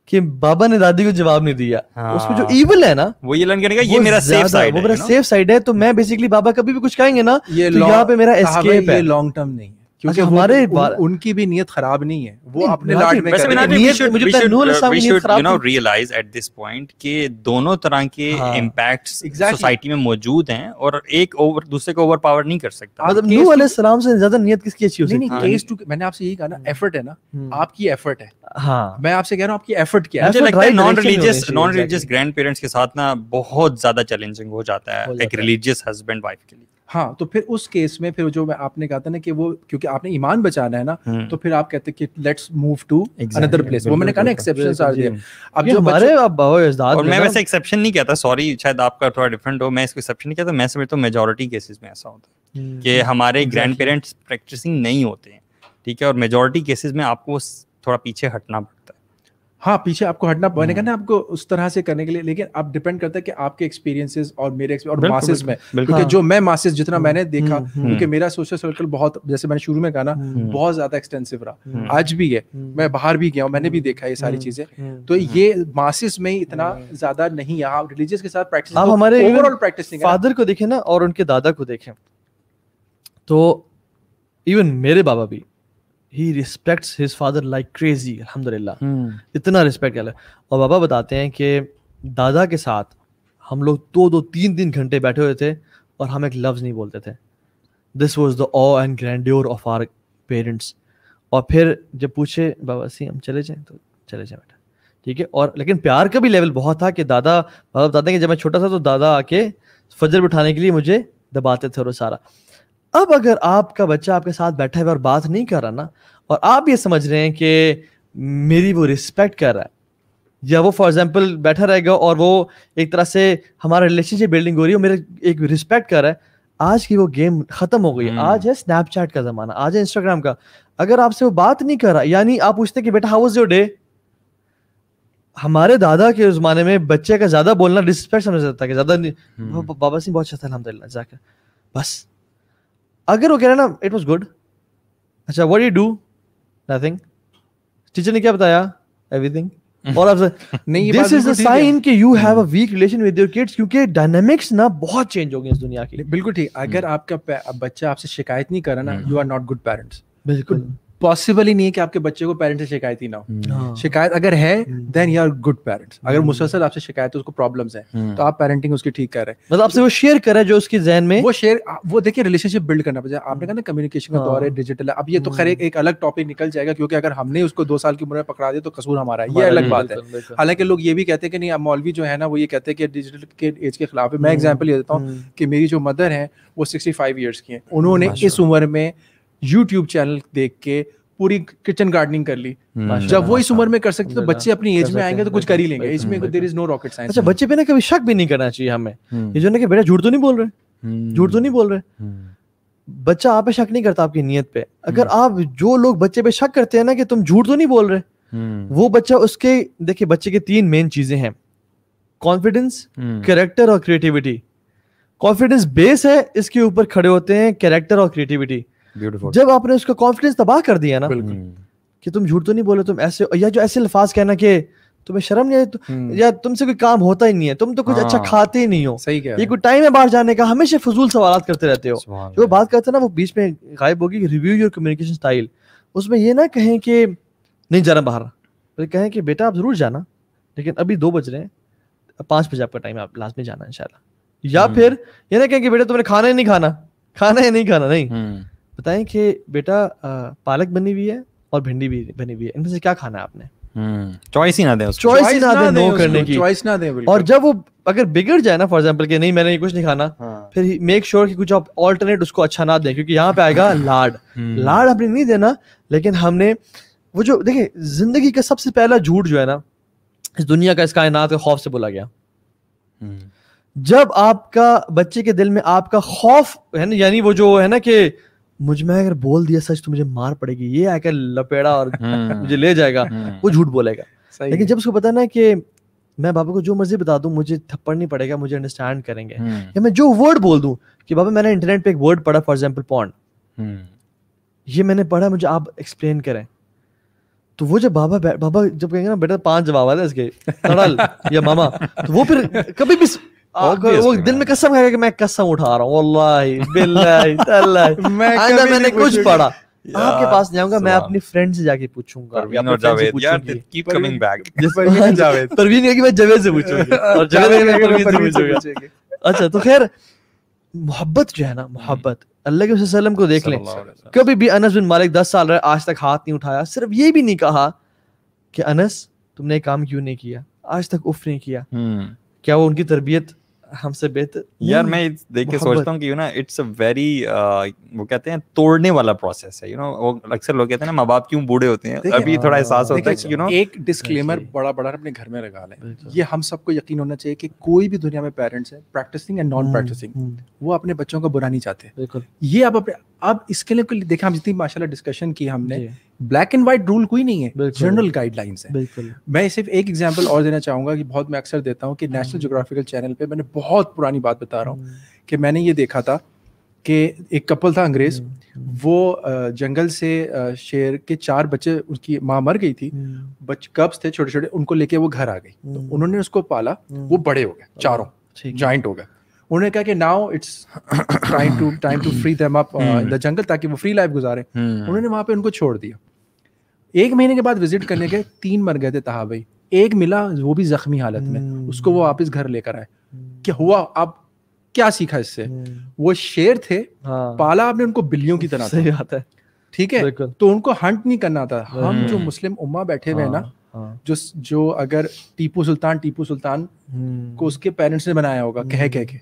कि बाबा ने दादी को जवाब नहीं दिया हाँ। उसमें जो इवल है ना वो ये लर्न करेगा ये मेरा सेफ साइड है वो मेरा सेफ साइड है तो मैं बेसिकली बाबा कभी भी कुछ कहेंगे ना ये तो यहाँ पे मेरा एस्केप हाँ है लॉन्ग टर्म नहीं क्योंकि अच्छा, हमारे उनकी भी नियत खराब नहीं है वो अपने रियलाइज एट दिस पॉइंट मुझे दोनों तरह के इम्पैक्ट हाँ, सोसाइटी में मौजूद हैं और एक ओवर दूसरे को ओवर पावर नहीं कर सकता नूह अलैहिस्सलाम से ज्यादा नियत किसकी अच्छी होती है केस टू मैंने आपसे यही कहा ना एफर्ट हम्म। है ना हम्म। आपकी एफर्ट है हाँ मैं आपसे कह रहा हूँ आपकी एफर्ट क्या है मुझे लगता है non religious non religious grandparents के साथ ना बहुत ज्यादा चैलेंजिंग हो जाता है एक रिलीजियस हस्बैंड वाइफ के लिए हाँ तो फिर उस केस में फिर जो आपने कहा था ना कि वो क्योंकि आपने ईमान बचाना है ना हम्म। तो फिर आप कहते कि let's move to another place वो मैंने कहा ना एक्सेप्शन आ गए अब जो हमारे अब और मैं वैसे एक्सेप्शन नहीं कहता सॉरी शायद आपका थोड़ा डिफरेंट हो मैं इसको एक्सेप्शन नहीं कहता मैं समझता हूँ मेजोरिटी केसेस में ऐसा होता है हम्म, कि हमारे ग्रैंड पेरेंट्स प्रैक्टिसिंग नहीं होते हैं ठीक है और मेजोरिटी केसेस में आपको थोड़ा पीछे हटना पड़ता है हाँ पीछे आपको हटना पड़ेगा हम्म। ना आपको उस तरह से करने के लिए लेकिन आप डिपेंड करता है कि आपके एक्सपीरियंसेस और मेरे और मासेस में क्योंकि हाँ। जो मैं मासेस जितना हम्म, मैंने देखा हम्म, क्योंकि मेरा सोशल सर्कल बहुत जैसे मैंने शुरू में कहा ना बहुत ज्यादा एक्सटेंसिव रहा आज भी है मैं बाहर भी गया हूँ मैंने भी देखा ये सारी चीजें तो ये मासेस में इतना ज्यादा नहीं है रिलीजियस हाँ, के साथ प्रैक्टिस हाँ, तो हमारे ओवरऑल प्रैक्टिस फादर को देखे ना और उनके दादा को देखे तो इवन मेरे बाबा भी he respects his father like crazy अलहमदिल्ला इतना रिस्पेक्ट कर और बाबा बताते हैं कि दादा के साथ हम लोग दो दो तीन तीन घंटे बैठे हुए थे और हम एक लफ्ज़ नहीं बोलते थे this was the awe and grandeur of our parents और फिर जब पूछे बाबा सी हम चले जाएं तो चले जाएं बेटा ठीक है और लेकिन प्यार का भी लेवल बहुत था कि दादा बाबा बताते हैं कि जब मैं छोटा था तो दादा आके फजर बिठाने के लिए मुझे दबाते थे और सारा अब अगर आपका बच्चा आपके साथ बैठा है और बात नहीं कर रहा ना और आप ये समझ रहे हैं कि मेरी वो रिस्पेक्ट कर रहा है या वो फॉर एग्जाम्पल बैठा रहेगा और वो एक तरह से हमारा रिलेशनशिप बिल्डिंग हो रही है मेरे एक रिस्पेक्ट कर रहा है आज की वो गेम खत्म हो गई हम्म। आज है स्नैपचैट का जमाना आज है इंस्टाग्राम का अगर आपसे वो बात नहीं कर रहा यानी आप पूछते कि बेटा हाउ इज योर डे हमारे दादा के जमाने में बच्चे का ज्यादा बोलना रिस्पेक्ट समझ जाता है ज्यादा हम्म। बाबा सिंह बहुत अच्छा था अलहमदिल्ला जाकर बस अगर वो कह रहे ना इट वॉज गुड अच्छा what you do nothing teacher ने क्या बताया एवरीथिंग और अब नहीं दिस इज अ साइन कि you have a weak relation with your kids क्योंकि डायनेमिक्स ना बहुत चेंज हो गए इस दुनिया की बिल्कुल ठीक हम्म। अगर आपका बच्चा आपसे शिकायत नहीं कर रहा ना you are not good parents बिल्कुल पॉसिबल ही नहीं है कि आपके बच्चे को पेरेंट्स से शिकायत ही ना हो हम्म। हाँ। शिकायत अगर है then you are good parents अगर हम्म। मुसलसल आपसे शिकायत उसको प्रॉब्लम्स है हम्म। तो आप पेरेंटिंग उसकी ठीक कर रहे हैं मतलब आपसे वो शेयर कर रहा है जो उसके जहन में वो शेयर वो देखिए रिलेशनशिप बिल्ड करना पड़ेगा आपने कहा ना कम्युनिकेशन का दौर है डिजिटल हाँ। है अब ये तो खैर एक अलग टॉपिक निकल जाएगा क्योंकि अगर हमने उसको दो साल की उम्र में पकड़ा दिया तो कसूर हमारा है ये अलग बात है हालांकि लोग ये भी कहते हैं कि नहीं मौलवी जो है ना वो ये कहते हैं कि डिजिटल के एज के खिलाफ है मैं एग्जाम्पल ये देता हूँ कि मेरी जो मदर है वो सिक्सटी फाइव ईयर्स की है उन्होंने इस उम्र में यूट्यूब चैनल देख के पूरी किचन गार्डनिंग कर ली हम्म। जब वो इस उम्र में कर सकते तो बच्चे अपनी एज में आएंगे तो कुछ कर ही लेंगे इसमें there is no rocket science अच्छा बच्चे पे ना कभी शक भी नहीं करना चाहिए हमें हम्म। ये जो ना कि बेटा झूठ तो नहीं बोल रहे हम्म। झूठ तो नहीं बोल रहे बच्चा आप पे शक नहीं करता आपकी नीयत पे अगर आप जो लोग बच्चे पे शक करते हैं ना कि तुम झूठ तो नहीं बोल रहे वो बच्चा उसके देखिए बच्चे के तीन मेन चीजें हैं कॉन्फिडेंस कैरेक्टर और क्रिएटिविटी कॉन्फिडेंस बेस है इसके ऊपर खड़े होते हैं कैरेक्टर और क्रिएटिविटी जब आपने उसका कॉन्फिडेंस तबाह कर दिया ना हम्म। कि तुम झूठ तो नहीं बोले तुम ऐसे या जो ऐसे अल्फाज कहना कि तुम्हें शर्म नहीं आई हम्म। या तुमसे कोई काम होता ही नहीं है तुम तो कुछ अच्छा हाँ, अच्छा खाते ही नहीं हो सही कह ये कोई टाइम है बाहर जाने का हमेशा फजूल सवाल करते रहते हो जो बात करते हैं ना वो बीच में गायब होगी रिव्यू योर कम्युनिकेशन स्टाइल उसमें ये ना कहें कि नहीं जाना बाहर कहें कि बेटा आप जरूर जाना लेकिन अभी दो बज रहे हैं पाँच बजे आपका टाइम आप लास्ट में जाना इन या हम्म। फिर ये ना कहें कि बेटा तुमने खाना ही नहीं खाना खाना ही नहीं खाना नहीं बताएं कि बेटा पालक बनी हुई है और भिंडी भी बनी हुई है इनमें से क्या खाना है आपने चॉइस हम्म, ही ना दें चॉइस ही ना, ना दें नो करने की चॉइस ना दें और जब वो अगर बिगड़ जाए ना फॉर एग्जांपल कि नहीं मैंने ये कुछ नहीं खाना हाँ। फिर मेक श्योर sure कि कुछ आप ऑल्टरनेट उसको अच्छा ना दें क्योंकि यहाँ पे आएगा लाड हम्म। लाड हमने नहीं देना लेकिन हमने वो जो देखिए जिंदगी का सबसे पहला झूठ जो है ना इस दुनिया का इस कायनात का खौफ से बोला गया हम्म। जब आपका बच्चे के दिल में आपका खौफ है ना यानी वो जो है ना कि मुझ में अगर बोल दिया सच तो मुझे मार पड़ेगी ये आकर लपेड़ा और हाँ। मुझे ले जाएगा हाँ। वो झूठ बोलेगा लेकिन जब उसको पता ना कि मैं बाबा को जो मर्जी बता दूं मुझे थप्पड़ नहीं पड़ेगा मुझे अंडरस्टैंड करेंगे हाँ। या मैं जो वर्ड बोल दूं कि बाबा मैंने इंटरनेट पे एक वर्ड पढ़ा फॉर एग्जांपल पॉन्ड ये मैंने पढ़ा मुझे आप एक्सप्लेन करें तो वो जब बाबा बाबा जब कहेंगे ना बेटा पांच जवाब आ इसके तड़ल या मामा तो वो फिर कभी भी वो दिल में कसम खाएगा कि मैं कसम उठा रहा हूँ मैं मैंने कुछ पढ़ा आपके पास जाऊंगा मैं अपनी फ्रेंड से जाके पूछूंगा परवीन मैं से पूछूंगा और से पूछूंगा अच्छा तो खैर मोहब्बत जो है ना मोहब्बत अल्लाह के वसल्लम को देख लें कभी भी अनस बिन मालिक दस साल रहे आज तक हाथ नहीं उठाया सिर्फ ये भी नहीं कहा कि अनस तुमने काम क्यों नहीं किया आज तक उफ नहीं किया हम्म। क्या वो उनकी तरबियत हमसे बेहतर यार मैं देख के सोचता हूँ कि यू ना इट्स अ वेरी वो कहते हैं तोड़ने वाला प्रोसेस है यू नो वो अक्सर लोग कहते हैं ना माँ बाप क्यों बूढ़े होते हैं अभी थोड़ा एहसास होता है यू नो एक डिस्क्लेमर बड़ा बड़ा अपने घर में लगा लें ये हम सबको यकीन होना चाहिए कि कोई भी दुनिया में पेरेंट्स है प्रैक्टिसिंग एंड नॉन प्रैक्टिसिंग वो अपने बच्चों को बुरा नहीं चाहते ये अब अपने अब इसके लिए देखा हम जितनी माशाला डिस्कशन की हमने ब्लैक एंड व्हाइट रूल कोई नहीं है जनरल गाइडलाइंस है मैं सिर्फ एक एग्जांपल और देना चाहूंगा कि बहुत मैं अक्सर देता हूँ कि नेशनल जोग्राफिकल चैनल पे मैंने बहुत पुरानी बात बता रहा हूँ हम्म। कि मैंने ये देखा था कि एक कपल था अंग्रेज हम्म, हम्म। वो जंगल से शेर के चार बच्चे उनकी माँ मर गई थी बच कब्स थे छोटे छोटे उनको लेके वो घर आ गई तो उन्होंने उसको पाला वो बड़े हो गए चारों जॉइंट हो गए उन्होंने कहा कि now it's time to time to free them up the jungle ताकि वो फ्री लाइफ गुजारे उन्होंने वहां पे उनको छोड़ दिया एक महीने के बाद विजिट करने गए तीन मर गए थे तहा भाई एक मिला वो भी जख्मी हालत में हम्म। उसको वो वापस घर लेकर आए हम्म। क्या हुआ आप क्या सीखा इससे हम्म। वो शेर थे हाँ। पाला आपने उनको बिल्लियों की तरह सही है ठीक है तो उनको हंट नहीं करना था हाँ। हम जो मुस्लिम उम्मा बैठे हुए हैं ना हाँ।, हाँ। जो जो अगर टीपू सुल्तान टीपू सुल्तान को उसके पेरेंट्स ने बनाया होगा कह कह के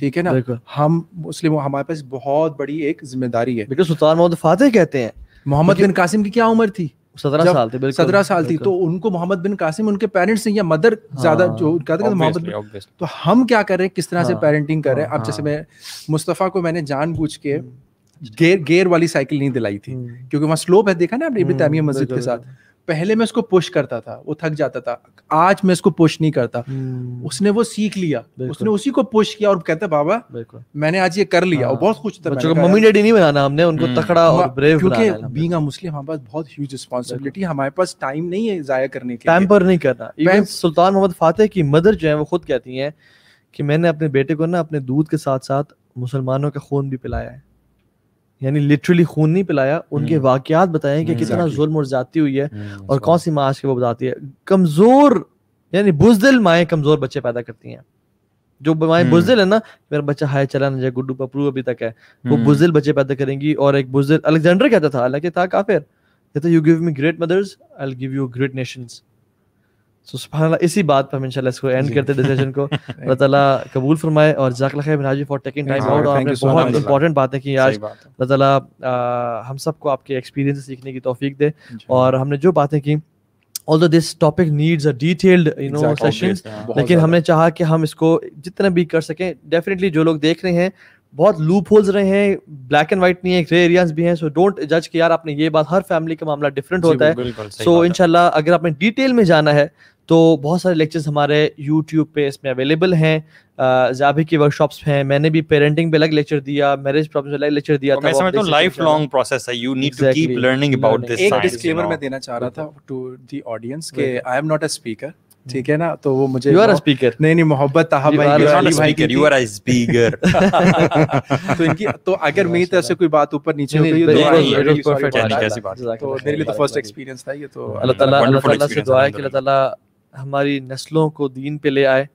ठीक है ना हम मुस्लिम हमारे पास बहुत बड़ी एक जिम्मेदारी है सुल्तान मोहम्मद फातेह कहते हैं मोहम्मद बिन कासिम की क्या उम्र थी सत्रह साल थे सत्रह साल थी तो उनको मोहम्मद बिन कासिम उनके पेरेंट्स ने या मदर हाँ। ज्यादा जो कहते हैं मोहम्मद तो हम क्या कर रहे हैं किस तरह से पेरेंटिंग हाँ। कर रहे हैं अब हाँ। जैसे मैं मुस्तफ़ा को मैंने जान के हम्म। गेयर गेयर वाली साइकिल नहीं दिलाई थी हम्म। क्योंकि वहाँ स्लोप है देखा ना आपने हम्म, तैमिया मस्जिद के साथ पहले मैं उसको पुश करता था वो थक जाता था आज मैं उसको पुश नहीं करता हम्म। उसने वो सीख लिया उसने उसी को पुश किया और कहता बाबा मैंने आज ये कर लिया और हाँ। बहुत खुश था मम्मी डैडी नहीं बनाना हमने उनको हम्म। तकड़ा और ब्रेव हाँ, क्योंकि बीइंग अ मुस्लिम हमारे पास बहुत ह्यूज रिस्पांसिबिलिटी हमारे पास टाइम नहीं है जाया करने के टाइम पर नहीं करना इवन सुल्तान मोहम्मद फाते की मदर जो है वो खुद कहती हैं कि मैंने अपने बेटे को ना अपने दूध के साथ साथ मुसलमानों का खून भी पिलाया है यानी लिटरली खून नहीं पिलाया उनके हम्म। वाकयात बताए कि हम्म, कितना जुल्म और जाती हुई है हम्म, और कौन सी माश की वो बताती है कमजोर यानी बुजदिल माए कमजोर बच्चे पैदा करती हैं जो माए बुजदिल है ना मेरा बच्चा हाय चला ना जाए गुड्डू पप्पू अभी तक है वो बुजदिल बच्चे पैदा करेंगी और एक बुजदिल अलेक्जेंडर कहता था हालांकि था काफिर कहता you give me great mothers I give you great nations so सुभान इसी बात पर हम इंशाल्लाह इसको एंड करते डिसीजन को अल्लाह ताला कबूल फरमाए और जजाकल्लाह खैर Minhaji for taking time out और आपने बहुत इंपॉर्टेंट बातें की आज अल्लाह ताला हम सबको आपके एक्सपीरियंस सीखने की तौफीक दे और हमने जो बातें की although this topic needs a detailed you know exactly, sessions yeah. लेकिन हमने चाहा कि हम इसको जितना भी कर सकें डेफिनेटली जो लोग देख रहे हैं बहुत लूप होल्स रहे हैं ब्लैक एंड व्हाइट नहीं है ग्रे एरियाज भी हैं सो डोंट जज कि यार आपने ये बात हर फैमिली का मामला डिफरेंट होता है सो so, इनशाला अगर आपने डिटेल में जाना है तो बहुत सारे लेक्चर्स हमारे यूट्यूब पे इसमें अवेलेबल हैं जाबी की वर्कशॉप्स हैं मैंने भी पेरेंटिंग पे अलग लेक्चर दिया मैरिज प्रॉब्लम अलग लेक्चर दिया था मैं तो लाइफ लॉन्ग प्रोसेस है you need to keep learning about this एक डिस्क्लेमर मैं देना चाह रहा था टू द ऑडियंस के I am not a speaker ठीक है ना तो वो मुझे यू आर स्पीकर नहीं नहीं मोहब्बत ताहा भाई you are speaker you are a speaker तो इनकी तो अगर मेरी तरफ से कोई बात ऊपर नीचे हो गई तो परफेक्ट है कैसी बात तो मेरे लिए तो फर्स्ट एक्सपीरियंस था ये तो अल्लाह ताला अल्लाह ताला से दुआ है कि अल्लाह ताला हमारी नस्लों को दीन पे ले आए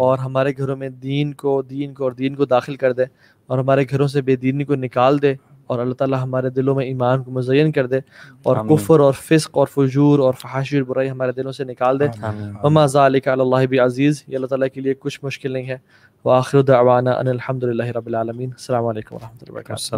और हमारे घरों में दीन को दीन को और दीन को दाखिल कर दे और हमारे घरों से बेदीनी को निकाल दे और अल्लाह ताला हमारे दिलों में ईमान को मुजयन कर दे और कुफर और फ़िस्क और फजूर और फहाशी और बुराई हमारे दिलों से निकाल दे ममा ज़ालिक भी अज़ीज़ ये अल्लाह ताला के लिए कुछ मुश्किल नहीं है व आखिर दावाना अनिलहमदिल्ला अल्लाम वरहमल वर्क